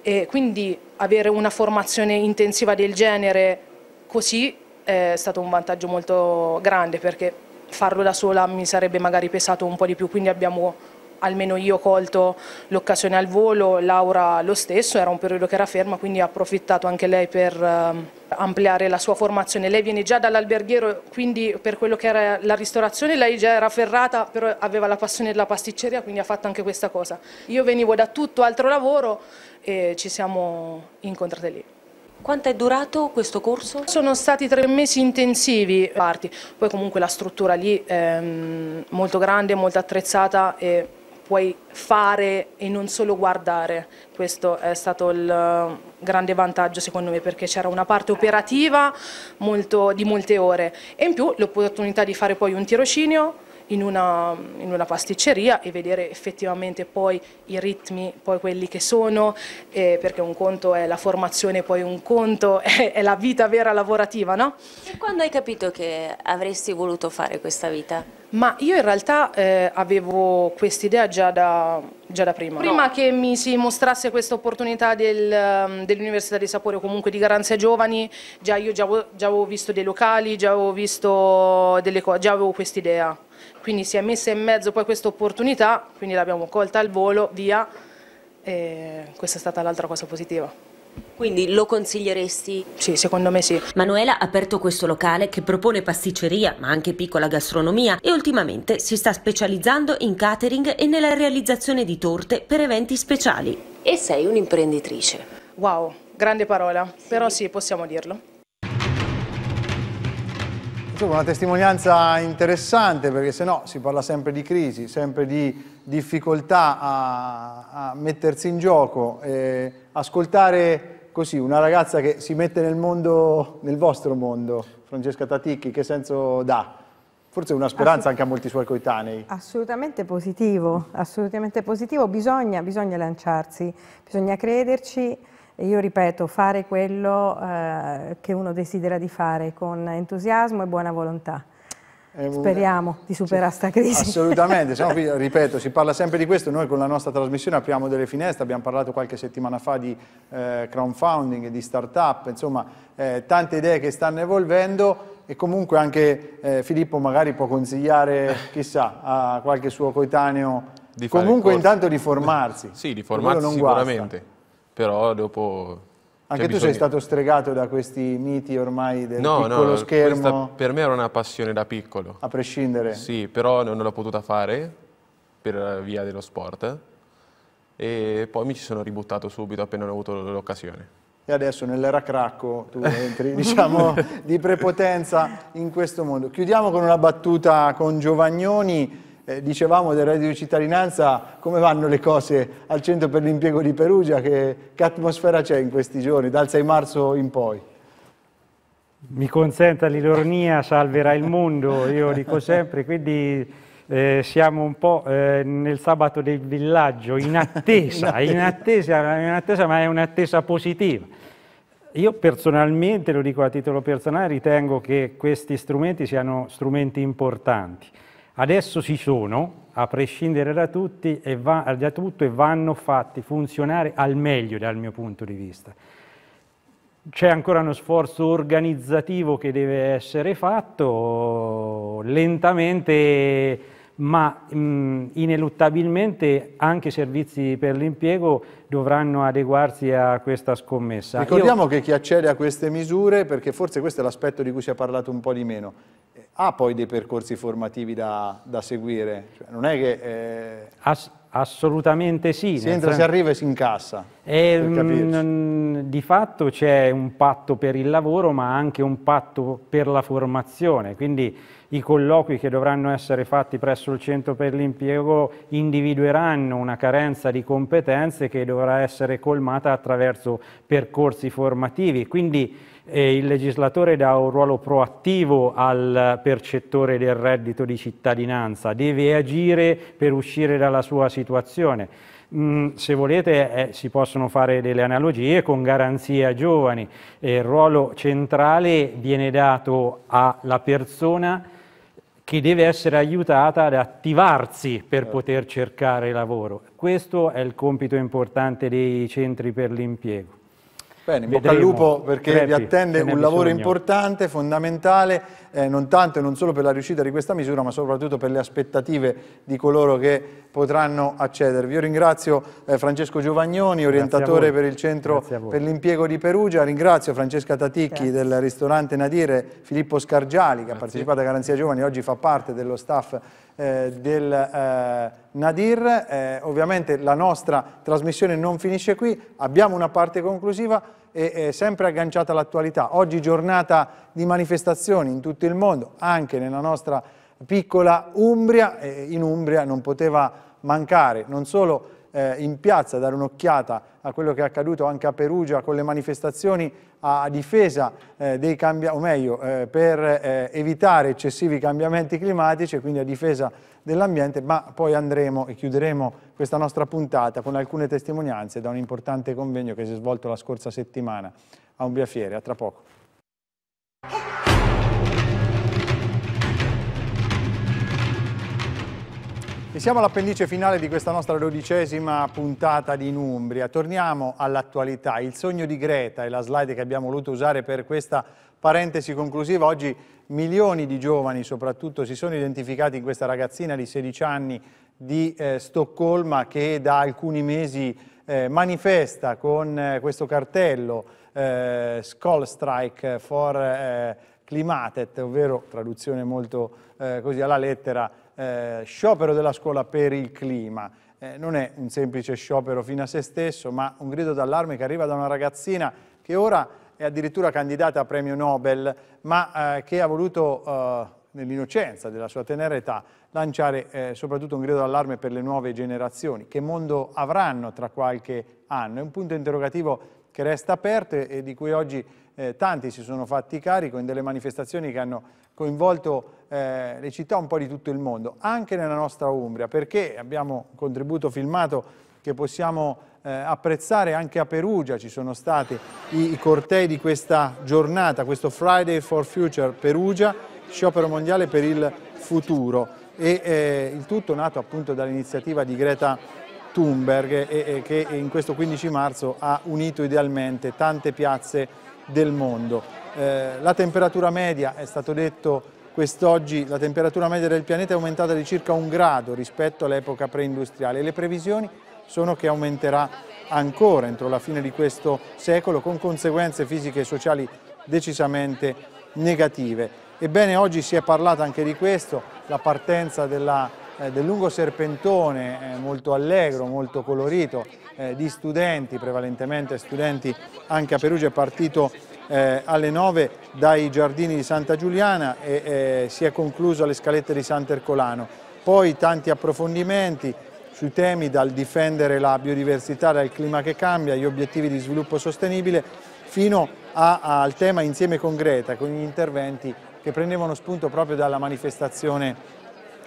e quindi avere una formazione intensiva del genere così eh, è stato un vantaggio molto grande perché farlo da sola mi sarebbe magari pesato un po' di più, quindi abbiamo almeno io ho colto l'occasione al volo, Laura lo stesso, era un periodo che era ferma quindi ha approfittato anche lei per eh, ampliare la sua formazione. Lei viene già dall'alberghiero quindi per quello che era la ristorazione lei già era ferrata però aveva la passione della pasticceria quindi ha fatto anche questa cosa. Io venivo da tutto altro lavoro e ci siamo incontrate lì. Quanto è durato questo corso? Sono stati tre mesi intensivi, poi comunque la struttura lì è mm, molto grande, molto attrezzata e puoi fare e non solo guardare. Questo è stato il eh, grande vantaggio secondo me perché c'era una parte operativa molto, di molte ore e in più l'opportunità di fare poi un tirocinio in una, in una, pasticceria e vedere effettivamente poi i ritmi, poi quelli che sono, eh, perché un conto è la formazione, poi un conto è, è la vita vera lavorativa, no? E quando hai capito che avresti voluto fare questa vita? Ma io in realtà eh, avevo quest'idea già da, già da prima. Prima no. che mi si mostrasse questa opportunità del, ehm, dell'Università di Sapore o comunque di Garanzia Giovani, già io già, già avevo visto dei locali, già avevo visto delle cose, già avevo quest'idea. Quindi si è messa in mezzo poi questa opportunità, quindi l'abbiamo colta al volo, via. E questa è stata l'altra cosa positiva. Quindi lo consiglieresti? Sì, secondo me sì. Manuela ha aperto questo locale che propone pasticceria, ma anche piccola gastronomia e ultimamente si sta specializzando in catering e nella realizzazione di torte per eventi speciali. E sei un'imprenditrice. Wow, grande parola, sì. però sì, possiamo dirlo. Insomma, una testimonianza interessante perché se no si parla sempre di crisi, sempre di difficoltà a, a mettersi in gioco. Eh, ascoltare così una ragazza che si mette nel mondo, nel vostro mondo, Francesca Taticchi, che senso dà? Forse una speranza anche a molti suoi coetanei. Assolutamente positivo, assolutamente positivo. Bisogna, bisogna lanciarsi, bisogna crederci io ripeto, fare quello eh, che uno desidera di fare con entusiasmo e buona volontà. Speriamo di superare questa crisi. Assolutamente, siamo qui, ripeto, si parla sempre di questo, noi con la nostra trasmissione apriamo delle finestre, abbiamo parlato qualche settimana fa di eh, crowdfunding, di start-up, insomma eh, tante idee che stanno evolvendo e comunque anche eh, Filippo magari può consigliare, chissà, a qualche suo coetaneo, di comunque intanto di formarsi. Sì, di formarsi sicuramente. Guasta però dopo... Anche tu sei stato stregato da questi miti ormai del no, piccolo no, schermo? per me era una passione da piccolo. A prescindere? Sì, però non l'ho potuta fare per via dello sport e poi mi ci sono ributtato subito appena ho avuto l'occasione. E adesso nell'era cracco tu entri, diciamo, di prepotenza in questo mondo. Chiudiamo con una battuta con Giovagnoni eh, dicevamo del reddito di cittadinanza, come vanno le cose al Centro per l'impiego di Perugia? Che, che atmosfera c'è in questi giorni, dal 6 marzo in poi? Mi consenta l'ironia, salverà il mondo, io dico sempre, quindi... Eh, siamo un po' eh, nel sabato del villaggio, in attesa, in, attesa. In, attesa, in attesa, ma è un'attesa positiva. Io personalmente, lo dico a titolo personale, ritengo che questi strumenti siano strumenti importanti adesso ci sono, a prescindere da, tutti, e va, da tutto, e vanno fatti funzionare al meglio dal mio punto di vista. C'è ancora uno sforzo organizzativo che deve essere fatto lentamente, ma mh, ineluttabilmente anche i servizi per l'impiego dovranno adeguarsi a questa scommessa. Ricordiamo Io... che chi accede a queste misure, perché forse questo è l'aspetto di cui si è parlato un po' di meno, ha poi dei percorsi formativi da, da seguire, cioè, non è che... Eh, Ass assolutamente sì. Si entra, si arriva e si incassa. E, ehm, di fatto c'è un patto per il lavoro ma anche un patto per la formazione, quindi i colloqui che dovranno essere fatti presso il centro per l'impiego individueranno una carenza di competenze che dovrà essere colmata attraverso percorsi formativi. Quindi, e il legislatore dà un ruolo proattivo al percettore del reddito di cittadinanza, deve agire per uscire dalla sua situazione. Mm, se volete eh, si possono fare delle analogie con garanzie a giovani, eh, il ruolo centrale viene dato alla persona che deve essere aiutata ad attivarsi per certo. poter cercare lavoro. Questo è il compito importante dei centri per l'impiego. Bene, in bocca al lupo perché Crepi, vi attende un lavoro bisogno. importante, fondamentale, eh, non tanto e non solo per la riuscita di questa misura, ma soprattutto per le aspettative di coloro che potranno accedervi. Io ringrazio eh, Francesco Giovagnoni, orientatore per il Centro per l'Impiego di Perugia, ringrazio Francesca Taticchi Grazie. del ristorante Nadire, Filippo Scargiali che Grazie. ha partecipato a Garanzia Giovani, oggi fa parte dello staff eh, del eh, Nadir. Eh, ovviamente la nostra trasmissione non finisce qui, abbiamo una parte conclusiva e sempre agganciata all'attualità. Oggi giornata di manifestazioni in tutto il mondo, anche nella nostra piccola Umbria, in Umbria non poteva mancare non solo eh, in piazza dare un'occhiata a quello che è accaduto anche a Perugia con le manifestazioni a difesa eh, dei cambiamenti, o meglio, eh, per evitare eccessivi cambiamenti climatici e quindi a difesa dell'ambiente, ma poi andremo e chiuderemo questa nostra puntata con alcune testimonianze da un importante convegno che si è svolto la scorsa settimana a Umbria Fiere. A tra poco. E siamo all'appendice finale di questa nostra dodicesima puntata di Numbria. Torniamo all'attualità. Il sogno di Greta e la slide che abbiamo voluto usare per questa parentesi conclusiva. Oggi milioni di giovani soprattutto si sono identificati in questa ragazzina di 16 anni di eh, Stoccolma che da alcuni mesi eh, manifesta con eh, questo cartello eh, Skull Strike for eh, Climatet, ovvero traduzione molto eh, così alla lettera, eh, sciopero della scuola per il clima. non è un semplice sciopero fino a se stesso, ma un grido d'allarme che arriva da una ragazzina che ora è addirittura candidata a premio Nobel, ma eh, che ha voluto, eh, nell'innocenza della sua tenera età, lanciare eh, soprattutto un grido d'allarme per le nuove generazioni. Che mondo avranno tra qualche anno? È un punto interrogativo che resta aperto e di cui oggi eh, tanti si sono fatti carico in delle manifestazioni che hanno coinvolto eh, le città un po' di tutto il mondo, anche nella nostra Umbria, perché abbiamo un contributo filmato che possiamo eh, apprezzare anche a Perugia ci sono stati i, i cortei di questa giornata, questo Friday for Future Perugia, sciopero mondiale per il futuro e eh, il tutto nato appunto dall'iniziativa di Greta Thunberg e, e, che in questo 15 marzo ha unito idealmente tante piazze del mondo. Eh, la temperatura media, è stato detto quest'oggi, la temperatura media del pianeta è aumentata di circa un grado rispetto all'epoca preindustriale e le previsioni sono che aumenterà ancora entro la fine di questo secolo con conseguenze fisiche e sociali decisamente negative. Ebbene oggi si è parlato anche di questo, la partenza della, eh, del lungo serpentone eh, molto allegro, molto colorito eh, di studenti, prevalentemente studenti anche a Perugia, è partito eh, alle 9 dai giardini di Santa Giuliana e eh, si è concluso alle scalette di Sant'Ercolano. Poi tanti approfondimenti, sui temi dal difendere la biodiversità dal clima che cambia, gli obiettivi di sviluppo sostenibile, fino a, a, al tema insieme con Greta, con gli interventi che prendevano spunto proprio dalla manifestazione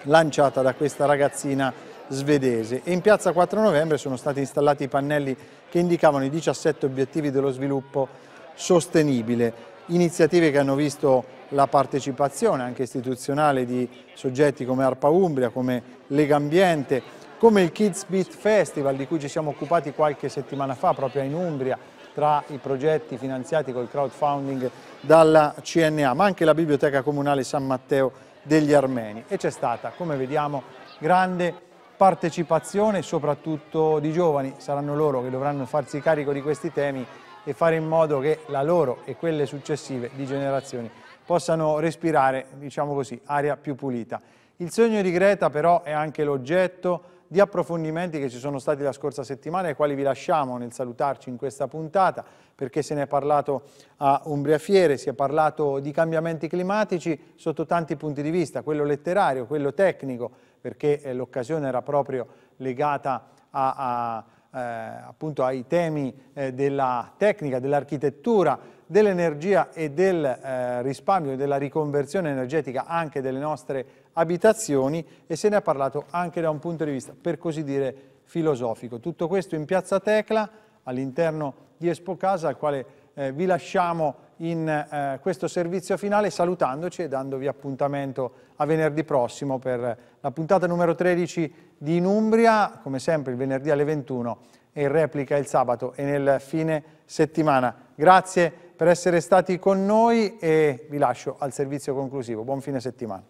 lanciata da questa ragazzina svedese. E in piazza 4 novembre sono stati installati i pannelli che indicavano i 17 obiettivi dello sviluppo sostenibile, iniziative che hanno visto la partecipazione anche istituzionale di soggetti come Arpa Umbria, come Lega Ambiente, come il Kids Beat Festival di cui ci siamo occupati qualche settimana fa proprio in Umbria tra i progetti finanziati col crowdfunding dalla CNA, ma anche la Biblioteca Comunale San Matteo degli Armeni. E c'è stata, come vediamo, grande partecipazione, soprattutto di giovani. Saranno loro che dovranno farsi carico di questi temi e fare in modo che la loro e quelle successive di generazioni possano respirare, diciamo così, aria più pulita. Il sogno di Greta però è anche l'oggetto di approfondimenti che ci sono stati la scorsa settimana e quali vi lasciamo nel salutarci in questa puntata perché se ne è parlato a Umbria Fiere, si è parlato di cambiamenti climatici sotto tanti punti di vista, quello letterario, quello tecnico, perché eh, l'occasione era proprio legata a, a eh, appunto ai temi eh, della tecnica, dell'architettura, dell'energia e del eh, risparmio e della riconversione energetica anche delle nostre abitazioni e se ne è parlato anche da un punto di vista, per così dire, filosofico. Tutto questo in Piazza Tecla, all'interno di Espo Casa, al quale eh, vi lasciamo in eh, questo servizio finale salutandoci e dandovi appuntamento a venerdì prossimo per la puntata numero 13 di In Umbria, come sempre il venerdì alle 21 e in replica il sabato e nel fine settimana. Grazie per essere stati con noi e vi lascio al servizio conclusivo. Buon fine settimana.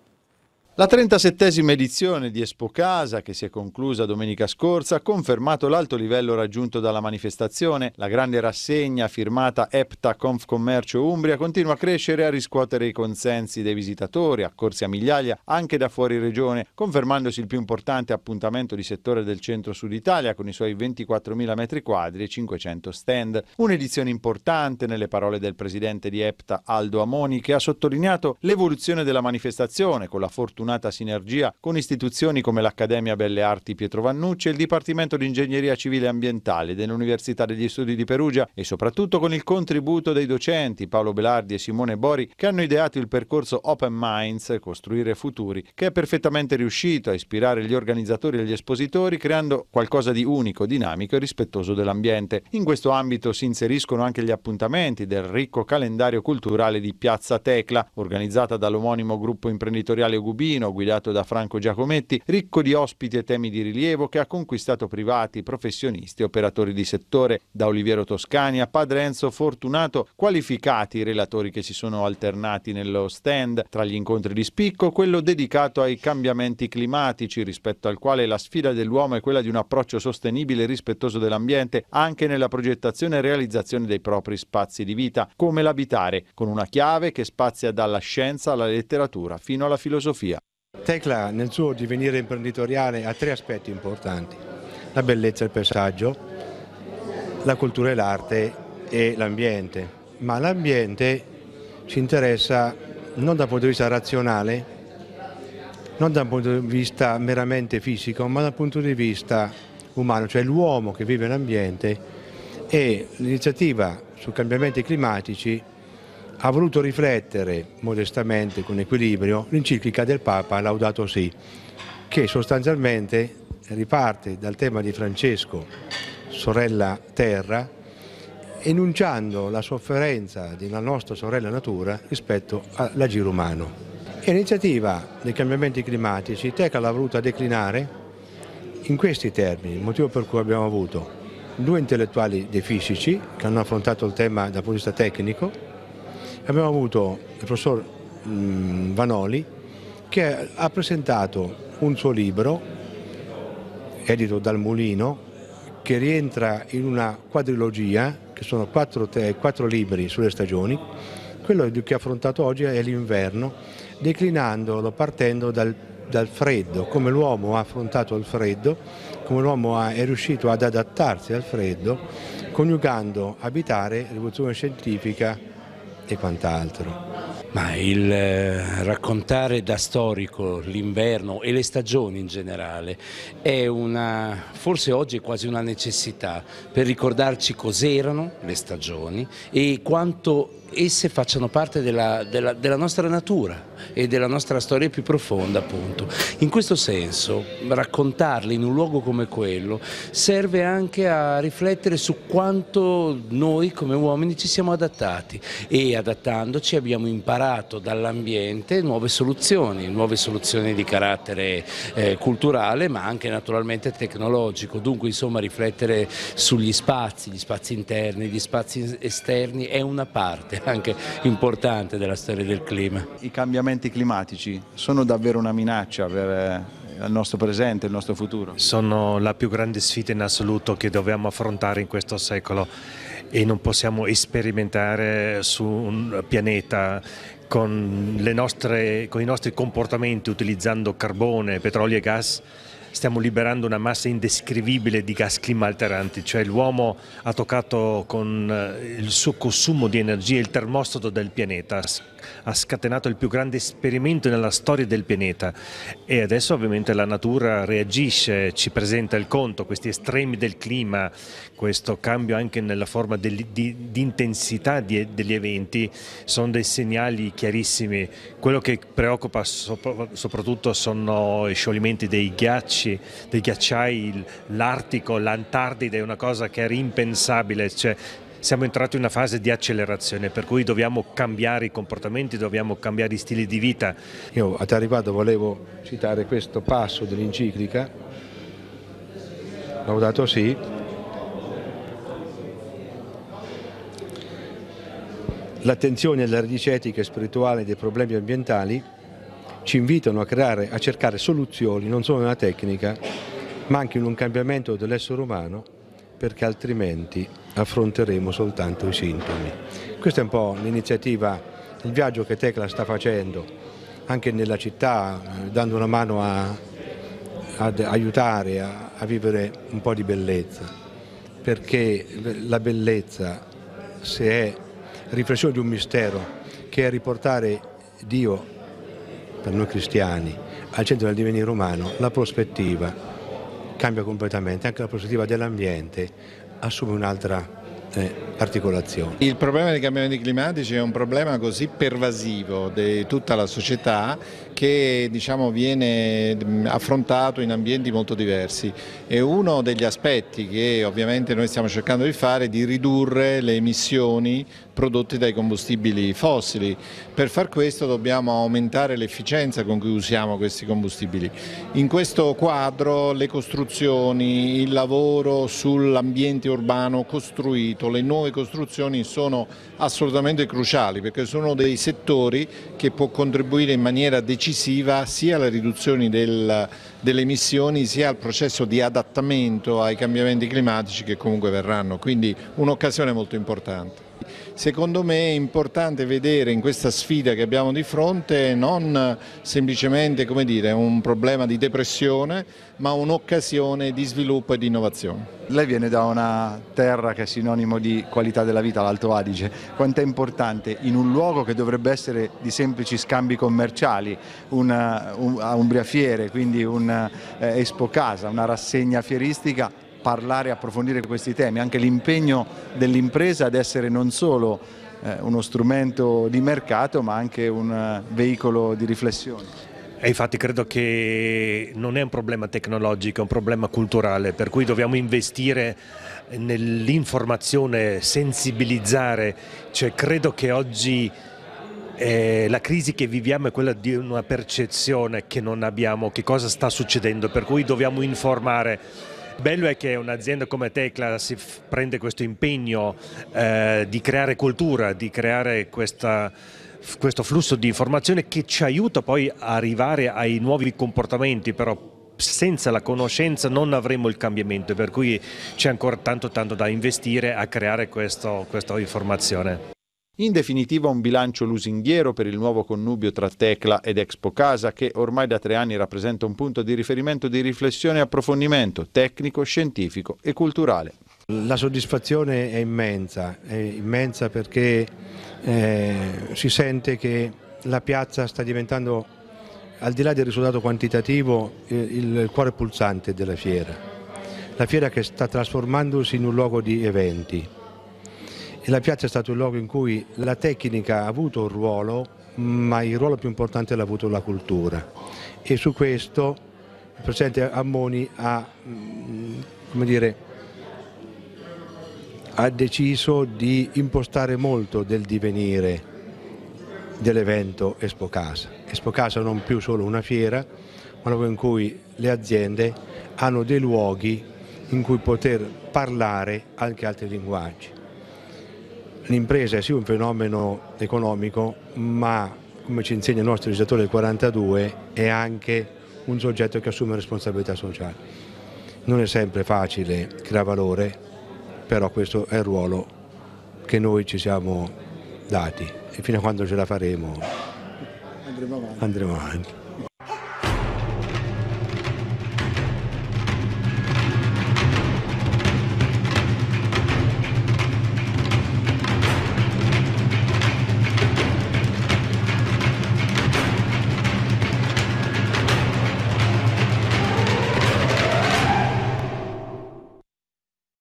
La 37esima edizione di Espo Casa, che si è conclusa domenica scorsa, ha confermato l'alto livello raggiunto dalla manifestazione. La grande rassegna firmata EPTA Confcommercio Umbria continua a crescere e a riscuotere i consensi dei visitatori, accorsi a migliaia anche da fuori regione, confermandosi il più importante appuntamento di settore del centro-sud Italia con i suoi 24.000 metri quadri e 500 stand. Un'edizione importante nelle parole del presidente di EPTA Aldo Amoni, che ha sottolineato l'evoluzione della manifestazione con la fortuna fortunata sinergia con istituzioni come l'Accademia Belle Arti Pietro Vannucci e il Dipartimento di Ingegneria Civile e Ambientale dell'Università degli Studi di Perugia e soprattutto con il contributo dei docenti Paolo Belardi e Simone Bori che hanno ideato il percorso Open Minds Costruire Futuri che è perfettamente riuscito a ispirare gli organizzatori e gli espositori creando qualcosa di unico, dinamico e rispettoso dell'ambiente. In questo ambito si inseriscono anche gli appuntamenti del ricco calendario culturale di Piazza Tecla organizzata dall'omonimo gruppo imprenditoriale Ugubi Torino, guidato da Franco Giacometti, ricco di ospiti e temi di rilievo che ha conquistato privati, professionisti e operatori di settore, da Oliviero Toscani a padre Enzo Fortunato, qualificati i relatori che si sono alternati nello stand, tra gli incontri di spicco quello dedicato ai cambiamenti climatici, rispetto al quale la sfida dell'uomo è quella di un approccio sostenibile e rispettoso dell'ambiente anche nella progettazione e realizzazione dei propri spazi di vita, come l'abitare, con una chiave che spazia dalla scienza alla letteratura fino alla filosofia. Tecla nel suo divenire imprenditoriale ha tre aspetti importanti, la bellezza e il paesaggio, la cultura e l'arte e l'ambiente, ma l'ambiente ci interessa non dal punto di vista razionale, non dal punto di vista meramente fisico, ma dal punto di vista umano, cioè l'uomo che vive l'ambiente e l'iniziativa sui cambiamenti climatici ha voluto riflettere modestamente, con equilibrio, l'enciclica del Papa Laudato Si, che sostanzialmente riparte dal tema di Francesco, sorella terra, enunciando la sofferenza della nostra sorella natura rispetto all'agire umano. L'iniziativa dei cambiamenti climatici Teca l'ha voluta declinare in questi termini, il motivo per cui abbiamo avuto due intellettuali dei fisici che hanno affrontato il tema dal punto di vista tecnico, abbiamo avuto il professor mm, Vanoli che ha presentato un suo libro, edito dal Mulino, che rientra in una quadrilogia, che sono quattro, te, quattro libri sulle stagioni, quello che ha affrontato oggi è l'inverno, declinandolo partendo dal, dal freddo, come l'uomo ha affrontato il freddo, come l'uomo è riuscito ad adattarsi al freddo, coniugando abitare, rivoluzione scientifica e quant'altro. Ma il eh, raccontare da storico l'inverno e le stagioni in generale è una, forse oggi è quasi una necessità per ricordarci cos'erano le stagioni e quanto esse facciano parte della, della, della, nostra natura e della nostra storia più profonda appunto. In questo senso raccontarle in un luogo come quello serve anche a riflettere su quanto noi come uomini ci siamo adattati e adattandoci abbiamo imparato dall'ambiente nuove soluzioni, nuove soluzioni di carattere eh, culturale ma anche naturalmente tecnologico, dunque insomma riflettere sugli spazi, gli spazi interni, gli spazi esterni è una parte anche importante della storia del clima. I cambiamenti climatici sono davvero una minaccia per eh, il nostro presente, il nostro futuro? Sono la più grande sfida in assoluto che dobbiamo affrontare in questo secolo e non possiamo sperimentare su un pianeta con, nostre, con i nostri comportamenti utilizzando carbone, petrolio e gas stiamo liberando una massa indescrivibile di gas clima alteranti, cioè l'uomo ha toccato con eh, il suo consumo di energia il termostato del pianeta, ha scatenato il più grande esperimento nella storia del pianeta e adesso ovviamente la natura reagisce, ci presenta il conto, questi estremi del clima, questo cambio anche nella forma di, di, di intensità di, degli eventi, sono dei segnali chiarissimi. Quello che preoccupa soprattutto sono i scioglimenti dei ghiacci, dei ghiacciai, l'Artico, l'Antartide, è una cosa che era impensabile, cioè siamo entrati in una fase di accelerazione per cui dobbiamo cambiare i comportamenti, dobbiamo cambiare i stili di vita. Io a tale riguardo volevo citare questo passo dell'enciclica, dato sì, l'attenzione alla radice etica e spirituale dei problemi ambientali ci invitano a, creare, a cercare soluzioni non solo nella tecnica ma anche in un cambiamento dell'essere umano perché altrimenti affronteremo soltanto i sintomi. Questa è un po' l'iniziativa, il viaggio che Tecla sta facendo anche nella città, eh, dando una mano a, ad aiutare a, a vivere un po' di bellezza, perché la bellezza, se è riflessione di un mistero, che è riportare Dio, per noi cristiani, al centro del divenire umano, la prospettiva cambia completamente, anche la prospettiva dell'ambiente, assumir una altra. eh, articolazioni. Il problema dei cambiamenti climatici è un problema così pervasivo di tutta la società che diciamo, viene mm, affrontato in ambienti molto diversi e uno degli aspetti che ovviamente noi stiamo cercando di fare è di ridurre le emissioni prodotte dai combustibili fossili. Per far questo dobbiamo aumentare l'efficienza con cui usiamo questi combustibili. In questo quadro le costruzioni, il lavoro sull'ambiente urbano costruito detto le nuove costruzioni sono assolutamente cruciali perché sono dei settori che può contribuire in maniera decisiva sia alla riduzione del, delle emissioni sia al processo di adattamento ai cambiamenti climatici che comunque verranno, quindi un'occasione molto importante. Secondo me è importante vedere in questa sfida che abbiamo di fronte non semplicemente dire, un problema di depressione ma un'occasione di sviluppo e di innovazione. Lei viene da una terra che è sinonimo di qualità della vita, l'Alto Adige. Quanto è importante in un luogo che dovrebbe essere di semplici scambi commerciali, una, un, a un briafiere, quindi un eh, Expo Casa, una rassegna fieristica, parlare e approfondire questi temi, anche l'impegno dell'impresa ad essere non solo eh, uno strumento di mercato ma anche un eh, veicolo di riflessione. E infatti credo che non è un problema tecnologico, è un problema culturale, per cui dobbiamo investire nell'informazione, sensibilizzare, cioè credo che oggi eh, la crisi che viviamo è quella di una percezione che non abbiamo, che cosa sta succedendo, per cui dobbiamo informare bello è che un'azienda come Tecla si prende questo impegno eh, di creare cultura, di creare questa questo flusso di informazione che ci aiuta poi a arrivare ai nuovi comportamenti, però senza la conoscenza non avremo il cambiamento, per cui c'è ancora tanto tanto da investire a creare questo, questa informazione. In definitiva un bilancio lusinghiero per il nuovo connubio tra Tecla ed Expo Casa che ormai da tre anni rappresenta un punto di riferimento di riflessione e approfondimento tecnico, scientifico e culturale. La soddisfazione è immensa, è immensa perché eh, si sente che la piazza sta diventando, al di là del risultato quantitativo, eh, il cuore pulsante della fiera. La fiera che sta trasformandosi in un luogo di eventi la piazza è stato il luogo in cui la tecnica ha avuto un ruolo, ma il ruolo più importante l'ha avuto la cultura e su questo il Presidente Ammoni ha, mm, dire, ha deciso di impostare molto del divenire dell'evento Expo Casa. Expo Casa non più solo una fiera, ma un luogo in cui le aziende hanno dei luoghi in cui poter parlare anche altri linguaggi l'impresa è sì un fenomeno economico, ma come ci insegna il nostro legislatore del 42 è anche un soggetto che assume responsabilità sociale. Non è sempre facile creare valore, però questo è il ruolo che noi ci siamo dati e fino a quando ce la faremo andremo avanti. Andremo avanti.